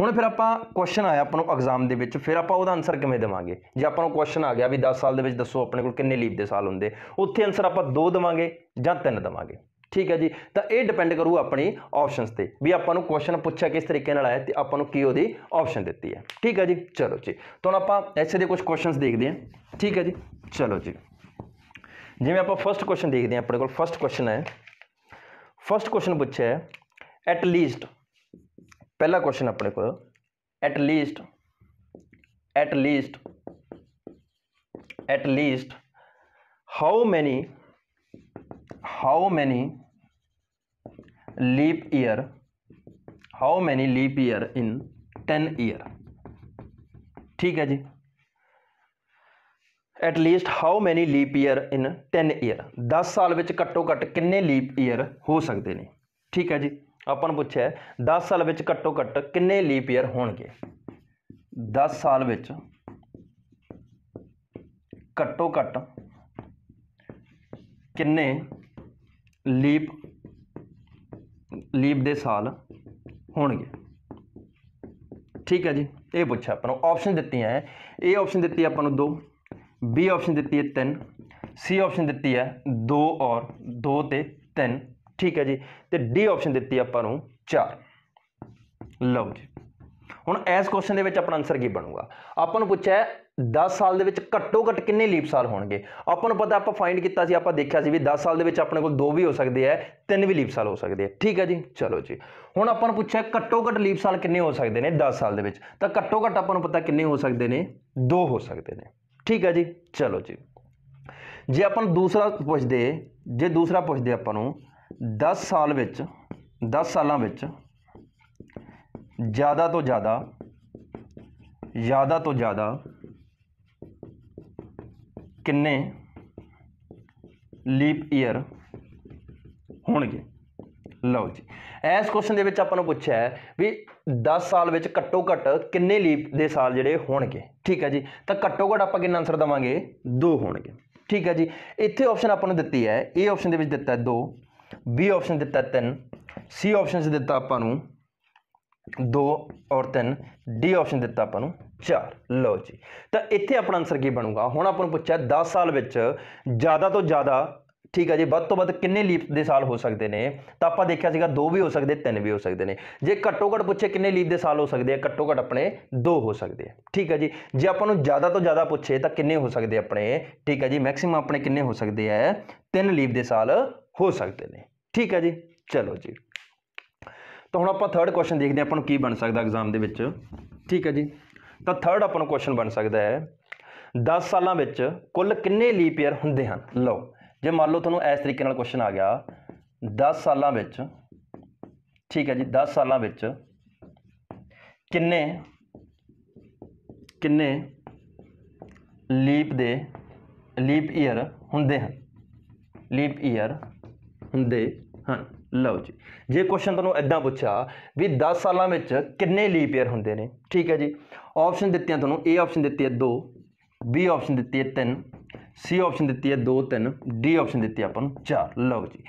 S1: ਹੁਣ ਫਿਰ ਆਪਾਂ ਕੁਐਸਚਨ ਆਇਆ ਆਪਾਂ ਨੂੰ ਐਗਜ਼ਾਮ ਦੇ ਵਿੱਚ ਫਿਰ ਆਪਾਂ ਉਹਦਾ ਆਨਸਰ ਕਿਵੇਂ ਦੇਵਾਂਗੇ ਜੇ ਆਪਾਂ ਨੂੰ ਕੁਐਸਚਨ ਆ ਗਿਆ ਵੀ 10 ਸਾਲ ਦੇ ਵਿੱਚ ਦੱਸੋ ਆਪਣੇ ਕੋਲ ਕਿੰਨੇ ਲੀਪ ਦੇ ਸਾਲ ਹੁੰਦੇ ਉੱਥੇ ਆਨਸਰ ਆਪਾਂ ਦੋ ਦੇਵਾਂਗੇ ਜਾਂ ਤਿੰਨ ਦੇਵਾਂਗੇ ਠੀਕ ਹੈ ਜੀ ਤਾਂ ਇਹ ਡਿਪੈਂਡ ਕਰੂ ਆਪਣੀ ਆਪਸ਼ਨਸ ਤੇ ਵੀ ਆਪਾਂ ਨੂੰ ਕੁਐਸਚਨ ਪੁੱਛਿਆ ਕਿਸ ਤਰੀਕੇ ਨਾਲ ਆਇਆ ਤੇ ਆਪਾਂ ਨੂੰ ਕੀ ਉਹਦੀ ਆਪਸ਼ਨ ਦਿੱਤੀ ਹੈ ਠੀਕ ਹੈ ਜੀ ਚਲੋ ਜੀ ਤਾਂ ਆਪਾਂ ਐਸੇ ਦੇ ਕੁਝ ਕੁਐਸਚਨਸ ਦੇਖਦੇ ਹਾਂ ਠੀਕ ਹੈ ਜੀ ਚਲੋ ਜੀ ਜਿਵੇਂ ਆਪਾਂ ਫਰਸਟ ਕੁਐਸਚਨ ਦੇਖਦੇ ਹਾਂ ਆਪਣੇ ਕੋਲ ਫਰਸਟ ਕੁਐਸਚਨ ਹੈ ਫਰਸਟ ਕੁਐਸਚਨ ਪੁੱਛਿਆ ਹੈ ਐਟ ਲੀਸਟ ਪਹਿਲਾ ਕੁਐਸਚਨ ਆਪਣੇ ਕੋਲ at least at least at least how many how many leap year how many leap year in 10 year ਠੀਕ ਹੈ ਜੀ at least how many leap year in 10 year 10 ਸਾਲ ਵਿੱਚ ਘੱਟੋ ਘੱਟ ਕਿੰਨੇ ਲੀਪ ਈਅਰ ਹੋ ਸਕਦੇ ਨੇ ਠੀਕ ਹੈ ਜੀ ਆਪਾਂ ਨੂੰ ਪੁੱਛਿਆ 10 ਸਾਲ ਵਿੱਚ ਘੱਟੋ ਘੱਟ ਕਿੰਨੇ ਲੀਪ ਈਅਰ ਹੋਣਗੇ 10 ਸਾਲ ਵਿੱਚ ਘੱਟੋ ਘੱਟ ਕਿੰਨੇ ਲੀਪ ਲੀਪ ਦੇ ਸਾਲ ਹੋਣਗੇ ਠੀਕ ਹੈ ਜੀ ਇਹ ਪੁੱਛਿਆ ਆਪਾਂ ਨੂੰ ਆਪਸ਼ਨ ਦਿੱਤੀਆਂ ਹੈ ਏ ਆਪਸ਼ਨ ਦਿੱਤੀ ਆਪਾਂ ਨੂੰ 2 ਬੀ ਆਪਸ਼ਨ ਦਿੱਤੀ ਹੈ 3 ਸੀ ਆਪਸ਼ਨ ਦਿੱਤੀ ਹੈ 2 ਔਰ 2 ਤੇ 3 ਠੀਕ ਹੈ ਜੀ ਤੇ ਡੀ ਆਪਸ਼ਨ ਦਿੱਤੀ ਆਪਾਂ ਨੂੰ 4 ਲਓ ਜੀ ਹੁਣ ਇਸ ਕੁਐਸਚਨ ਦੇ ਵਿੱਚ ਆਪਣਾ ਆਨਸਰ ਕੀ ਬਣੂਗਾ ਆਪਾਂ ਨੂੰ ਪੁੱਛਿਆ ਹੈ 10 ਸਾਲ ਦੇ ਵਿੱਚ ਘੱਟੋ ਘੱਟ ਕਿੰਨੇ ਲੀਪ ਸਾਲ ਹੋਣਗੇ ਆਪਾਂ ਨੂੰ ਪਤਾ ਆਪਾਂ ਫਾਈਂਡ ਕੀਤਾ ਸੀ ਆਪਾਂ ਦੇਖਿਆ ਸੀ ਵੀ 10 ਸਾਲ ਦੇ ਵਿੱਚ ਆਪਣੇ ਕੋਲ ਦੋ ਵੀ ਹੋ ਸਕਦੇ ਆ ਤਿੰਨ ਵੀ ਲੀਪ ਸਾਲ ਹੋ ਸਕਦੇ ਆ ਠੀਕ ਹੈ ਜੀ ਚਲੋ ਜੀ ਹੁਣ ਆਪਾਂ ਨੂੰ ਪੁੱਛਿਆ ਘੱਟੋ ਘੱਟ ਲੀਪ ਸਾਲ ਕਿੰਨੇ ਹੋ ਸਕਦੇ ਨੇ 10 ਸਾਲ ਦੇ ਵਿੱਚ ਤਾਂ ਘੱਟੋ ਘੱਟ ਆਪਾਂ ਨੂੰ ਪਤਾ ਕਿੰਨੇ ਹੋ ਸਕਦੇ ਨੇ ਦੋ ਹੋ ਸਕਦੇ ਨੇ ਠੀਕ ਹੈ ਜੀ ਚਲੋ ਜੀ ਜੇ ਆਪਾਂ ਨੂੰ ਦੂਸਰਾ ਪੁੱਛਦੇ ਜੇ ਦੂਸਰਾ ਪੁੱਛਦੇ ਆਪਾਂ ਨੂੰ 10 ਸਾਲ ਵਿੱਚ 10 ਸਾਲਾਂ ਵਿੱਚ ਜ਼ਿਆਦਾ ਤੋਂ ਜ਼ਿਆਦਾ ਜ਼ਿਆਦਾ ਤੋਂ ਜ਼ਿਆਦਾ ਕਿੰਨੇ ਲੀਪ ਈਅਰ ਹੋਣਗੇ ਲਓ ਜੀ ਇਸ ਕੁਐਸਚਨ ਦੇ ਵਿੱਚ ਆਪਾਂ ਨੂੰ ਪੁੱਛਿਆ ਹੈ ਵੀ 10 ਸਾਲ ਵਿੱਚ ਘੱਟੋ ਘੱਟ ਕਿੰਨੇ ਲੀਪ ਦੇ ਸਾਲ ਜਿਹੜੇ ਹੋਣਗੇ ਠੀਕ ਹੈ ਜੀ ਤਾਂ ਘੱਟੋ ਘੱਟ ਆਪਾਂ ਕਿੰਨਾ ਆਨਸਰ ਦਵਾਂਗੇ 2 ਹੋਣਗੇ ਠੀਕ ਹੈ ਜੀ ਇੱਥੇ ਆਪਸ਼ਨ ਆਪਾਂ ਨੂੰ ਦਿੱਤੀ ਹੈ A ਆਪਸ਼ਨ ਦੇ ਵਿੱਚ ਦਿੱਤਾ 2 B ਆਪਸ਼ਨ ਦਿੱਤਾ 3 C ਆਪਸ਼ਨ ਦਿੱਤਾ ਆਪਾਂ ਨੂੰ ਦੋ ਔਰ ਤਿੰਨ ਡੀ ਆਪਸ਼ਨ ਦਿੱਤਾ ਆਪਾਂ ਨੂੰ ਚਾਰ ਲਓ ਜੀ ਤਾਂ ਇੱਥੇ ਆਪਣਾ ਆਨਸਰ ਕੀ ਬਣੂਗਾ ਹੁਣ ਆਪਾਂ ਨੂੰ ਪੁੱਛਿਆ 10 ਸਾਲ ਵਿੱਚ ਜ਼ਿਆਦਾ ਤੋਂ ਜ਼ਿਆਦਾ ਠੀਕ ਹੈ ਜੀ ਵੱਧ ਤੋਂ ਵੱਧ ਕਿੰਨੇ ਲੀਪ ਦੇ ਸਾਲ ਹੋ ਸਕਦੇ ਨੇ ਤਾਂ ਆਪਾਂ ਦੇਖਿਆ ਸੀਗਾ ਦੋ ਵੀ ਹੋ ਸਕਦੇ ਤਿੰਨ ਵੀ ਹੋ ਸਕਦੇ ਨੇ ਜੇ ਘੱਟੋ ਘੱਟ ਪੁੱਛੇ ਕਿੰਨੇ ਲੀਪ ਦੇ ਸਾਲ ਹੋ ਸਕਦੇ ਆ ਘੱਟੋ ਘੱਟ ਆਪਣੇ ਦੋ ਹੋ ਸਕਦੇ ਆ ਠੀਕ ਹੈ ਜੀ ਜੇ ਆਪਾਂ ਨੂੰ ਜ਼ਿਆਦਾ ਤੋਂ ਜ਼ਿਆਦਾ ਪੁੱਛੇ ਤਾਂ ਕਿੰਨੇ ਹੋ ਸਕਦੇ ਆਪਣੇ ਠੀਕ ਹੈ ਜੀ ਮੈਕਸਿਮਮ ਆਪਣੇ ਕਿੰਨੇ ਹੋ ਸਕਦੇ ਆ ਤਿੰਨ ਲੀਪ ਦੇ ਸਾਲ ਹੋ ਸਕਦੇ ਨੇ ਠੀਕ ਹੈ ਜੀ ਚਲੋ ਜੀ ਤਾਂ ਹੁਣ ਆਪਾਂ ਥਰਡ ਕੁਐਸਚਨ ਦੇਖਦੇ ਆਪਾਂ ਨੂੰ ਕੀ ਬਣ ਸਕਦਾ ਐਗਜ਼ਾਮ ਦੇ ਵਿੱਚ ਠੀਕ ਹੈ ਜੀ ਤਾਂ ਥਰਡ ਆਪਾਂ ਨੂੰ ਕੁਐਸਚਨ ਬਣ ਸਕਦਾ ਹੈ 10 ਸਾਲਾਂ ਵਿੱਚ ਕੁੱਲ ਕਿੰਨੇ ਲੀਪ ਈਅਰ ਹੁੰਦੇ ਹਨ ਲਓ ਜੇ ਮੰਨ ਲਓ ਤੁਹਾਨੂੰ ਇਸ ਤਰੀਕੇ ਨਾਲ ਕੁਐਸਚਨ ਆ ਗਿਆ 10 ਸਾਲਾਂ ਵਿੱਚ ਠੀਕ ਹੈ ਜੀ 10 ਸਾਲਾਂ ਵਿੱਚ ਕਿੰਨੇ ਕਿੰਨੇ ਲੀਪ ਦੇ ਲੀਪ ਈਅਰ ਹੁੰਦੇ ਹਨ ਲੀਪ ਈਅਰ ਹੁੰਦੇ ਹਨ ਲਓ ਜੀ ਜੇ ਕੁਐਸਚਨ ਤੁਹਾਨੂੰ ਇਦਾਂ ਪੁੱਛਿਆ ਵੀ 10 ਸਾਲਾਂ ਵਿੱਚ ਕਿੰਨੇ ਲੀਪ ਈਅਰ ਹੁੰਦੇ ਨੇ ਠੀਕ ਹੈ ਜੀ ਆਪਸ਼ਨ ਦਿੱਤੀਆਂ ਤੁਹਾਨੂੰ A ਆਪਸ਼ਨ ਦਿੱਤੀ ਹੈ 2 B ਆਪਸ਼ਨ ਦਿੱਤੀ ਹੈ 3 ਸੀ ਆਪਸ਼ਨ ਦਿੱਤੀ ਹੈ 2 3 ਡੀ ਆਪਸ਼ਨ ਦਿੱਤੀ ਆਪਾਂ ਨੂੰ 4 ਲਓ ਜੀ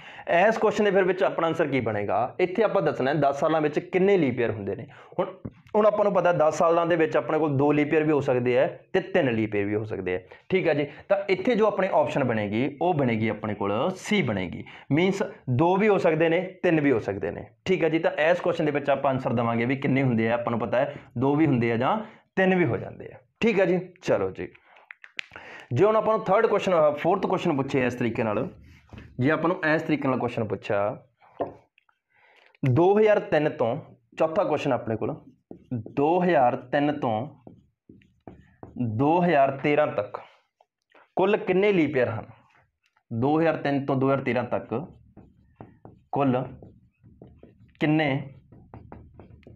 S1: ਇਸ ਕੁਐਸਚਨ ਦੇ ਫਿਰ ਵਿੱਚ ਆਪਣਾ ਆਨਸਰ ਕੀ ਬਣੇਗਾ ਇੱਥੇ ਆਪਾਂ ਦੱਸਣਾ ਹੈ 10 ਸਾਲਾਂ ਵਿੱਚ ਕਿੰਨੇ ਲੀਪ ਈਅਰ ਹੁੰਦੇ ਨੇ ਹੁਣ ਹੁਣ ਆਪਾਂ ਨੂੰ ਪਤਾ 10 ਸਾਲਾਂ ਦੇ ਵਿੱਚ ਆਪਣੇ ਕੋਲ 2 ਲੀਪ ਈਅਰ ਵੀ ਹੋ ਸਕਦੇ ਆ ਤੇ 3 ਲੀਪ ਈਅਰ ਵੀ ਹੋ ਸਕਦੇ ਆ ਠੀਕ ਹੈ ਜੀ ਤਾਂ ਇੱਥੇ ਜੋ ਆਪਣੇ ਆਪਸ਼ਨ ਬਣੇਗੀ ਉਹ ਬਣੇਗੀ ਆਪਣੇ ਕੋਲ ਸੀ ਬਣੇਗੀ ਮੀਨਸ 2 ਵੀ ਹੋ ਸਕਦੇ ਨੇ 3 ਵੀ ਹੋ ਸਕਦੇ ਨੇ ਠੀਕ ਹੈ ਜੀ ਤਾਂ ਇਸ ਕੁਐਸਚਨ ਦੇ ਵਿੱਚ ਆਪਾਂ ਆਨਸਰ ਦਵਾਂਗੇ ਵੀ ਕਿੰਨੇ ਹੁੰਦੇ ਆ ਆਪਾਂ ਨੂੰ ਪਤਾ ਹੈ 2 ਵੀ ਹੁੰਦੇ ਆ ਜਾਂ 3 ਵੀ ਹੋ ਜਾਂਦੇ ਆ ਠੀਕ ਹੈ ਜੀ ਚਲੋ ਜੀ ਜੇ ਹੁਣ ਆਪਾਂ ਨੂੰ ਥਰਡ ਕੁਐਸਚਨ ਫੋਰਥ ਕੁਐਸਚਨ ਪੁੱਛੇ ਇਸ ਤਰੀਕੇ ਨਾਲ ਜੇ ਆਪਾਂ ਨੂੰ ਇਸ ਤਰੀਕੇ ਨਾਲ ਕੁਐਸਚਨ ਪੁੱਛਿਆ 2003 ਤੋਂ ਚੌਥਾ ਕੁਐਸਚਨ ਆਪਣੇ ਕੋਲ 2003 ਤੋਂ 2013 ਤੱਕ ਕੁੱਲ ਕਿੰਨੇ ਲੀਪ ਈਅਰ ਹਨ 2003 ਤੋਂ 2013 ਤੱਕ ਕੁੱਲ ਕਿੰਨੇ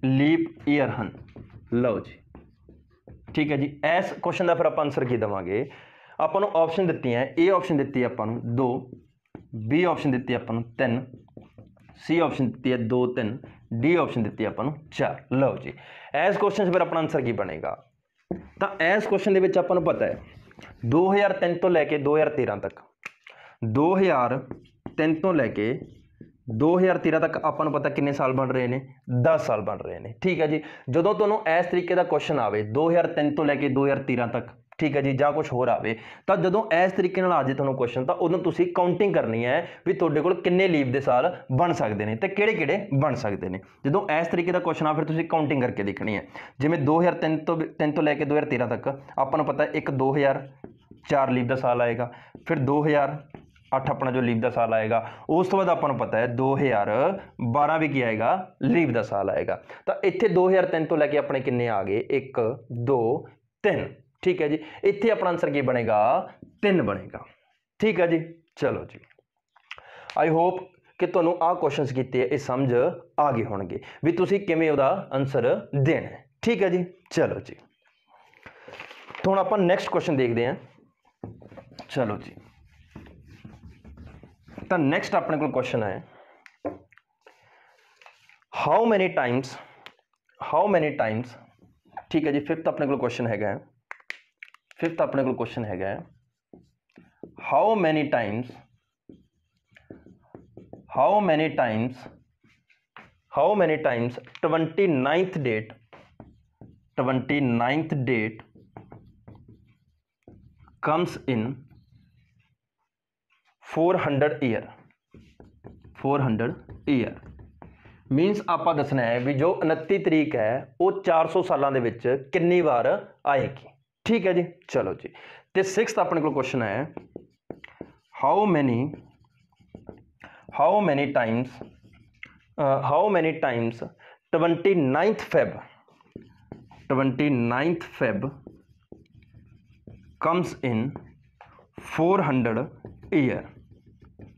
S1: ਲੀਪ ਈਅਰ ਹਨ ਲਓ ਜੀ ਠੀਕ ਹੈ ਜੀ ਇਸ ਕੁਐਸਚਨ ਦਾ ਫਿਰ ਆਪਾਂ ਆਨਸਰ ਕੀ ਦਵਾਂਗੇ ਆਪਾਂ ਨੂੰ ਆਪਸ਼ਨ ਦਿੱਤੀਆਂ ਹੈ A ਆਪਸ਼ਨ ਦਿੱਤੀ ਆਪਾਂ ਨੂੰ 2 B ਆਪਸ਼ਨ ਦਿੱਤੀ ਆਪਾਂ ਨੂੰ 3 C ਆਪਸ਼ਨ ਦਿੱਤੀ ਹੈ 2 3 D ਆਪਸ਼ਨ ਦਿੱਤੀ ਆਪਾਂ ਨੂੰ 4 ਲਓ ਜੀ ਐਸ ਕੁਐਸਚਨ ਫਿਰ ਆਪਣਾ ਆਨਸਰ ਕੀ ਬਣੇਗਾ ਤਾਂ ਐਸ ਕੁਐਸਚਨ ਦੇ ਵਿੱਚ ਆਪਾਂ ਨੂੰ ਪਤਾ ਹੈ 2003 ਤੋਂ ਲੈ ਕੇ 2013 ਤੱਕ 2003 ਤੋਂ ਲੈ ਕੇ 2013 ਤੱਕ ਆਪਾਂ ਨੂੰ ਪਤਾ ਕਿੰਨੇ ਸਾਲ ਬਣ ਰਹੇ ਨੇ 10 ਸਾਲ ਬਣ ਰਹੇ ਨੇ ਠੀਕ ਹੈ ਜੀ ਜਦੋਂ ਤੁਹਾਨੂੰ ਇਸ ਤਰੀਕੇ ਦਾ ਕੁਐਸਚਨ ਆਵੇ 2003 ਤੋਂ ਲੈ ਕੇ 2013 ਤੱਕ ਠੀਕ ਹੈ ਜੀ ਜਾਂ ਕੁਝ ਹੋਰ ਆਵੇ ਤਾਂ ਜਦੋਂ ਇਸ ਤਰੀਕੇ ਨਾਲ ਆ ਜੇ ਤੁਹਾਨੂੰ ਕੁਐਸਚਨ ਤਾਂ ਉਦੋਂ ਤੁਸੀਂ ਕਾਊਂਟਿੰਗ ਕਰਨੀ ਹੈ ਵੀ ਤੁਹਾਡੇ ਕੋਲ ਕਿੰਨੇ ਲੀਵ ਦੇ ਸਾਲ ਬਣ ਸਕਦੇ ਨੇ ਤੇ ਕਿਹੜੇ-ਕਿਹੜੇ ਬਣ ਸਕਦੇ ਨੇ ਜਦੋਂ ਇਸ ਤਰੀਕੇ ਦਾ ਕੁਐਸਚਨ ਆ ਫਿਰ ਤੁਸੀਂ ਕਾਊਂਟਿੰਗ ਕਰਕੇ ਦੇਖਣੀ ਹੈ ਜਿਵੇਂ 2003 ਤੋਂ 3 ਤੋਂ ਲੈ ਕੇ 2013 ਤੱਕ ਆਪਾਂ ਨੂੰ ਪਤਾ ਇੱਕ 2004 ਲੀਵ ਦਾ ਸਾਲ ਆਏਗਾ ਫਿਰ 2000 8 ਆਪਣਾ ਜੋ ਲੀਵ ਦਾ ਸਾਲ ਆਏਗਾ ਉਸ ਤੋਂ ਬਾਅਦ ਆਪਾਂ ਨੂੰ ਪਤਾ ਹੈ 2012 ਵੀ ਕੀ ਆਏਗਾ ਲੀਵ ਦਾ ਸਾਲ ਆਏਗਾ ਤਾਂ ਇੱਥੇ 2003 ਤੋਂ ਲੈ ਕੇ ਆਪਣੇ ਕਿੰਨੇ ਆ ਗਏ 1 2 3 ਠੀਕ ਹੈ ਜੀ ਇੱਥੇ ਆਪਣਾ ਆਨਸਰ ਕੀ ਬਣੇਗਾ 3 ਬਣੇਗਾ ਠੀਕ ਹੈ ਜੀ ਚਲੋ ਜੀ ਆਈ ਹੋਪ ਕਿ ਤੁਹਾਨੂੰ ਆਹ ਕੁਐਸਚਨਸ ਕੀਤੇ ਇਹ ਸਮਝ ਆ ਗਏ ਹੋਣਗੇ ਵੀ ਤੁਸੀਂ ਕਿਵੇਂ ਉਹਦਾ ਆਨਸਰ ਦੇਣਾ ਠੀਕ ਹੈ ਜੀ ਚਲੋ ਜੀ ਹੁਣ ਆਪਾਂ ਨੈਕਸਟ ਕੁਐਸਚਨ ਦੇਖਦੇ ਹਾਂ ਚਲੋ ਜੀ ਤਾਂ ਨੈਕਸਟ ਆਪਣੇ ਕੋਲ ਕੁਐਸਚਨ ਹੈ how many times how many Times ਠੀਕ ਹੈ ਜੀ ਫਿਫਥ ਆਪਣੇ ਕੋਲ ਕੁਐਸਚਨ ਹੈਗਾ ਹੈ ਫਿਫਥ ਆਪਣੇ ਕੋਲ ਕੁਐਸਚਨ ਹੈਗਾ ਹੈ how many times how many times how many times 29th date 29th date comes in 400 year 400 year means ਆਪਾਂ ਦੱਸਣਾ ਹੈ ਵੀ ਜੋ 29 ਤਰੀਕ ਹੈ ਉਹ 400 ਸਾਲਾਂ ਦੇ ਵਿੱਚ ਕਿੰਨੀ ਵਾਰ ਆਏਗੀ ਠੀਕ ਹੈ ਜੀ ਚਲੋ ਜੀ ਤੇ 6th ਆਪਣੇ ਕੋਲ ਕੁਐਸਚਨ ਹੈ how many how many times how many times 29th Feb 29th Feb comes in 400 year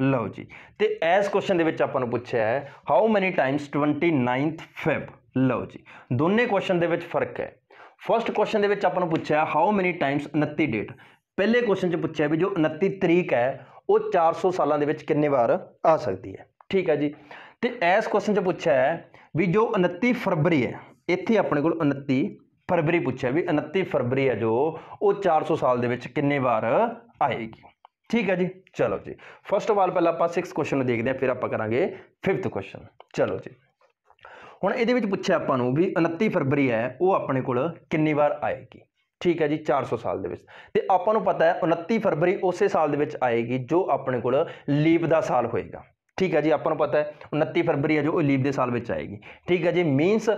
S1: ਲਓ ਜੀ ਤੇ ਐਸ ਕੁਐਸਚਨ ਦੇ ਵਿੱਚ ਆਪਾਂ ਨੂੰ ਪੁੱਛਿਆ ਹੈ how many times 29th Feb ਲਓ ਜੀ ਦੋਨੇ ਕੁਐਸਚਨ ਦੇ ਵਿੱਚ ਫਰਕ ਹੈ ਫਰਸਟ ਕੁਐਸਚਨ ਦੇ ਵਿੱਚ ਆਪਾਂ ਨੂੰ ਪੁੱਛਿਆ ਹਾਊ ਮਨੀ ਟਾਈਮਸ 29 ਡੇਟ ਪਹਿਲੇ ਕੁਐਸਚਨ 'ਚ ਪੁੱਛਿਆ ਵੀ ਜੋ 29 ਤਰੀਕ ਹੈ ਉਹ 400 ਸਾਲਾਂ ਦੇ ਵਿੱਚ ਕਿੰਨੇ ਵਾਰ ਆ ਸਕਦੀ ਹੈ ਠੀਕ ਹੈ ਜੀ ਤੇ ਇਸ ਕੁਐਸਚਨ 'ਚ ਪੁੱਛਿਆ ਹੈ ਵੀ ਜੋ 29 ਫਰਵਰੀ ਹੈ ਇੱਥੇ ਆਪਣੇ ਕੋਲ 29 ਫਰਵਰੀ ਪੁੱਛਿਆ ਵੀ 29 ਫਰਵਰੀ ਹੈ ਜੋ ਉਹ 400 ਸਾਲ ਦੇ ਵਿੱਚ ਕਿੰਨੇ ਵਾਰ ਆਏਗੀ ਠੀਕ ਹੈ ਜੀ ਚਲੋ ਜੀ ਫਸਟ ਆਫ ਆਲ ਪਹਿਲਾਂ ਆਪਾਂ 6 ਕੁਐਸਚਨ ਨੂੰ ਦੇਖਦੇ ਹਾਂ ਫਿਰ ਆਪਾਂ ਕਰਾਂਗੇ 5th ਕੁਐਸਚਨ ਚਲੋ ਜੀ ਹੁਣ ਇਹਦੇ ਵਿੱਚ ਪੁੱਛਿਆ ਆਪਾਂ ਨੂੰ ਵੀ 29 ਫਰਵਰੀ ਹੈ ਉਹ ਆਪਣੇ ਕੋਲ ਕਿੰਨੀ ਵਾਰ ਆਏਗੀ ਠੀਕ ਹੈ ਜੀ 400 ਸਾਲ ਦੇ ਵਿੱਚ ਤੇ ਆਪਾਂ ਨੂੰ ਪਤਾ ਹੈ 29 ਫਰਵਰੀ ਉਸੇ ਸਾਲ ਦੇ ਵਿੱਚ ਆਏਗੀ ਜੋ ਆਪਣੇ ਕੋਲ ਲੀਪ ਦਾ ਸਾਲ ਹੋਏਗਾ ਠੀਕ ਹੈ ਜੀ ਆਪਾਂ ਨੂੰ ਪਤਾ ਹੈ 29 ਫਰਵਰੀ ਹੈ ਜੋ ਲੀਪ ਦੇ ਸਾਲ ਵਿੱਚ ਆਏਗੀ ਠੀਕ ਹੈ ਜੀ ਮੀਨਸ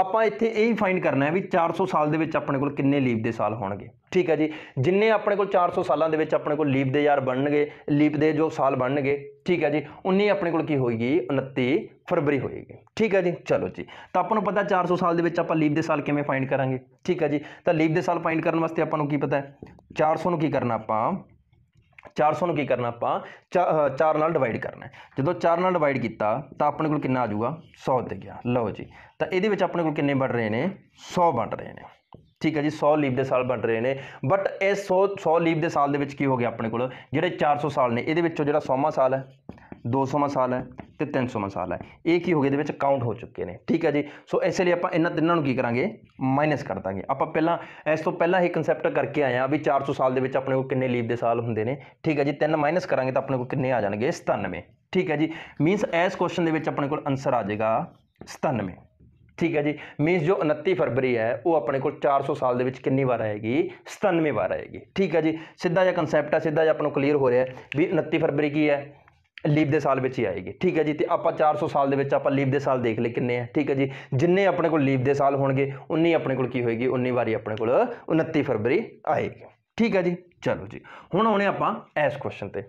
S1: ਆਪਾਂ ਇੱਥੇ ਇਹ ਹੀ ਫਾਈਂਡ ਕਰਨਾ ਹੈ ਵੀ 400 ਸਾਲ ਦੇ ਵਿੱਚ ਆਪਣੇ ਕੋਲ ਕਿੰਨੇ ਲੀਪ ਦੇ ਸਾਲ ਹੋਣਗੇ ਠੀਕ ਹੈ ਜੀ ਜਿੰਨੇ ਆਪਣੇ ਕੋਲ 400 ਸਾਲਾਂ ਦੇ ਵਿੱਚ ਆਪਣੇ ਕੋਲ ਲੀਪ ਦੇ ਯਾਰ ਬਣਨਗੇ ਲੀਪ ਦੇ ਜੋ ਸਾਲ ਬਣਨਗੇ ਠੀਕ ਹੈ ਜੀ 19 ਆਪਣੇ ਕੋਲ ਕੀ ਹੋਏਗੀ 29 ਫਰਵਰੀ ਹੋਏਗੀ ਠੀਕ ਹੈ ਜੀ ਚਲੋ ਜੀ ਤਾਂ ਆਪਾਂ ਨੂੰ ਪਤਾ 400 ਸਾਲ ਦੇ ਵਿੱਚ ਆਪਾਂ ਲੀਪ ਦੇ ਸਾਲ ਕਿਵੇਂ ਫਾਈਂਡ ਕਰਾਂਗੇ ਠੀਕ ਹੈ ਜੀ ਤਾਂ ਲੀਪ ਦੇ ਸਾਲ ਫਾਈਂਡ ਕਰਨ ਵਾਸਤੇ ਆਪਾਂ ਨੂੰ ਕੀ ਪਤਾ ਹੈ 400 ਨੂੰ ਕੀ ਕਰਨਾ ਆਪਾਂ 400 ਨੂੰ ਕੀ ਕਰਨਾ ਆਪਾਂ 4 ਨਾਲ ਡਿਵਾਈਡ ਕਰਨਾ ਜਦੋਂ 4 ਨਾਲ ਡਿਵਾਈਡ ਕੀਤਾ ਤਾਂ ਆਪਣੇ ਕੋਲ ਕਿੰਨਾ ਆ ਜਾਊਗਾ 100 ਤੇ ਗਿਆ ਲਓ ਜੀ ਤਾਂ ਇਹਦੇ ਵਿੱਚ ਆਪਣੇ ਕੋਲ ਕਿੰਨੇ ਬਣ ਰਹੇ ਨੇ 100 ਬਣ ਰਹੇ ਨੇ ਠੀਕ ਹੈ ਜੀ 100 ਲੀਪ ਦੇ ਸਾਲ ਬਣ ਰਹੇ ਨੇ ਬਟ ਇਹ 100 100 ਲੀਪ ਦੇ ਸਾਲ ਦੇ ਵਿੱਚ ਕੀ ਹੋ ਗਿਆ ਆਪਣੇ ਕੋਲ ਜਿਹੜੇ 400 ਸਾਲ ਨੇ ਇਹਦੇ ਵਿੱਚੋਂ ਜਿਹੜਾ 100ਵਾਂ ਸਾਲ ਹੈ 200ਵਾਂ ਸਾਲ ਹੈ ਤੇ 300ਵਾਂ ਸਾਲ ਹੈ ਇਹ ਕੀ ਹੋ ਗਿਆ ਇਹਦੇ ਵਿੱਚ ਕਾਊਂਟ ਹੋ ਚੁੱਕੇ ਨੇ ਠੀਕ ਹੈ ਜੀ ਸੋ ਇਸੇ ਲਈ ਆਪਾਂ ਇਹਨਾਂ ਤਿੰਨਾਂ ਨੂੰ ਕੀ ਕਰਾਂਗੇ ਮਾਈਨਸ ਕਰ ਦਾਂਗੇ ਆਪਾਂ ਪਹਿਲਾਂ ਇਸ ਤੋਂ ਪਹਿਲਾਂ ਇਹ ਕਨਸੈਪਟ ਕਰਕੇ ਆਏ ਆ ਵੀ 400 ਸਾਲ ਦੇ ਵਿੱਚ ਆਪਣੇ ਕੋਲ ਕਿੰਨੇ ਲੀਪ ਦੇ ਸਾਲ ਹੁੰਦੇ ਨੇ ਠੀਕ ਹੈ ਜੀ 3 ਮਾਈਨਸ ਕਰਾਂਗੇ ਤਾਂ ਆਪਣੇ ਕੋਲ ਕਿੰਨੇ ਆ ਜਾਣਗੇ 97 ਠੀਕ ਹੈ ਜੀ ਮੀਨਸ ਇਸ ਕੁਐਸਚਨ ਦੇ ਵਿੱਚ ਆਪਣੇ ਕੋਲ ਆਨਸਰ ਆ ਜਾਏਗਾ 97 ਠੀਕ ਹੈ ਜੀ ਮੀਨਸ ਜੋ 29 ਫਰਵਰੀ ਹੈ ਉਹ ਆਪਣੇ ਕੋਲ 400 ਸਾਲ ਦੇ ਵਿੱਚ ਕਿੰਨੀ ਵਾਰ ਆਏਗੀ 97 ਵਾਰ ਆਏਗੀ ਠੀਕ ਹੈ ਜੀ ਸਿੱਧਾ ਜਿਹਾ ਕਨਸੈਪਟ ਹੈ ਸਿੱਧਾ ਜਿਹਾ ਆਪਾਂ ਨੂੰ ਕਲੀਅਰ ਹੋ ਰਿਹਾ ਵੀ 29 ਫਰਵਰੀ ਕੀ ਹੈ ਲੀਪ ਦੇ ਸਾਲ ਵਿੱਚ ਹੀ ਆਏਗੀ ਠੀਕ ਹੈ ਜੀ ਤੇ ਆਪਾਂ 400 ਸਾਲ ਦੇ ਵਿੱਚ ਆਪਾਂ ਲੀਪ ਦੇ ਸਾਲ ਦੇਖ ਲਏ ਕਿੰਨੇ ਆ ਠੀਕ ਹੈ ਜੀ ਜਿੰਨੇ ਆਪਣੇ ਕੋਲ ਲੀਪ ਦੇ ਸਾਲ ਹੋਣਗੇ ਉਨੀ ਆਪਣੇ ਕੋਲ ਕੀ ਹੋਏਗੀ ਉਨੀ ਵਾਰੀ ਆਪਣੇ ਕੋਲ 29 ਫਰਵਰੀ ਆਏਗੀ ਠੀਕ ਹੈ ਜੀ ਚਲੋ ਜੀ ਹੁਣ ਆਉਣੇ ਆਪਾਂ ਇਸ ਕੁਐਸਚਨ ਤੇ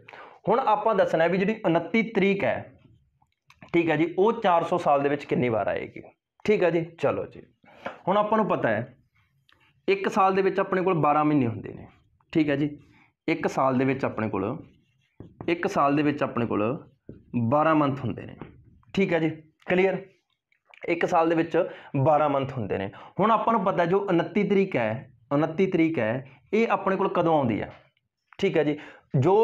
S1: ਹੁਣ ਆਪਾਂ ਦੱਸਣਾ ਵੀ ਜਿਹੜੀ 29 ਤਰੀਕ ਹੈ ਠੀਕ ਹੈ ਜੀ ਉਹ 400 ਸਾਲ ਦੇ ਵਿੱਚ ਕਿੰਨੀ ਵਾਰ ਆਏਗੀ ਠੀਕ ਹੈ ਜੀ ਚਲੋ ਜੀ ਹੁਣ ਆਪਾਂ ਨੂੰ ਪਤਾ ਹੈ ਇੱਕ ਸਾਲ ਦੇ ਵਿੱਚ ਆਪਣੇ ਕੋਲ 12 ਮਹੀਨੇ ਹੁੰਦੇ ਨੇ ਠੀਕ ਹੈ ਜੀ ਇੱਕ ਸਾਲ ਦੇ ਵਿੱਚ ਆਪਣੇ ਕੋਲ ਇੱਕ ਸਾਲ ਦੇ ਵਿੱਚ ਆਪਣੇ ਕੋਲ 12 ਮੰਥ ਹੁੰਦੇ ਨੇ ਠੀਕ ਹੈ ਜੀ ਕਲੀਅਰ ਇੱਕ ਸਾਲ ਦੇ ਵਿੱਚ 12 ਮੰਥ ਹੁੰਦੇ ਨੇ ਹੁਣ ਆਪਾਂ ਨੂੰ ਪਤਾ ਜੋ 29 ਤਰੀਕ ਹੈ 29 ਤਰੀਕ ਹੈ ਇਹ ਆਪਣੇ ਕੋਲ ਕਦੋਂ ਆਉਂਦੀ ਹੈ ਠੀਕ ਹੈ ਜੀ ਜੋ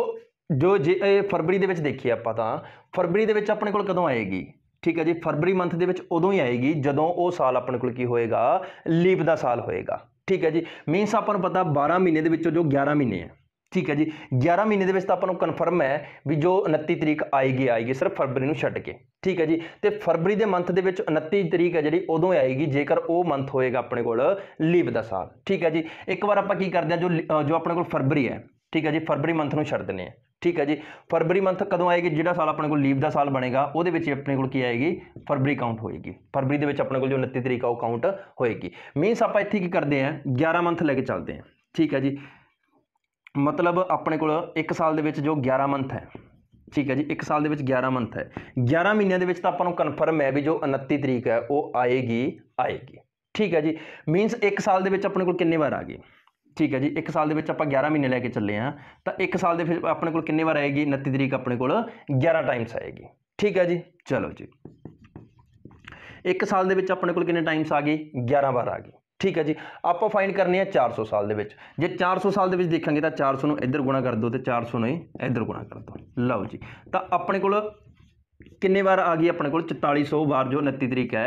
S1: ਜੋ ਜੇ ਫਰਵਰੀ ਦੇ ਵਿੱਚ ਦੇਖੀਏ ਆਪਾਂ ਤਾਂ ਫਰਵਰੀ ਦੇ ਵਿੱਚ ਆਪਣੇ ਕੋਲ ਕਦੋਂ ਆਏਗੀ ਠੀਕ ਹੈ ਜੀ ਫਰਵਰੀ ਮੰਥ ਦੇ ਵਿੱਚ ਉਦੋਂ ਹੀ ਆਏਗੀ ਜਦੋਂ ਉਹ ਸਾਲ ਆਪਣੇ ਕੋਲ ਕੀ ਹੋਏਗਾ ਲੀਪ ਦਾ ਸਾਲ ਹੋਏਗਾ ਠੀਕ ਹੈ ਜੀ ਮੀਨਸ ਆਪਾਂ ਨੂੰ ਪਤਾ 12 ਮਹੀਨੇ ਦੇ ਵਿੱਚੋਂ ਜੋ 11 ਮਹੀਨੇ ਆ ਠੀਕ ਹੈ ਜੀ 11 ਮਹੀਨੇ ਦੇ ਵਿੱਚ ਤਾਂ ਆਪਾਂ ਨੂੰ ਕਨਫਰਮ ਹੈ ਵੀ ਜੋ 29 ਤਰੀਕ ਆਏਗੀ ਆਏਗੀ ਸਿਰਫ ਫਰਵਰੀ ਨੂੰ ਛੱਡ ਕੇ ਠੀਕ ਹੈ ਜੀ ਤੇ ਫਰਵਰੀ ਦੇ ਮੰਥ ਦੇ ਵਿੱਚ 29 ਤਰੀਕ ਹੈ ਜਿਹੜੀ ਉਦੋਂ ਆਏਗੀ ਜੇਕਰ ਉਹ ਮੰਥ ਹੋਏਗਾ ਆਪਣੇ ਕੋਲ ਲੀਵ ਦਾ ਸਾਲ ਠੀਕ ਹੈ ਜੀ ਇੱਕ ਵਾਰ ਆਪਾਂ ਕੀ ਕਰਦੇ ਆ ਜੋ ਜੋ ਆਪਣੇ ਕੋਲ ਫਰਵਰੀ ਹੈ ਠੀਕ ਹੈ ਜੀ ਫਰਵਰੀ ਮੰਥ ਨੂੰ ਛੱਡ ਦਿੰਦੇ ਆ ਠੀਕ ਹੈ ਜੀ ਫਰਵਰੀ ਮੰਥ ਕਦੋਂ ਆਏਗੀ ਜਿਹੜਾ ਸਾਲ ਆਪਣੇ ਕੋਲ ਲੀਵ ਦਾ ਸਾਲ ਬਣੇਗਾ ਉਹਦੇ ਵਿੱਚ ਆਪਣੇ ਕੋਲ ਕੀ ਆਏਗੀ ਫਰਵਰੀ ਕਾਊਂਟ ਹੋਏਗੀ ਫਰਵਰੀ ਦੇ ਵਿੱਚ ਆਪਣੇ ਕੋਲ ਜੋ 29 ਤਰੀਕ ਆ ਉਹ ਕਾਊਂਟ ਹੋਏਗੀ ਮੀਨਸ ਆਪਾਂ ਇੱਥੇ ਕੀ ਕਰਦੇ ਆ 11 ਮੰਥ ਲੈ ਕੇ ਚੱਲਦੇ ਆ ਠੀਕ ਹੈ ਜੀ ਮਤਲਬ ਆਪਣੇ ਕੋਲ 1 ਸਾਲ ਦੇ ਵਿੱਚ ਜੋ 11 ਮੰਥ ਹੈ ਠੀਕ ਹੈ ਜੀ 1 ਸਾਲ ਦੇ ਵਿੱਚ 11 ਮੰਥ ਹੈ 11 ਮਹੀਨਿਆਂ ਦੇ ਵਿੱਚ ਤਾਂ ਆਪਾਂ ਨੂੰ ਕਨਫਰਮ ਹੈ ਵੀ ਜੋ 29 ਤਰੀਕ ਹੈ ਉਹ ਆਏਗੀ ਆਏਗੀ ਠੀਕ ਹੈ ਜੀ ਮੀਨਸ 1 ਸਾਲ ਦੇ ਵਿੱਚ ਆਪਣੇ ਕੋਲ ਕਿੰਨੇ ਵਾਰ ਆ ਗਈ ਠੀਕ ਹੈ ਜੀ 1 ਸਾਲ ਦੇ ਵਿੱਚ ਆਪਾਂ 11 ਮਹੀਨੇ ਲੈ ਕੇ ਚੱਲੇ ਆ ਤਾਂ 1 ਸਾਲ ਦੇ ਵਿੱਚ ਆਪਣੇ ਕੋਲ ਕਿੰਨੇ ਵਾਰ ਆਏਗੀ 29 ਤਰੀਕ ਆਪਣੇ ਕੋਲ 11 ਟਾਈਮਸ ਆਏਗੀ ਠੀਕ ਹੈ ਜੀ ਚਲੋ ਜੀ 1 ਸਾਲ ਦੇ ਵਿੱਚ ਆਪਣੇ ਕੋਲ ਕਿੰਨੇ ਟਾਈਮਸ ਆ ਗਏ 11 ਵਾਰ ਆ ਗਏ ਠੀਕ ਹੈ ਜੀ ਆਪਾਂ ਫਾਈਂਡ ਕਰਨੀ ਹੈ 400 ਸਾਲ ਦੇ ਵਿੱਚ ਜੇ 400 ਸਾਲ ਦੇ ਵਿੱਚ ਦੇਖਾਂਗੇ ਤਾਂ 400 ਨੂੰ ਇੱਧਰ ਗੁਣਾ ਕਰ ਦੋ ਤੇ 400 ਨੂੰ ਇੱਧਰ ਗੁਣਾ ਕਰ ਦੋ ਲਓ ਜੀ ਤਾਂ ਆਪਣੇ ਕੋਲ ਕਿੰਨੇ ਵਾਰ ਆ ਗਈ ਆਪਣੇ ਕੋਲ 4400 ਵਾਰ ਜੋ 29 ਤਰੀਕ ਹੈ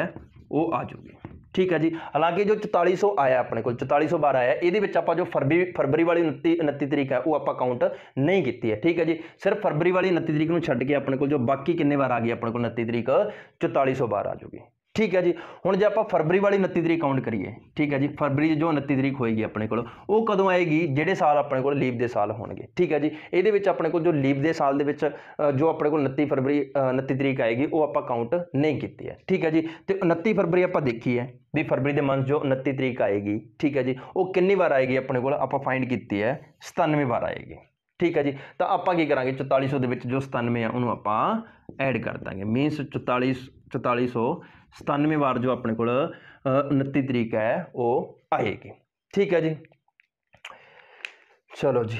S1: ਉਹ ਆ ਜੂਗੀ ਠੀਕ ਹੈ ਜੀ ਹਾਲਾਂਕਿ ਜੋ 4400 ਆਇਆ ਆਪਣੇ ਕੋਲ 4400 ਵਾਰ ਆਇਆ ਇਹਦੇ ਵਿੱਚ ਆਪਾਂ ਜੋ ਫਰਵਰੀ ਫਰਵਰੀ ਵਾਲੀ 29 29 ਤਰੀਕ ਹੈ ਉਹ ਆਪਾਂ ਕਾਊਂਟ ਨਹੀਂ ਕੀਤੀ ਹੈ ਠੀਕ ਹੈ ਜੀ ਸਿਰਫ ਫਰਵਰੀ ਵਾਲੀ 29 ਤਰੀਕ ਨੂੰ ਛੱਡ ਕੇ ਆਪਣੇ ਕੋਲ ਜੋ ਬਾਕੀ ਕਿੰਨੇ ਵਾਰ ਆ ਗਈ ਆਪਣੇ ਕੋਲ 29 ਤਰੀਕ 4400 ਵਾਰ ਆ ਜੂਗੀ ਠੀਕ ਹੈ ਜੀ ਹੁਣ ਜੇ ਆਪਾਂ ਫਰਵਰੀ ਵਾਲੀ 29 ਤਰੀਕ ਕਾਊਂਟ ਕਰੀਏ ਠੀਕ ਹੈ ਜੀ ਫਰਵਰੀ ਜੋ 29 ਤਰੀਕ ਹੋਏਗੀ ਆਪਣੇ ਕੋਲ ਉਹ ਕਦੋਂ ਆਏਗੀ ਜਿਹੜੇ ਸਾਲ ਆਪਣੇ ਕੋਲ ਲੀਵ ਦੇ ਸਾਲ ਹੋਣਗੇ ਠੀਕ ਹੈ ਜੀ ਇਹਦੇ ਵਿੱਚ ਆਪਣੇ ਕੋਲ ਜੋ ਲੀਵ ਦੇ ਸਾਲ ਦੇ ਵਿੱਚ ਜੋ ਆਪਣੇ ਕੋਲ 29 ਫਰਵਰੀ 29 ਤਰੀਕ ਆਏਗੀ ਉਹ ਆਪਾਂ ਕਾਊਂਟ ਨਹੀਂ ਕੀਤੀ ਹੈ ਠੀਕ ਹੈ ਜੀ ਤੇ 29 ਫਰਵਰੀ ਆਪਾਂ ਦੇਖੀ ਹੈ ਵੀ ਫਰਵਰੀ ਦੇ ਮੰਥ ਜੋ 29 ਤਰੀਕ ਆਏਗੀ ਠੀਕ ਹੈ ਜੀ ਉਹ ਕਿੰਨੀ ਵਾਰ ਆਏਗੀ ਆਪਣੇ ਕੋਲ ਆਪਾਂ ਫਾਈਂਡ ਕੀਤੀ ਹੈ 97 ਵਾਰ ਆਏਗੀ ਠੀਕ ਹੈ ਜੀ ਤਾਂ ਆਪਾਂ ਕੀ ਕਰਾਂਗੇ 4400 ਦੇ ਵਿੱਚ ਜੋ 97 ਆ ਉਹਨੂੰ ਆਪਾਂ ਐਡ ਕਰ ਦਾਂਗੇ ਮੀਨਸ 44 4400 97 ਵਾਰ ਜੋ ਆਪਣੇ ਕੋਲ 29 ਤਰੀਕ ਹੈ ਉਹ ਆਏਗੀ ਠੀਕ ਹੈ ਜੀ ਚਲੋ ਜੀ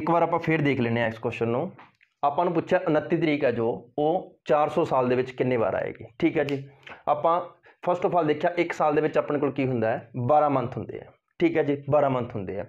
S1: ਇੱਕ ਵਾਰ ਆਪਾਂ ਫੇਰ ਦੇਖ ਲੈਂਦੇ ਆ ਇਸ ਕੁਐਸਚਨ ਨੂੰ ਆਪਾਂ ਨੂੰ ਪੁੱਛਿਆ 29 ਤਰੀਕ ਹੈ ਜੋ ਉਹ 400 ਸਾਲ ਦੇ ਵਿੱਚ ਕਿੰਨੇ ਵਾਰ ਆਏਗੀ ਠੀਕ ਹੈ ਜੀ ਆਪਾਂ ਫਸਟ ਆਫ ਆਲ ਦੇਖਿਆ 1 ਸਾਲ ਦੇ ਵਿੱਚ ਆਪਣੇ ਕੋਲ ਕੀ ਹੁੰਦਾ ਹੈ 12 ਮੰਥ ਹੁੰਦੇ ਆ ਠੀਕ ਹੈ ਜੀ 12 ਮੰਥ ਹੁੰਦੇ ਆ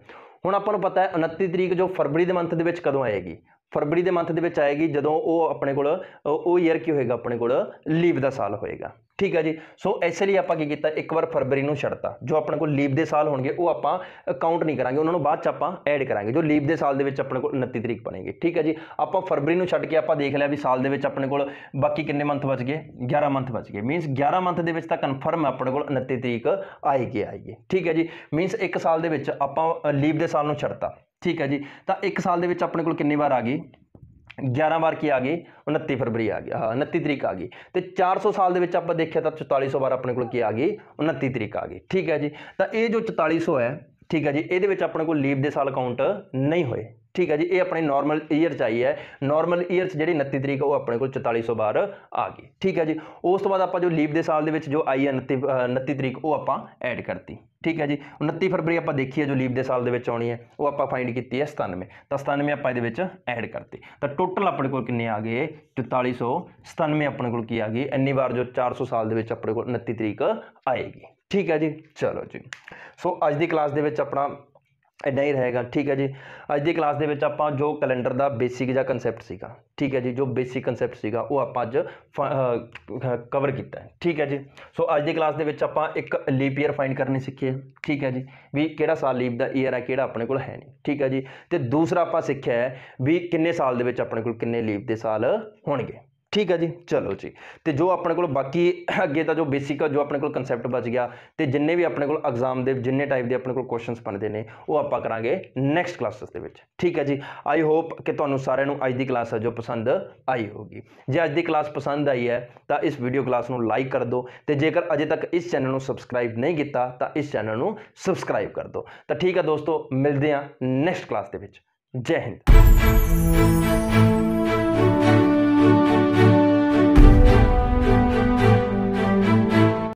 S1: ਹੁਣ ਆਪਾਂ ਨੂੰ ਪਤਾ ਹੈ 29 ਤਰੀਕ ਜੋ ਫਰਵਰੀ ਦੇ ਮੰਥ ਦੇ ਵਿੱਚ ਕਦੋਂ ਆਏਗੀ ਫਰਵਰੀ ਦੇ ਮੰਥ ਦੇ ਵਿੱਚ ਆਏਗੀ ਜਦੋਂ ਉਹ ਆਪਣੇ ਕੋਲ ਉਹ ਈਅਰ ਕੀ ਹੋਏਗਾ ਆਪਣੇ ਕੋਲ ਲੀਵ ਦਾ ਸਾਲ ਹੋਏਗਾ ਠੀਕ ਹੈ ਜੀ ਸੋ ਇਸ ਲਈ ਆਪਾਂ ਕੀ ਕੀਤਾ ਇੱਕ ਵਾਰ ਫਰਵਰੀ ਨੂੰ ਛੱਡਤਾ ਜੋ ਆਪਣੇ ਕੋਲ ਲੀਵ ਦੇ ਸਾਲ ਹੋਣਗੇ ਉਹ ਆਪਾਂ ਕਾਊਂਟ ਨਹੀਂ ਕਰਾਂਗੇ ਉਹਨਾਂ ਨੂੰ ਬਾਅਦ ਚ ਆਪਾਂ ਐਡ ਕਰਾਂਗੇ ਜੋ ਲੀਵ ਦੇ ਸਾਲ ਦੇ ਵਿੱਚ ਆਪਣੇ ਕੋਲ 29 ਤਰੀਕ ਬਣੇਗੀ ਠੀਕ ਹੈ ਜੀ ਆਪਾਂ ਫਰਵਰੀ ਨੂੰ ਛੱਡ ਕੇ ਆਪਾਂ ਦੇਖ ਲਿਆ ਵੀ ਸਾਲ ਦੇ ਵਿੱਚ ਆਪਣੇ ਕੋਲ ਬਾਕੀ ਕਿੰਨੇ ਮੰਥ ਬਚ ਗਏ 11 ਮੰਥ ਬਚ ਗਏ ਮੀਨਸ 11 ਮੰਥ ਦੇ ਵਿੱਚ ਤਾਂ ਕਨਫਰਮ ਆਪਣੇ ਕੋਲ 29 ਤਰੀਕ ਆਏਗੀ ਆਏਗੀ ਠੀਕ ਹੈ ਜੀ ਮੀਨਸ ਇੱਕ ਸਾਲ ਦੇ ਵਿੱਚ ਆਪਾਂ ਲੀਵ ਦੇ ਸਾਲ ਨੂੰ ਛੱਡਤਾ ਠੀਕ ਹੈ ਜੀ ਤਾਂ 1 ਸਾਲ ਦੇ ਵਿੱਚ ਆਪਣੇ ਕੋਲ ਕਿੰਨੇ ਵਾਰ ਆ ਗਈ 11 ਵਾਰ ਕੀ ਆ ਗਈ 29 ਫਰਵਰੀ ਆ ਗਈ 29 ਤਰੀਕ ਆ ਗਈ ਤੇ 400 ਸਾਲ ਦੇ ਵਿੱਚ ਆਪਾਂ ਦੇਖਿਆ ਤਾਂ 4400 ਵਾਰ ਆਪਣੇ ਕੋਲ ਕੀ ਆ ਗਈ 29 ਤਰੀਕ ਆ ਗਈ ਠੀਕ ਹੈ ਜੀ ਤਾਂ ਇਹ ਜੋ 4400 ਹੈ ਠੀਕ ਹੈ ਜੀ ਇਹਦੇ ਵਿੱਚ ਆਪਣੇ ਕੋਲ ਲੀਪ ਦੇ ਸਾਲ ਕਾਊਂਟ ਨਹੀਂ ਹੋਏ ਠੀਕ ਹੈ ਜੀ ਇਹ ਆਪਣੇ ਨਾਰਮਲ ਈਅਰ ਚ ਆਈ ਹੈ ਨਾਰਮਲ ਈਅਰ ਚ ਜਿਹੜੀ 29 ਤਰੀਕ ਉਹ ਆਪਣੇ ਕੋਲ 4400 ਬਾਰ ਆ ਗਈ ਠੀਕ ਹੈ ਜੀ ਉਸ ਤੋਂ ਬਾਅਦ ਆਪਾਂ ਜੋ ਲੀਪ ਦੇ ਸਾਲ ਦੇ ਵਿੱਚ ਜੋ ਆਈ ਹੈ 29 ਤਰੀਕ ਉਹ ਆਪਾਂ ਐਡ ਕਰਤੀ ਠੀਕ ਹੈ ਜੀ 29 ਫਰਵਰੀ ਆਪਾਂ ਦੇਖੀਏ ਜੋ ਲੀਪ ਦੇ ਸਾਲ ਦੇ ਵਿੱਚ ਆਉਣੀ ਹੈ ਉਹ ਆਪਾਂ ਫਾਈਂਡ ਕੀਤੀ ਹੈ 97 ਤਾਂ 97 ਆਪਾਂ ਇਹਦੇ ਵਿੱਚ ਐਡ ਕਰਤੀ ਤਾਂ ਟੋਟਲ ਆਪਣੇ ਕੋਲ ਕਿੰਨੇ ਆ ਗਏ 4497 ਆਪਣੇ ਕੋਲ ਕੀ ਆ ਗਈ ਇੰਨੀ ਵਾਰ ਜੋ 400 ਸਾਲ ਦੇ ਵਿੱਚ ਆਪਣੇ ਕੋਲ 29 ਤਰੀਕ ਆਏਗੀ ਠੀਕ ਹੈ ਜੀ ਚਲੋ ਜੀ ਸੋ ਅੱਜ ਦੀ ਕਲਾਸ ਦੇ ਵਿੱਚ ਆਪਣਾ ਇਦਾਂ ਹੀ ਰਹੇਗਾ ਠੀਕ ਹੈ ਜੀ ਅੱਜ ਦੀ ਕਲਾਸ ਦੇ ਵਿੱਚ ਆਪਾਂ ਜੋ ਕੈਲੰਡਰ ਦਾ ਬੇਸਿਕ ਜਿਹਾ ਕਨਸੈਪਟ ਸੀਗਾ ਠੀਕ ਹੈ ਜੀ ਜੋ ਬੇਸਿਕ ਕਨਸੈਪਟ ਸੀਗਾ ਉਹ ਆਪਾਂ ਅੱਜ ਕਵਰ ਕੀਤਾ ਹੈ ਠੀਕ ਹੈ ਜੀ ਸੋ ਅੱਜ ਦੀ ਕਲਾਸ ਦੇ ਵਿੱਚ ਆਪਾਂ ਇੱਕ ਲੀਪ ਈਅਰ ਫਾਈਂਡ ਕਰਨੀ ਸਿੱਖੀ ਹੈ ਠੀਕ ਹੈ ਜੀ ਵੀ ਕਿਹੜਾ ਸਾਲ ਲੀਪ ਦਾ ਈਅਰ ਹੈ ਕਿਹੜਾ ਆਪਣੇ ਕੋਲ ਹੈ ਨਹੀਂ ਠੀਕ ਹੈ ਜੀ ਤੇ ਦੂਸਰਾ ਆਪਾਂ ਸਿੱਖਿਆ ਹੈ ਵੀ ਕਿੰਨੇ ਸਾਲ ਦੇ ਵਿੱਚ ਆਪਣੇ ਕੋਲ ਕਿੰਨੇ ਲੀਪ ਦੇ ਸਾਲ ਹੋਣਗੇ ਠੀਕ ਹੈ ਜੀ ਚਲੋ ਜੀ ਤੇ ਜੋ ਆਪਣੇ ਕੋਲ ਬਾਕੀ ਅੱਗੇ ਦਾ ਜੋ ਬੇਸਿਕ ਜੋ ਆਪਣੇ ਕੋਲ ਕਨਸੈਪਟ ਬਚ ਗਿਆ ਤੇ ਜਿੰਨੇ ਵੀ ਆਪਣੇ ਕੋਲ ਐਗਜ਼ਾਮ ਦੇ ਜਿੰਨੇ ਟਾਈਪ ਦੇ ਆਪਣੇ ਕੋਲ ਕੁਐਸਚਨਸ ਬਣਦੇ ਨੇ ਉਹ ਆਪਾਂ ਕਰਾਂਗੇ ਨੈਕਸਟ ਕਲਾਸਸ ਦੇ ਵਿੱਚ ਠੀਕ ਹੈ ਜੀ ਆਈ ਹੋਪ ਕਿ ਤੁਹਾਨੂੰ ਸਾਰਿਆਂ ਨੂੰ ਅੱਜ ਦੀ ਕਲਾਸ ਜੋ ਪਸੰਦ ਆਈ ਹੋਗੀ ਜੇ ਅੱਜ ਦੀ ਕਲਾਸ ਪਸੰਦ ਆਈ ਹੈ ਤਾਂ ਇਸ ਵੀਡੀਓ ਕਲਾਸ ਨੂੰ ਲਾਈਕ ਕਰ ਦਿਓ ਤੇ ਜੇਕਰ ਅਜੇ ਤੱਕ ਇਸ ਚੈਨਲ ਨੂੰ ਸਬਸਕ੍ਰਾਈਬ ਨਹੀਂ ਕੀਤਾ ਤਾਂ ਇਸ ਚੈਨਲ ਨੂੰ ਸਬਸਕ੍ਰਾਈਬ ਕਰ ਦਿਓ ਤਾਂ ਠੀਕ ਹੈ ਦੋਸਤੋ ਮਿਲਦੇ ਹਾਂ ਨੈਕਸਟ ਕਲਾਸ ਦੇ ਵਿੱਚ ਜੈ ਹਿੰਦ